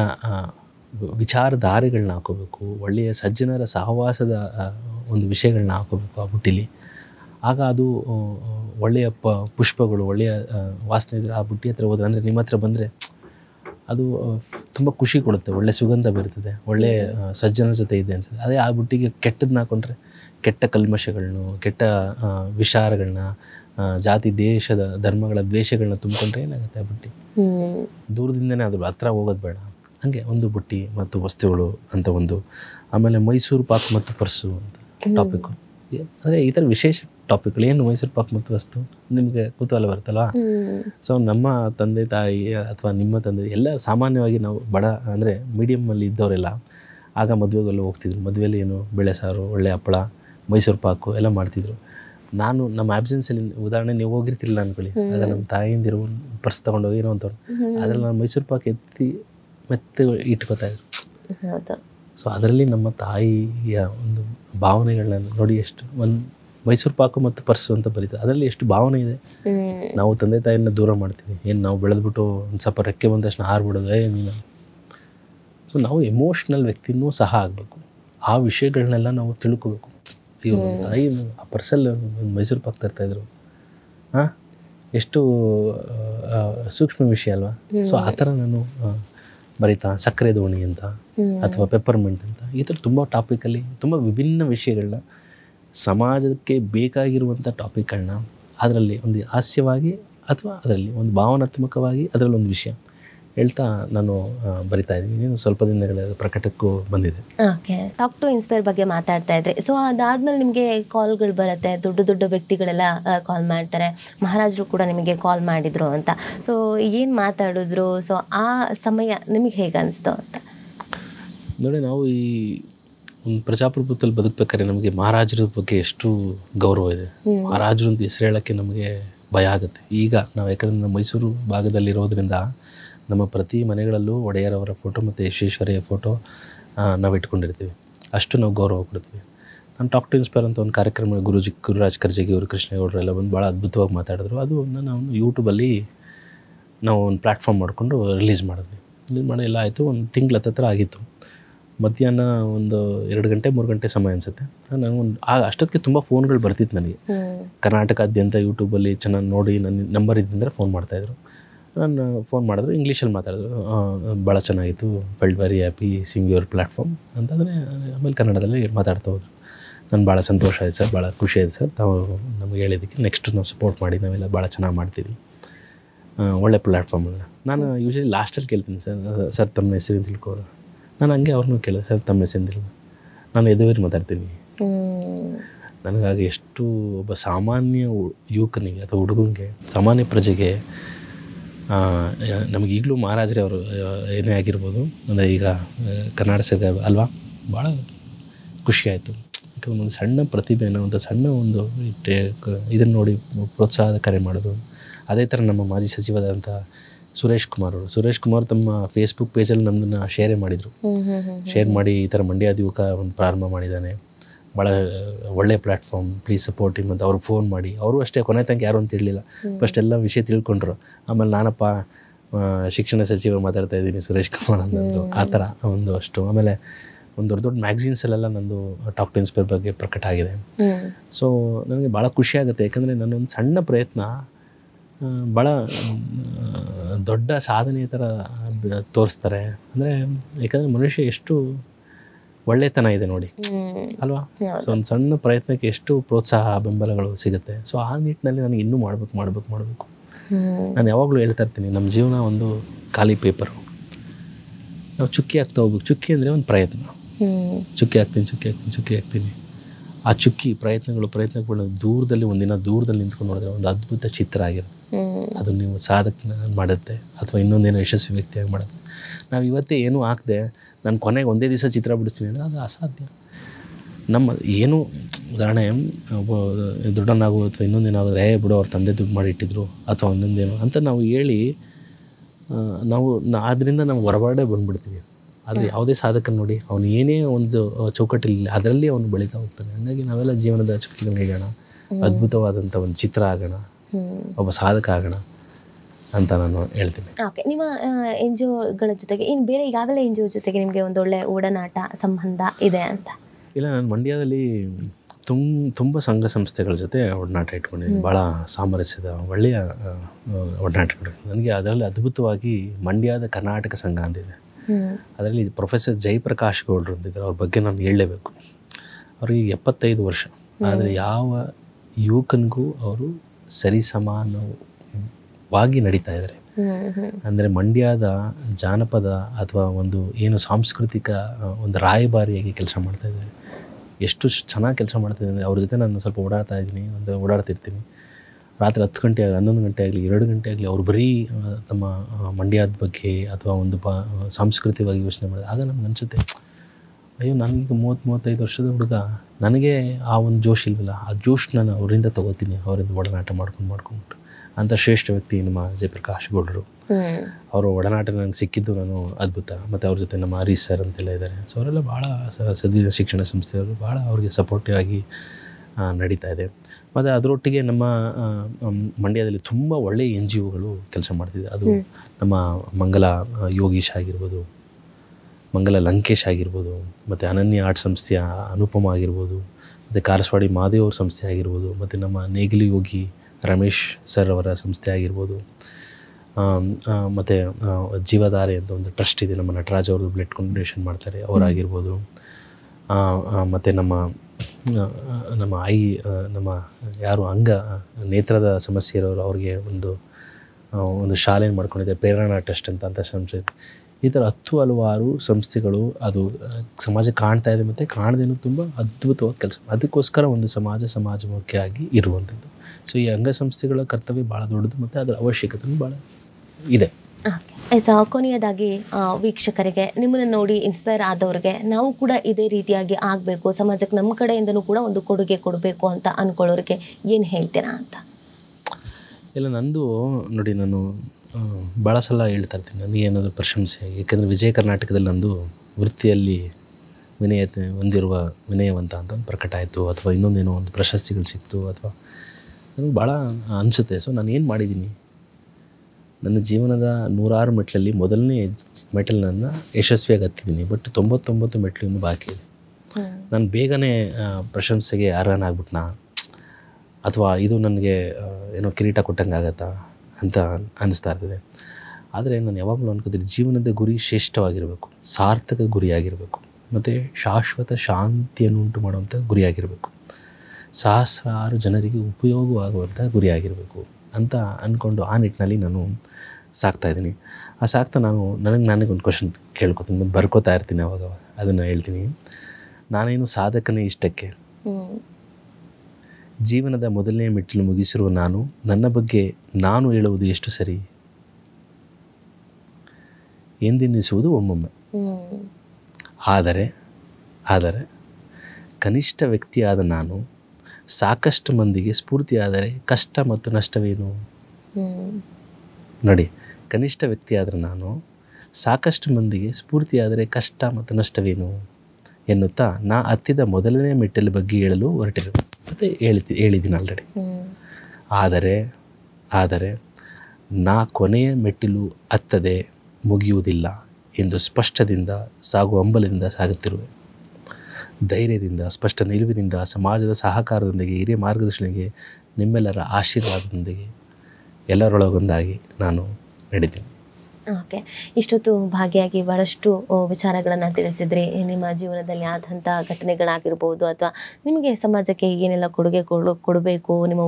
ವಿಚಾರಧಾರೆಗಳನ್ನ ಹಾಕೋಬೇಕು ಒಳ್ಳೆಯ ಸಜ್ಜನರ ಸಹವಾಸದ ಒಂದು ವಿಷಯಗಳನ್ನ ಹಾಕೋಬೇಕು ಆ ಬುಟ್ಟಿಲಿ ಆಗ ಅದು ಒಳ್ಳೆಯ ಪ ಪುಷ್ಪಗಳು ಒಳ್ಳೆಯ ವಾಸನೆ ಇದ್ದರೆ ಆ ಬುಟ್ಟಿ ಹತ್ರ ಹೋದ್ರೆ ಅಂದರೆ ನಿಮ್ಮ ಹತ್ರ ಬಂದರೆ ಅದು ತುಂಬ ಖುಷಿ ಕೊಡುತ್ತೆ ಒಳ್ಳೆ ಸುಗಂಧ ಬರ್ತದೆ ಒಳ್ಳೆ ಸಜ್ಜನ ಜೊತೆ ಇದೆ ಅನಿಸುತ್ತೆ ಅದೇ ಆ ಬುಟ್ಟಿಗೆ ಕೆಟ್ಟದನ್ನ ಹಾಕೊಂಡ್ರೆ ಕೆಟ್ಟ ಕಲ್ಮಶಗಳನ್ನು ಕೆಟ್ಟ ವಿಚಾರಗಳನ್ನ ಜಾತಿ ದೇಶದ ಧರ್ಮಗಳ ದ್ವೇಷಗಳನ್ನ ತುಂಬಿಕೊಂಡ್ರೆ ಏನಾಗುತ್ತೆ ಆ ಬುಟ್ಟಿ ದೂರದಿಂದನೇ ಅದು ಹತ್ರ ಹೋಗೋದು ಬೇಡ ಹಾಗೆ ಒಂದು ಬುಟ್ಟಿ ಮತ್ತು ವಸ್ತುಗಳು ಅಂತ ಒಂದು ಆಮೇಲೆ ಮೈಸೂರು ಪಾಕ್ ಮತ್ತು ಪರ್ಸು ಅಂತ ಟಾಪಿಕ್ಕು ಅಂದರೆ ಈ ಥರ ವಿಶೇಷ ಟಾಪಿಕ್ಗಳು ಏನು ಮೈಸೂರು ಪಾಕ್ ಮತ್ತು ವಸ್ತು ನಿಮಗೆ ಕುತೂಹಲ ಬರುತ್ತಲ್ಲ ಸೊ ನಮ್ಮ ತಂದೆ ತಾಯಿ ಅಥವಾ ನಿಮ್ಮ ತಂದೆ ಎಲ್ಲ ಸಾಮಾನ್ಯವಾಗಿ ನಾವು ಬಡ ಅಂದರೆ ಮೀಡಿಯಮಲ್ಲಿ ಇದ್ದವರೆಲ್ಲ ಆಗ ಮದುವೆಗೆಲ್ಲ ಹೋಗ್ತಿದ್ರು ಮದುವೆಯಲ್ಲಿ ಏನು ಬೆಳೆಸಾರು ಸಾರು ಒಳ್ಳೆ ಹಪ್ಪಳ ಮೈಸೂರು ಪಾಕು ಎಲ್ಲ ಮಾಡ್ತಿದ್ರು ನಾನು ನಮ್ಮ ಆಬ್ಸೆನ್ಸಲ್ಲಿ ಉದಾಹರಣೆ ನೀವು ಹೋಗಿರ್ತಿರ್ಲಿಲ್ಲ ಅಂದ್ಕೊಳ್ಳಿ ಆಗ ನಮ್ಮ ತಾಯಿಂದಿರೋ ಪರ್ಸ್ ತೊಗೊಂಡೋಗಿ ಏನೋ ಅಂತವ್ರು ಅದರಲ್ಲಿ ನಾನು ಮೈಸೂರು ಪಾಕ್ ಎತ್ತಿ ಮೆತ್ತ ಇಟ್ಕೋತಾ ಇದ್ರು ಸೊ ಅದರಲ್ಲಿ ನಮ್ಮ ತಾಯಿಯ ಒಂದು ಭಾವನೆಗಳನ್ನ ನೋಡಿ ಎಷ್ಟು ಒಂದು ಮೈಸೂರು ಪಾಕು ಮತ್ತು ಪರ್ಸು ಅಂತ ಬರೀತಾರೆ ಅದರಲ್ಲಿ ಎಷ್ಟು ಭಾವನೆ ಇದೆ ನಾವು ತಂದೆ ತಾಯಿಯನ್ನು ದೂರ ಮಾಡ್ತೀವಿ ಏನು ನಾವು ಬೆಳೆದ್ಬಿಟ್ಟು ಒಂದು ಸ್ವಲ್ಪ ರೆಕ್ಕೆ ಬಂದ ತಕ್ಷಣ ಹಾರ್ಬಿಡೋದು ಬಿಡೋದು ಸೊ ನಾವು ಎಮೋಷ್ನಲ್ ವ್ಯಕ್ತಿನೂ ಸಹ ಆಗಬೇಕು ಆ ವಿಷಯಗಳನ್ನೆಲ್ಲ ನಾವು ತಿಳ್ಕೋಬೇಕು ಅಯ್ಯೋ ತಾಯಿ ಆ ಪರ್ಸಲ್ಲಿ ಮೈಸೂರು ಪಾಕ್ ತರ್ತಾಯಿದ್ರು ಹಾಂ ಎಷ್ಟು ಸೂಕ್ಷ್ಮ ವಿಷಯ ಅಲ್ವಾ ಸೊ ಆ ಥರ ನಾನು ಬರೀತಾ ಸಕ್ಕರೆ ದೋಣಿ ಅಂತ ಅಥವಾ ಪೆಪ್ಪರ್ಮೆಂಟ್ ಅಂತ ಈ ಥರ ತುಂಬ ಟಾಪಿಕಲ್ಲಿ ತುಂಬ ವಿಭಿನ್ನ ವಿಷಯಗಳನ್ನ ಸಮಾಜಕ್ಕೆ ಬೇಕಾಗಿರುವಂಥ ಟಾಪಿಕ್ಗಳನ್ನ ಅದರಲ್ಲಿ ಒಂದು ಹಾಸ್ಯವಾಗಿ ಅಥವಾ ಅದರಲ್ಲಿ ಒಂದು ಭಾವನಾತ್ಮಕವಾಗಿ ಅದರಲ್ಲಿ ಒಂದು ವಿಷಯ ಹೇಳ್ತಾ ನಾನು ಬರಿತಾ ಇದ್ದೀನಿ ಸ್ವಲ್ಪ ದಿನಗಳ ಪ್ರಕಟಕ್ಕೂ ಬಂದಿದೆ ಟಾಕ್ ಟು ಇನ್ಸ್ಪೈರ್ ಬಗ್ಗೆ ಮಾತಾಡ್ತಾ ಇದ್ರೆ ಸೊ ಅದಾದ್ಮೇಲೆ ನಿಮಗೆ ಕಾಲ್ಗಳು ಬರುತ್ತೆ ದೊಡ್ಡ ದೊಡ್ಡ ವ್ಯಕ್ತಿಗಳೆಲ್ಲ ಕಾಲ್ ಮಾಡ್ತಾರೆ ಮಹಾರಾಜರು ಕೂಡ ನಿಮಗೆ ಕಾಲ್ ಮಾಡಿದರು ಅಂತ ಸೊ ಏನು ಮಾತಾಡಿದ್ರು ಸೊ ಆ ಸಮಯ ನಿಮಗೆ ಹೇಗೆ ಅನಿಸ್ತು ಅಂತ ನೋಡಿ ನಾವು ಈ ಒಂದು ಪ್ರಜಾಪ್ರಭುತ್ವದಲ್ಲಿ ಬದುಕಬೇಕಾದ್ರೆ ನಮಗೆ ಮಹಾರಾಜರ ಬಗ್ಗೆ ಎಷ್ಟು ಗೌರವ ಇದೆ ಮಹಾರಾಜರು ಅಂತ ಹೆಸರು ಹೇಳೋಕ್ಕೆ ನಮಗೆ ಭಯ ಆಗುತ್ತೆ ಈಗ ನಾವು ಯಾಕಂದರೆ ಮೈಸೂರು ಭಾಗದಲ್ಲಿರೋದ್ರಿಂದ ನಮ್ಮ ಪ್ರತಿ ಮನೆಗಳಲ್ಲೂ ಒಡೆಯರವರ ಫೋಟೋ ಮತ್ತು ಯಶೇಶ್ವರಿಯ ಫೋಟೋ ನಾವು ಇಟ್ಕೊಂಡಿರ್ತೀವಿ ಅಷ್ಟು ನಾವು ಗೌರವ ಕೊಡ್ತೀವಿ ನಾನು ಟಾಕ್ ಟು ಇನ್ಸ್ಪೈರ್ ಅಂತ ಒಂದು ಕಾರ್ಯಕ್ರಮ ಗುರುಜಿ ಗುರುರಾಜ್ ಕರ್ಜಗಿಯವರು ಕೃಷ್ಣಗೌಡರು ಎಲ್ಲ ಬಂದು ಭಾಳ ಅದ್ಭುತವಾಗಿ ಮಾತಾಡಿದ್ರು ಅದು ನಾವು ಯೂಟ್ಯೂಬಲ್ಲಿ ನಾವು ಒಂದು ಪ್ಲ್ಯಾಟ್ಫಾರ್ಮ್ ಮಾಡಿಕೊಂಡು ರಿಲೀಸ್ ಮಾಡಿದ್ವಿ ರಿಲೀಸ್ ಮಾಡಿ ಎಲ್ಲ ಆಯಿತು ಒಂದು ತಿಂಗಳ ಹತ್ರ ಆಗಿತ್ತು ಮಧ್ಯಾಹ್ನ ಒಂದು ಎರಡು ಗಂಟೆ ಮೂರು ಗಂಟೆ ಸಮಯ ಅನಿಸುತ್ತೆ ನನಗೊಂದು ಆ ಅಷ್ಟೊತ್ತಿಗೆ ತುಂಬ ಫೋನ್ಗಳು ಬರ್ತಿತ್ತು ನನಗೆ ಕರ್ನಾಟಕಾದ್ಯಂತ ಯೂಟ್ಯೂಬಲ್ಲಿ ಚೆನ್ನಾಗಿ ನೋಡಿ ನನ್ನ ನಂಬರ್ ಇದ್ದಂದರೆ ಫೋನ್ ಮಾಡ್ತಾಯಿದ್ರು ನಾನು ಫೋನ್ ಮಾಡಿದ್ರು ಇಂಗ್ಲೀಷಲ್ಲಿ ಮಾತಾಡಿದ್ರು ಭಾಳ ಚೆನ್ನಾಗಿತ್ತು felt very happy seeing your platform ಅಂತಂದರೆ ಆಮೇಲೆ ಕನ್ನಡದಲ್ಲಿ ಮಾತಾಡ್ತಾ ಹೋದ್ರು ನಾನು ಭಾಳ ಸಂತೋಷ ಆಯಿತು ಸರ್ ಭಾಳ ಖುಷಿ ಆಯ್ತು ಸರ್ ತಾವು ನಮಗೆ ಹೇಳಿದ್ದಕ್ಕೆ ನೆಕ್ಸ್ಟ್ ನಾವು ಸಪೋರ್ಟ್ ಮಾಡಿ ನಾವೆಲ್ಲ ಭಾಳ ಚೆನ್ನಾಗಿ ಮಾಡ್ತೀವಿ ಒಳ್ಳೆ ಪ್ಲ್ಯಾಟ್ಫಾರ್ಮ್ ಅಂದರೆ ನಾನು ಯೂಶ್ವಲಿ ಲಾಸ್ಟಲ್ಲಿ ಕೇಳ್ತೀನಿ ಸರ್ ಸರ್ ತಮ್ಮ ಹೆಸರು ತಿಳ್ಕೋ ನಾನು ಹಂಗೆ ಅವ್ರನ್ನೂ ಕೇಳಿದೆ ಸರ್ ತಮ್ಮ ಹೆಸರಿಂದಿಲ್ಲ ನಾನು ಎದುವೇರಿ ಮಾತಾಡ್ತೀನಿ ನನಗಾಗಿ ಎಷ್ಟು ಒಬ್ಬ ಸಾಮಾನ್ಯ ಯುವಕನಿಗೆ ಅಥವಾ ಹುಡುಗನಿಗೆ ಸಾಮಾನ್ಯ ಪ್ರಜೆಗೆ ನಮಗೆ ಈಗಲೂ ಮಹಾರಾಜರೇ ಅವರು ಏನೇ ಆಗಿರ್ಬೋದು ಅಂದರೆ ಈಗ ಕರ್ನಾಟಕ ಸರ್ಕಾರ ಅಲ್ವಾ ಭಾಳ ಖುಷಿಯಾಯಿತು ಯಾಕಂದ್ರೆ ಒಂದು ಸಣ್ಣ ಪ್ರತಿಭೆನ ಒಂದು ಸಣ್ಣ ಒಂದು ಇದನ್ನು ನೋಡಿ ಪ್ರೋತ್ಸಾಹದ ಕರೆ ಮಾಡೋದು ಅದೇ ಥರ ನಮ್ಮ ಮಾಜಿ ಸಚಿವರಾದಂಥ ಸುರೇಶ್ ಕುಮಾರ್ ಅವರು ಸುರೇಶ್ ಕುಮಾರ್ ತಮ್ಮ ಫೇಸ್ಬುಕ್ ಪೇಜಲ್ಲಿ ನಮ್ಮನ್ನು ಶೇರೇ ಮಾಡಿದರು ಶೇರ್ ಮಾಡಿ ಈ ಥರ ಮಂಡ್ಯ ದಿವಕ ಒಂದು ಪ್ರಾರಂಭ ಮಾಡಿದ್ದಾನೆ ಭಾಳ ಒಳ್ಳೆ ಪ್ಲಾಟ್ಫಾರ್ಮ್ ಪ್ಲೀಸ್ ಸಪೋರ್ಟ್ ಇಮ್ ಅಂತ ಅವ್ರು ಫೋನ್ ಮಾಡಿ ಅವರು ಅಷ್ಟೇ ಕೊನೆ ತನಕ ಯಾರು ಅಂತ ಹೇಳಲಿಲ್ಲ ಫಸ್ಟ್ ಎಲ್ಲ ವಿಷಯ ತಿಳ್ಕೊಂಡ್ರು ಆಮೇಲೆ ನಾನಪ್ಪ ಶಿಕ್ಷಣ ಸಚಿವರು ಮಾತಾಡ್ತಾ ಇದ್ದೀನಿ ಸುರೇಶ್ ಕುಮಾರ್ ಅನ್ನೋದು ಆ ಥರ ಒಂದು ಅಷ್ಟು ಆಮೇಲೆ ಒಂದು ದೊಡ್ಡ ದೊಡ್ಡ ಮ್ಯಾಗ್ಝೀನ್ಸಲ್ಲೆಲ್ಲ ನಂದು ಟಾಕ್ ಟು ಇನ್ಸ್ಪೈರ್ ಬಗ್ಗೆ ಪ್ರಕಟ ಆಗಿದೆ ಸೊ ನನಗೆ ಭಾಳ ಖುಷಿ ಆಗುತ್ತೆ ಯಾಕಂದರೆ ನನ್ನೊಂದು ಸಣ್ಣ ಪ್ರಯತ್ನ ಭಾಳ ದೊಡ್ಡ ಸಾಧನೆ ಥರ ತೋರಿಸ್ತಾರೆ ಅಂದರೆ ಯಾಕಂದರೆ ಮನುಷ್ಯ ಎಷ್ಟು ಒಳ್ಳೆತನ ಇದೆ ನೋಡಿ ಅಲ್ವಾ ಸೊ ಒಂದು ಸಣ್ಣ ಪ್ರಯತ್ನಕ್ಕೆ ಎಷ್ಟು ಪ್ರೋತ್ಸಾಹ ಬೆಂಬಲಗಳು ಸಿಗುತ್ತೆ ಸೊ ಆ ನಿಟ್ಟಿನಲ್ಲಿ ನನಗೆ ಇನ್ನೂ ಮಾಡ್ಬೇಕು ಮಾಡ್ಬೇಕು ಮಾಡಬೇಕು ನಾನು ಯಾವಾಗಲೂ ಹೇಳ್ತಾ ಇರ್ತೀನಿ ನಮ್ಮ ಜೀವನ ಒಂದು ಖಾಲಿ ಪೇಪರು ನಾವು ಚುಕ್ಕಿ ಆಗ್ತಾ ಹೋಗ್ಬೇಕು ಚುಕ್ಕಿ ಅಂದರೆ ಒಂದು ಪ್ರಯತ್ನ ಚುಕ್ಕಿ ಆಗ್ತೀನಿ ಚುಕ್ಕಿ ಹಾಕ್ತೀನಿ ಚುಕ್ಕಿ ಆಗ್ತೀನಿ ಆ ಚುಕ್ಕಿ ಪ್ರಯತ್ನಗಳು ಪ್ರಯತ್ನಗಳು ದೂರದಲ್ಲಿ ಒಂದಿನ ದೂರದಲ್ಲಿ ನಿಂತ್ಕೊಂಡು ನೋಡಿದ್ರೆ ಒಂದು ಅದ್ಭುತ ಚಿತ್ರ ಆಗಿರುತ್ತೆ ಅದು ನೀವು ಸಾಧಕನ ಮಾಡುತ್ತೆ ಅಥವಾ ಇನ್ನೊಂದೇನೋ ಯಶಸ್ವಿ ವ್ಯಕ್ತಿಯಾಗಿ ಮಾಡುತ್ತೆ ನಾವು ಇವತ್ತೇ ಏನೂ ಹಾಕದೆ ನಾನು ಕೊನೆಗೆ ಒಂದೇ ದಿವಸ ಚಿತ್ರ ಬಿಡಿಸ್ತೀನಿ ಅಂದರೆ ಅದು ಅಸಾಧ್ಯ ನಮ್ಮ ಏನು ಉದಾಹರಣೆ ಒಬ್ಬ ದುಡ್ಡನ್ನಾಗೋ ಅಥವಾ ಇನ್ನೊಂದೇನಾಗೋ ರೇ ಬಿಡು ಅವ್ರ ತಂದೆ ದುಡ್ಡು ಮಾಡಿ ಇಟ್ಟಿದ್ರು ಅಥವಾ ಒಂದೊಂದೇನು ಅಂತ ನಾವು ಹೇಳಿ ನಾವು ಆದ್ದರಿಂದ ನಾವು ಹೊರಬಾಡೇ ಬಂದುಬಿಡ್ತೀವಿ ಆದರೆ ಯಾವುದೇ ಸಾಧಕ ನೋಡಿ ಅವನು ಏನೇ ಒಂದು ಚೌಕಟ್ಟಲ್ಲಿ ಅದರಲ್ಲಿ ಅವನು ಬೆಳೀತಾ ಹೋಗ್ತಾನೆ ಹಾಗಾಗಿ ನಾವೆಲ್ಲ ಜೀವನದ ಚುಕ್ಕಿಗಳಿಗೆ ಅದ್ಭುತವಾದಂಥ ಒಂದು ಚಿತ್ರ ಆಗೋಣ ಒಬ್ಬ ಸಾಧಕ ಆಗೋಣ ಅಂತ ನಾನು ಹೇಳ್ತೀನಿ ಓಕೆ ನಿಮ್ಮ ಎನ್ ಜಿ ಒಗಳ ಜೊತೆಗೆ ಇನ್ನು ಬೇರೆ ಈಗಾಗಲೇ ಎನ್ ಜಿ ಒ ಜೊತೆಗೆ ನಿಮಗೆ ಒಂದು ಒಳ್ಳೆ ಓಡನಾಟ ಸಂಬಂಧ ಇದೆ ಅಂತ ಇಲ್ಲ ನಾನು ಮಂಡ್ಯದಲ್ಲಿ ತುಂ ತುಂಬ ಸಂಘ ಸಂಸ್ಥೆಗಳ ಜೊತೆ ಒಡನಾಟ ಇಟ್ಕೊಂಡಿದ್ದೀನಿ ಭಾಳ ಸಾಮರಸ್ಯದ ಒಳ್ಳೆಯ ಒಡನಾಟ ಇಟ್ಕೊಂಡಿದ್ದೀನಿ ನನಗೆ ಅದರಲ್ಲಿ ಅದ್ಭುತವಾಗಿ ಮಂಡ್ಯದ ಕರ್ನಾಟಕ ಸಂಘ ಅಂತಿದೆ ಅದರಲ್ಲಿ ಪ್ರೊಫೆಸರ್ ಜಯಪ್ರಕಾಶ್ ಗೌಡ್ರು ಅಂತಿದ್ದಾರೆ ಅವ್ರ ಬಗ್ಗೆ ನಾನು ಹೇಳಲೇಬೇಕು ಅವ್ರಿಗೆ ಎಪ್ಪತ್ತೈದು ವರ್ಷ ಆದರೆ ಯಾವ ಯುವಕನಿಗೂ ಅವರು ಸರಿಸಮಾನವಾಗಿ ನಡೀತಾ ಇದ್ದಾರೆ ಅಂದರೆ ಮಂಡ್ಯದ ಜಾನಪದ ಅಥವಾ ಒಂದು ಏನು ಸಾಂಸ್ಕೃತಿಕ ಒಂದು ರಾಯಭಾರಿಯಾಗಿ ಕೆಲಸ ಮಾಡ್ತಾ ಇದ್ದಾರೆ ಎಷ್ಟು ಚೆನ್ನಾಗಿ ಕೆಲಸ ಮಾಡ್ತಿದ್ದೆ ಅಂದರೆ ಅವ್ರ ಜೊತೆ ನಾನು ಸ್ವಲ್ಪ ಓಡಾಡ್ತಾ ಇದ್ದೀನಿ ಒಂದು ಓಡಾಡ್ತಿರ್ತೀನಿ ರಾತ್ರಿ ಹತ್ತು ಗಂಟೆ ಆಗಲಿ ಹನ್ನೊಂದು ಗಂಟೆ ಆಗಲಿ ಎರಡು ಗಂಟೆ ಆಗಲಿ ಅವ್ರು ಬರೀ ತಮ್ಮ ಮಂಡ್ಯದ ಬಗ್ಗೆ ಅಥವಾ ಒಂದು ಪ ಸಾಂಸ್ಕೃತಿಕವಾಗಿ ಯೋಚನೆ ಮಾಡಿದೆ ಆಗ ನಮ್ಗೆ ಅನಿಸುತ್ತೆ ಅಯ್ಯೋ ನನಗೆ ಮೂವತ್ತು ಮೂವತ್ತೈದು ವರ್ಷದ ಹುಡುಗ ನನಗೆ ಆ ಒಂದು ಜೋಶ್ ಇಲ್ವಲ್ಲ ಆ ಜೋಶ್ ನಾನು ಅವರಿಂದ ತಗೋತೀನಿ ಅವರಿಂದ ಒಡನಾಟ ಮಾಡ್ಕೊಂಡು ಮಾಡ್ಕೊಂಡು ಅಂಥ ಶ್ರೇಷ್ಠ ವ್ಯಕ್ತಿ ನಮ್ಮ ಜಯಪ್ರಕಾಶ್ ಗೌಡರು ಅವರು ಒಡನಾಟ ನನಗೆ ಸಿಕ್ಕಿದ್ದು ನಾನು ಅದ್ಭುತ ಮತ್ತು ಅವ್ರ ಜೊತೆ ನಮ್ಮ ಹರೀಶ್ ಸರ್ ಅಂತೆಲ್ಲ ಇದ್ದಾರೆ ಸೊ ಅವರೆಲ್ಲ ಭಾಳ ಸದ್ವಿದ ಶಿಕ್ಷಣ ಸಂಸ್ಥೆಯವರು ಭಾಳ ಅವ್ರಿಗೆ ಸಪೋರ್ಟಿವ್ ಆಗಿ ನಡೀತಾ ಇದೆ ಮತ್ತು ಅದರೊಟ್ಟಿಗೆ ನಮ್ಮ ಮಂಡ್ಯದಲ್ಲಿ ತುಂಬ ಒಳ್ಳೆಯ ಎನ್ ಜಿ ಒಗಳು ಕೆಲಸ ಮಾಡ್ತಿದೆ ಅದು ನಮ್ಮ ಮಂಗಲ ಯೋಗೀಶ್ ಆಗಿರ್ಬೋದು ಮಂಗಲ ಲಂಕೇಶ್ ಆಗಿರ್ಬೋದು ಮತ್ತು ಅನನ್ಯ ಆರ್ಟ್ ಸಂಸ್ಥೆಯ ಅನುಪಮ ಆಗಿರ್ಬೋದು ಮತ್ತು ಕಾರಸ್ವಾಡಿ ಮಹಾದೇವ್ ಅವ್ರ ಸಂಸ್ಥೆ ಆಗಿರ್ಬೋದು ಮತ್ತು ನಮ್ಮ ನೇಗಿಲು ಯೋಗಿ ರಮೇಶ್ ಸರ್ ಅವರ ಸಂಸ್ಥೆ ಆಗಿರ್ಬೋದು ಮತ್ತು ಜೀವಧಾರೆ ಅಂತ ಒಂದು ಟ್ರಸ್ಟ್ ಇದೆ ನಮ್ಮ ನಟರಾಜ್ ಅವರು ಬ್ಲಡ್ ಕಾಂಬಿನೇಷನ್ ಮಾಡ್ತಾರೆ ಅವರಾಗಿರ್ಬೋದು ಮತ್ತು ನಮ್ಮ ನಮ್ಮ ಐ ನಮ್ಮ ಯಾರು ಅಂಗ ನೇತ್ರದ ಸಮಸ್ಯೆ ಇರೋರು ಅವ್ರಿಗೆ ಒಂದು ಒಂದು ಶಾಲೆಯನ್ನು ಮಾಡ್ಕೊಂಡಿದ್ದೆ ಪ್ರೇರಣಾ ಟ್ರಸ್ಟ್ ಅಂತ ಅಂತ ಸಂಸ್ಥೆ ಈ ಥರ ಹತ್ತು ಹಲವಾರು ಸಂಸ್ಥೆಗಳು ಅದು ಸಮಾಜ ಕಾಣ್ತಾ ಇದೆ ಮತ್ತು ಕಾಣದೇನು ತುಂಬ ಅದ್ಭುತವಾದ ಕೆಲಸ ಅದಕ್ಕೋಸ್ಕರ ಒಂದು ಸಮಾಜ ಸಮಾಜಮುಖಿಯಾಗಿ ಇರುವಂಥದ್ದು ಸೊ ಈ ಅಂಗಸಂಸ್ಥೆಗಳ ಕರ್ತವ್ಯ ಭಾಳ ದೊಡ್ಡದು ಮತ್ತು ಅದರ ಅವಶ್ಯಕತೆ ಭಾಳ ಇದೆ ಕೊನೆಯದಾಗಿ ವೀಕ್ಷಕರಿಗೆ ನಿಮ್ಮನ್ನು ನೋಡಿ ಇನ್ಸ್ಪೈರ್ ಆದವ್ರಿಗೆ ನಾವು ಕೂಡ ಇದೇ ರೀತಿಯಾಗಿ ಆಗಬೇಕು ಸಮಾಜಕ್ಕೆ ನಮ್ಮ ಕಡೆಯಿಂದನೂ ಕೂಡ ಒಂದು ಕೊಡುಗೆ ಕೊಡಬೇಕು ಅಂತ ಅಂದ್ಕೊಳ್ಳೋರಿಗೆ ಏನು ಹೇಳ್ತೀರಾ ಅಂತ ಇಲ್ಲ ನಂದು ನೋಡಿ ನಾನು ಭಾಳ ಸಲ ಹೇಳ್ತಾ ಇರ್ತೀನಿ ನನಗೆ ಏನಾದರೂ ಪ್ರಶಂಸೆ ಏಕೆಂದರೆ ವಿಜಯ ಕರ್ನಾಟಕದಲ್ಲಿ ನಂದು ವೃತ್ತಿಯಲ್ಲಿ ವಿನಯತೆ ಹೊಂದಿರುವ ವಿನಯವಂತ ಅಂತ ಪ್ರಕಟ ಆಯಿತು ಅಥವಾ ಇನ್ನೊಂದೇನೋ ಒಂದು ಪ್ರಶಸ್ತಿಗಳು ಸಿಕ್ತು ಅಥವಾ ನನಗೆ ಭಾಳ ಅನಿಸುತ್ತೆ ಸೊ ನಾನು ಏನು ಮಾಡಿದ್ದೀನಿ ನನ್ನ ಜೀವನದ ನೂರಾರು ಮೆಟ್ಲಲ್ಲಿ ಮೊದಲನೇ ಮೆಟಲ್ ನನ್ನ ಯಶಸ್ವಿಯಾಗಿ ಹತ್ತಿದ್ದೀನಿ ಬಟ್ ತೊಂಬತ್ತೊಂಬತ್ತು ಮೆಟ್ಲು ಇನ್ನೂ ಬಾಕಿ ಇದೆ ನಾನು ಬೇಗನೆ ಪ್ರಶಂಸೆಗೆ ಆಗಿಬಿಟ್ನಾ ಅಥವಾ ಇದು ನನಗೆ ಏನೋ ಕಿರೀಟ ಕೊಟ್ಟಂಗೆ ಆಗತ್ತಾ ಅಂತ ಅನ್ನಿಸ್ತಾ ಇರ್ತದೆ ಆದರೆ ನಾನು ಯಾವಾಗಲೂ ಅನ್ಕೋತೀನಿ ಜೀವನದ ಗುರಿ ಶ್ರೇಷ್ಠವಾಗಿರಬೇಕು ಸಾರ್ಥಕ ಗುರಿಯಾಗಿರಬೇಕು ಮತ್ತು ಶಾಶ್ವತ ಶಾಂತಿಯನ್ನು ಉಂಟು ಮಾಡುವಂಥ ಗುರಿಯಾಗಿರಬೇಕು ಸಹಸ್ರಾರು ಜನರಿಗೆ ಉಪಯೋಗವಾಗುವಂಥ ಗುರಿಯಾಗಿರಬೇಕು ಅಂತ ಅಂದ್ಕೊಂಡು ಆ ನಿಟ್ಟಿನಲ್ಲಿ ನಾನು ಸಾಕ್ತಾಯಿದ್ದೀನಿ ಆ ಸಾಕ್ತಾ ನಾನು ನನಗೆ ನನಗೆ ಒಂದು ಕ್ವಶನ್ ಕೇಳ್ಕೊತೀನಿ ಬರ್ಕೋತಾ ಇರ್ತೀನಿ ಅವಾಗ ಅದನ್ನು ಹೇಳ್ತೀನಿ ನಾನೇನು ಸಾಧಕನೇ ಇಷ್ಟಕ್ಕೆ ಜೀವನದ ಮೊದಲನೇ ಮೆಟ್ಟಿಲು ಮುಗಿಸಿರುವ ನಾನು ನನ್ನ ಬಗ್ಗೆ ನಾನು ಹೇಳುವುದು ಎಷ್ಟು ಸರಿ ಎಂದೆನ್ನಿಸುವುದು ಒಮ್ಮೊಮ್ಮೆ ಆದರೆ ಆದರೆ ಕನಿಷ್ಠ ವ್ಯಕ್ತಿಯಾದ ನಾನು ಸಾಕಷ್ಟು ಮಂದಿಗೆ ಸ್ಫೂರ್ತಿಯಾದರೆ ಕಷ್ಟ ಮತ್ತು ನಷ್ಟವೇನು ನೋಡಿ ಕನಿಷ್ಠ ವ್ಯಕ್ತಿಯಾದರೆ ನಾನು ಸಾಕಷ್ಟು ಮಂದಿಗೆ ಸ್ಫೂರ್ತಿಯಾದರೆ ಕಷ್ಟ ಮತ್ತು ನಷ್ಟವೇನು ಎನ್ನುತ್ತಾ ನಾ ಹತ್ತಿದ ಮೊದಲನೇ ಮೆಟ್ಟಲು ಬಗ್ಗೆ ಹೇಳಲು ಹೊರಟಿರು ಕಥೆ ಹೇಳ್ತಿ ಹೇಳಿದ್ದೀನಿ ಆಲ್ರೆಡಿ ಆದರೆ ಆದರೆ ನಾ ಕೊನೆಯ ಮೆಟ್ಟಿಲು ಹತ್ತದೆ ಮುಗಿಯುವುದಿಲ್ಲ ಎಂದು ಸ್ಪಷ್ಟದಿಂದ ಸಾಗು ಅಂಬಲದಿಂದ ಸಾಗುತ್ತಿರುವೆ ಧೈರ್ಯದಿಂದ ಸ್ಪಷ್ಟ ನಿಲುವಿನಿಂದ ಸಮಾಜದ ಸಹಕಾರದೊಂದಿಗೆ ಹಿರಿಯ ಮಾರ್ಗದರ್ಶನಿಗೆ ನಿಮ್ಮೆಲ್ಲರ ಆಶೀರ್ವಾದದೊಂದಿಗೆ ಎಲ್ಲರೊಳಗೊಂದಾಗಿ ನಾನು ನಡೆದೀನಿ ಓಕೆ ಇಷ್ಟೊತ್ತು ಭಾಗಿಯಾಗಿ ಬಹಳಷ್ಟು ವಿಚಾರಗಳನ್ನು ತಿಳಿಸಿದ್ರಿ ನಿಮ್ಮ ಜೀವನದಲ್ಲಿ ಆದಂಥ ಘಟನೆಗಳಾಗಿರ್ಬೋದು ಅಥವಾ ನಿಮಗೆ ಸಮಾಜಕ್ಕೆ ಏನೆಲ್ಲ ಕೊಡುಗೆ ಕೊಡಬೇಕು ನಿಮ್ಮ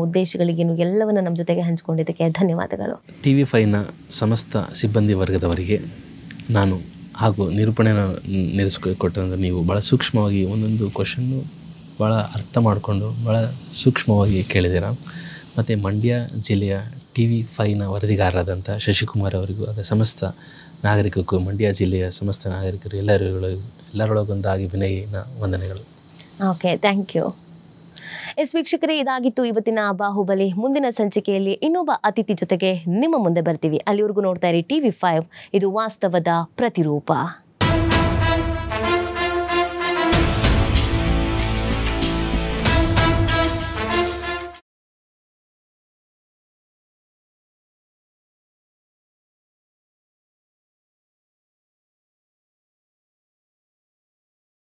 ನೀವು ಎಲ್ಲವನ್ನು ನಮ್ಮ ಜೊತೆಗೆ ಹಂಚಿಕೊಂಡಿದ್ದಕ್ಕೆ ಧನ್ಯವಾದಗಳು ಟಿ ವಿ ಫೈವ್ನ ಸಮಸ್ತ ಸಿಬ್ಬಂದಿ ವರ್ಗದವರಿಗೆ ನಾನು ಹಾಗೂ ನಿರೂಪಣೆನ ನಡೆಸಿಕೊಟ್ಟಂದ್ರೆ ನೀವು ಭಾಳ ಸೂಕ್ಷ್ಮವಾಗಿ ಒಂದೊಂದು ಕ್ವಶನ್ನು ಭಾಳ ಅರ್ಥ ಮಾಡಿಕೊಂಡು ಭಾಳ ಸೂಕ್ಷ್ಮವಾಗಿ ಕೇಳಿದಿರ ಮತ್ತು ಮಂಡ್ಯ ಜಿಲ್ಲೆಯ ಟಿ ವಿ ಫೈವ್ನ ವರದಿಗಾರರಾದಂಥ ಶಶಿಕುಮಾರ್ ಅವರಿಗೂ ಆಗ ಸಮಸ್ತ ನಾಗರಿಕಕ್ಕೂ ಮಂಡ್ಯ ಜಿಲ್ಲೆಯ ಸಮಸ್ತ ನಾಗರಿಕರು ಎಲ್ಲರೊಳ ಎಲ್ಲರೊಳಗೊಂದಾಗಿ ವಿನಯನ ವಂದನೆಗಳು ಓಕೆ ಥ್ಯಾಂಕ್ ಯು ಎಸ್ ವೀಕ್ಷಕರೇ ಇದಾಗಿತ್ತು ಇವತ್ತಿನ ಬಾಹುಬಲಿ ಮುಂದಿನ ಸಂಚಿಕೆಯಲ್ಲಿ ಇನ್ನೊಬ್ಬ ಅತಿಥಿ ಜೊತೆಗೆ ನಿಮ್ಮ ಮುಂದೆ ಬರ್ತೀವಿ ಅಲ್ಲಿವರೆಗೂ ನೋಡ್ತಾ ಇರಿ ಟಿ ವಿ ಫೈವ್ ಇದು ವಾಸ್ತವದ ಪ್ರತಿರೂಪ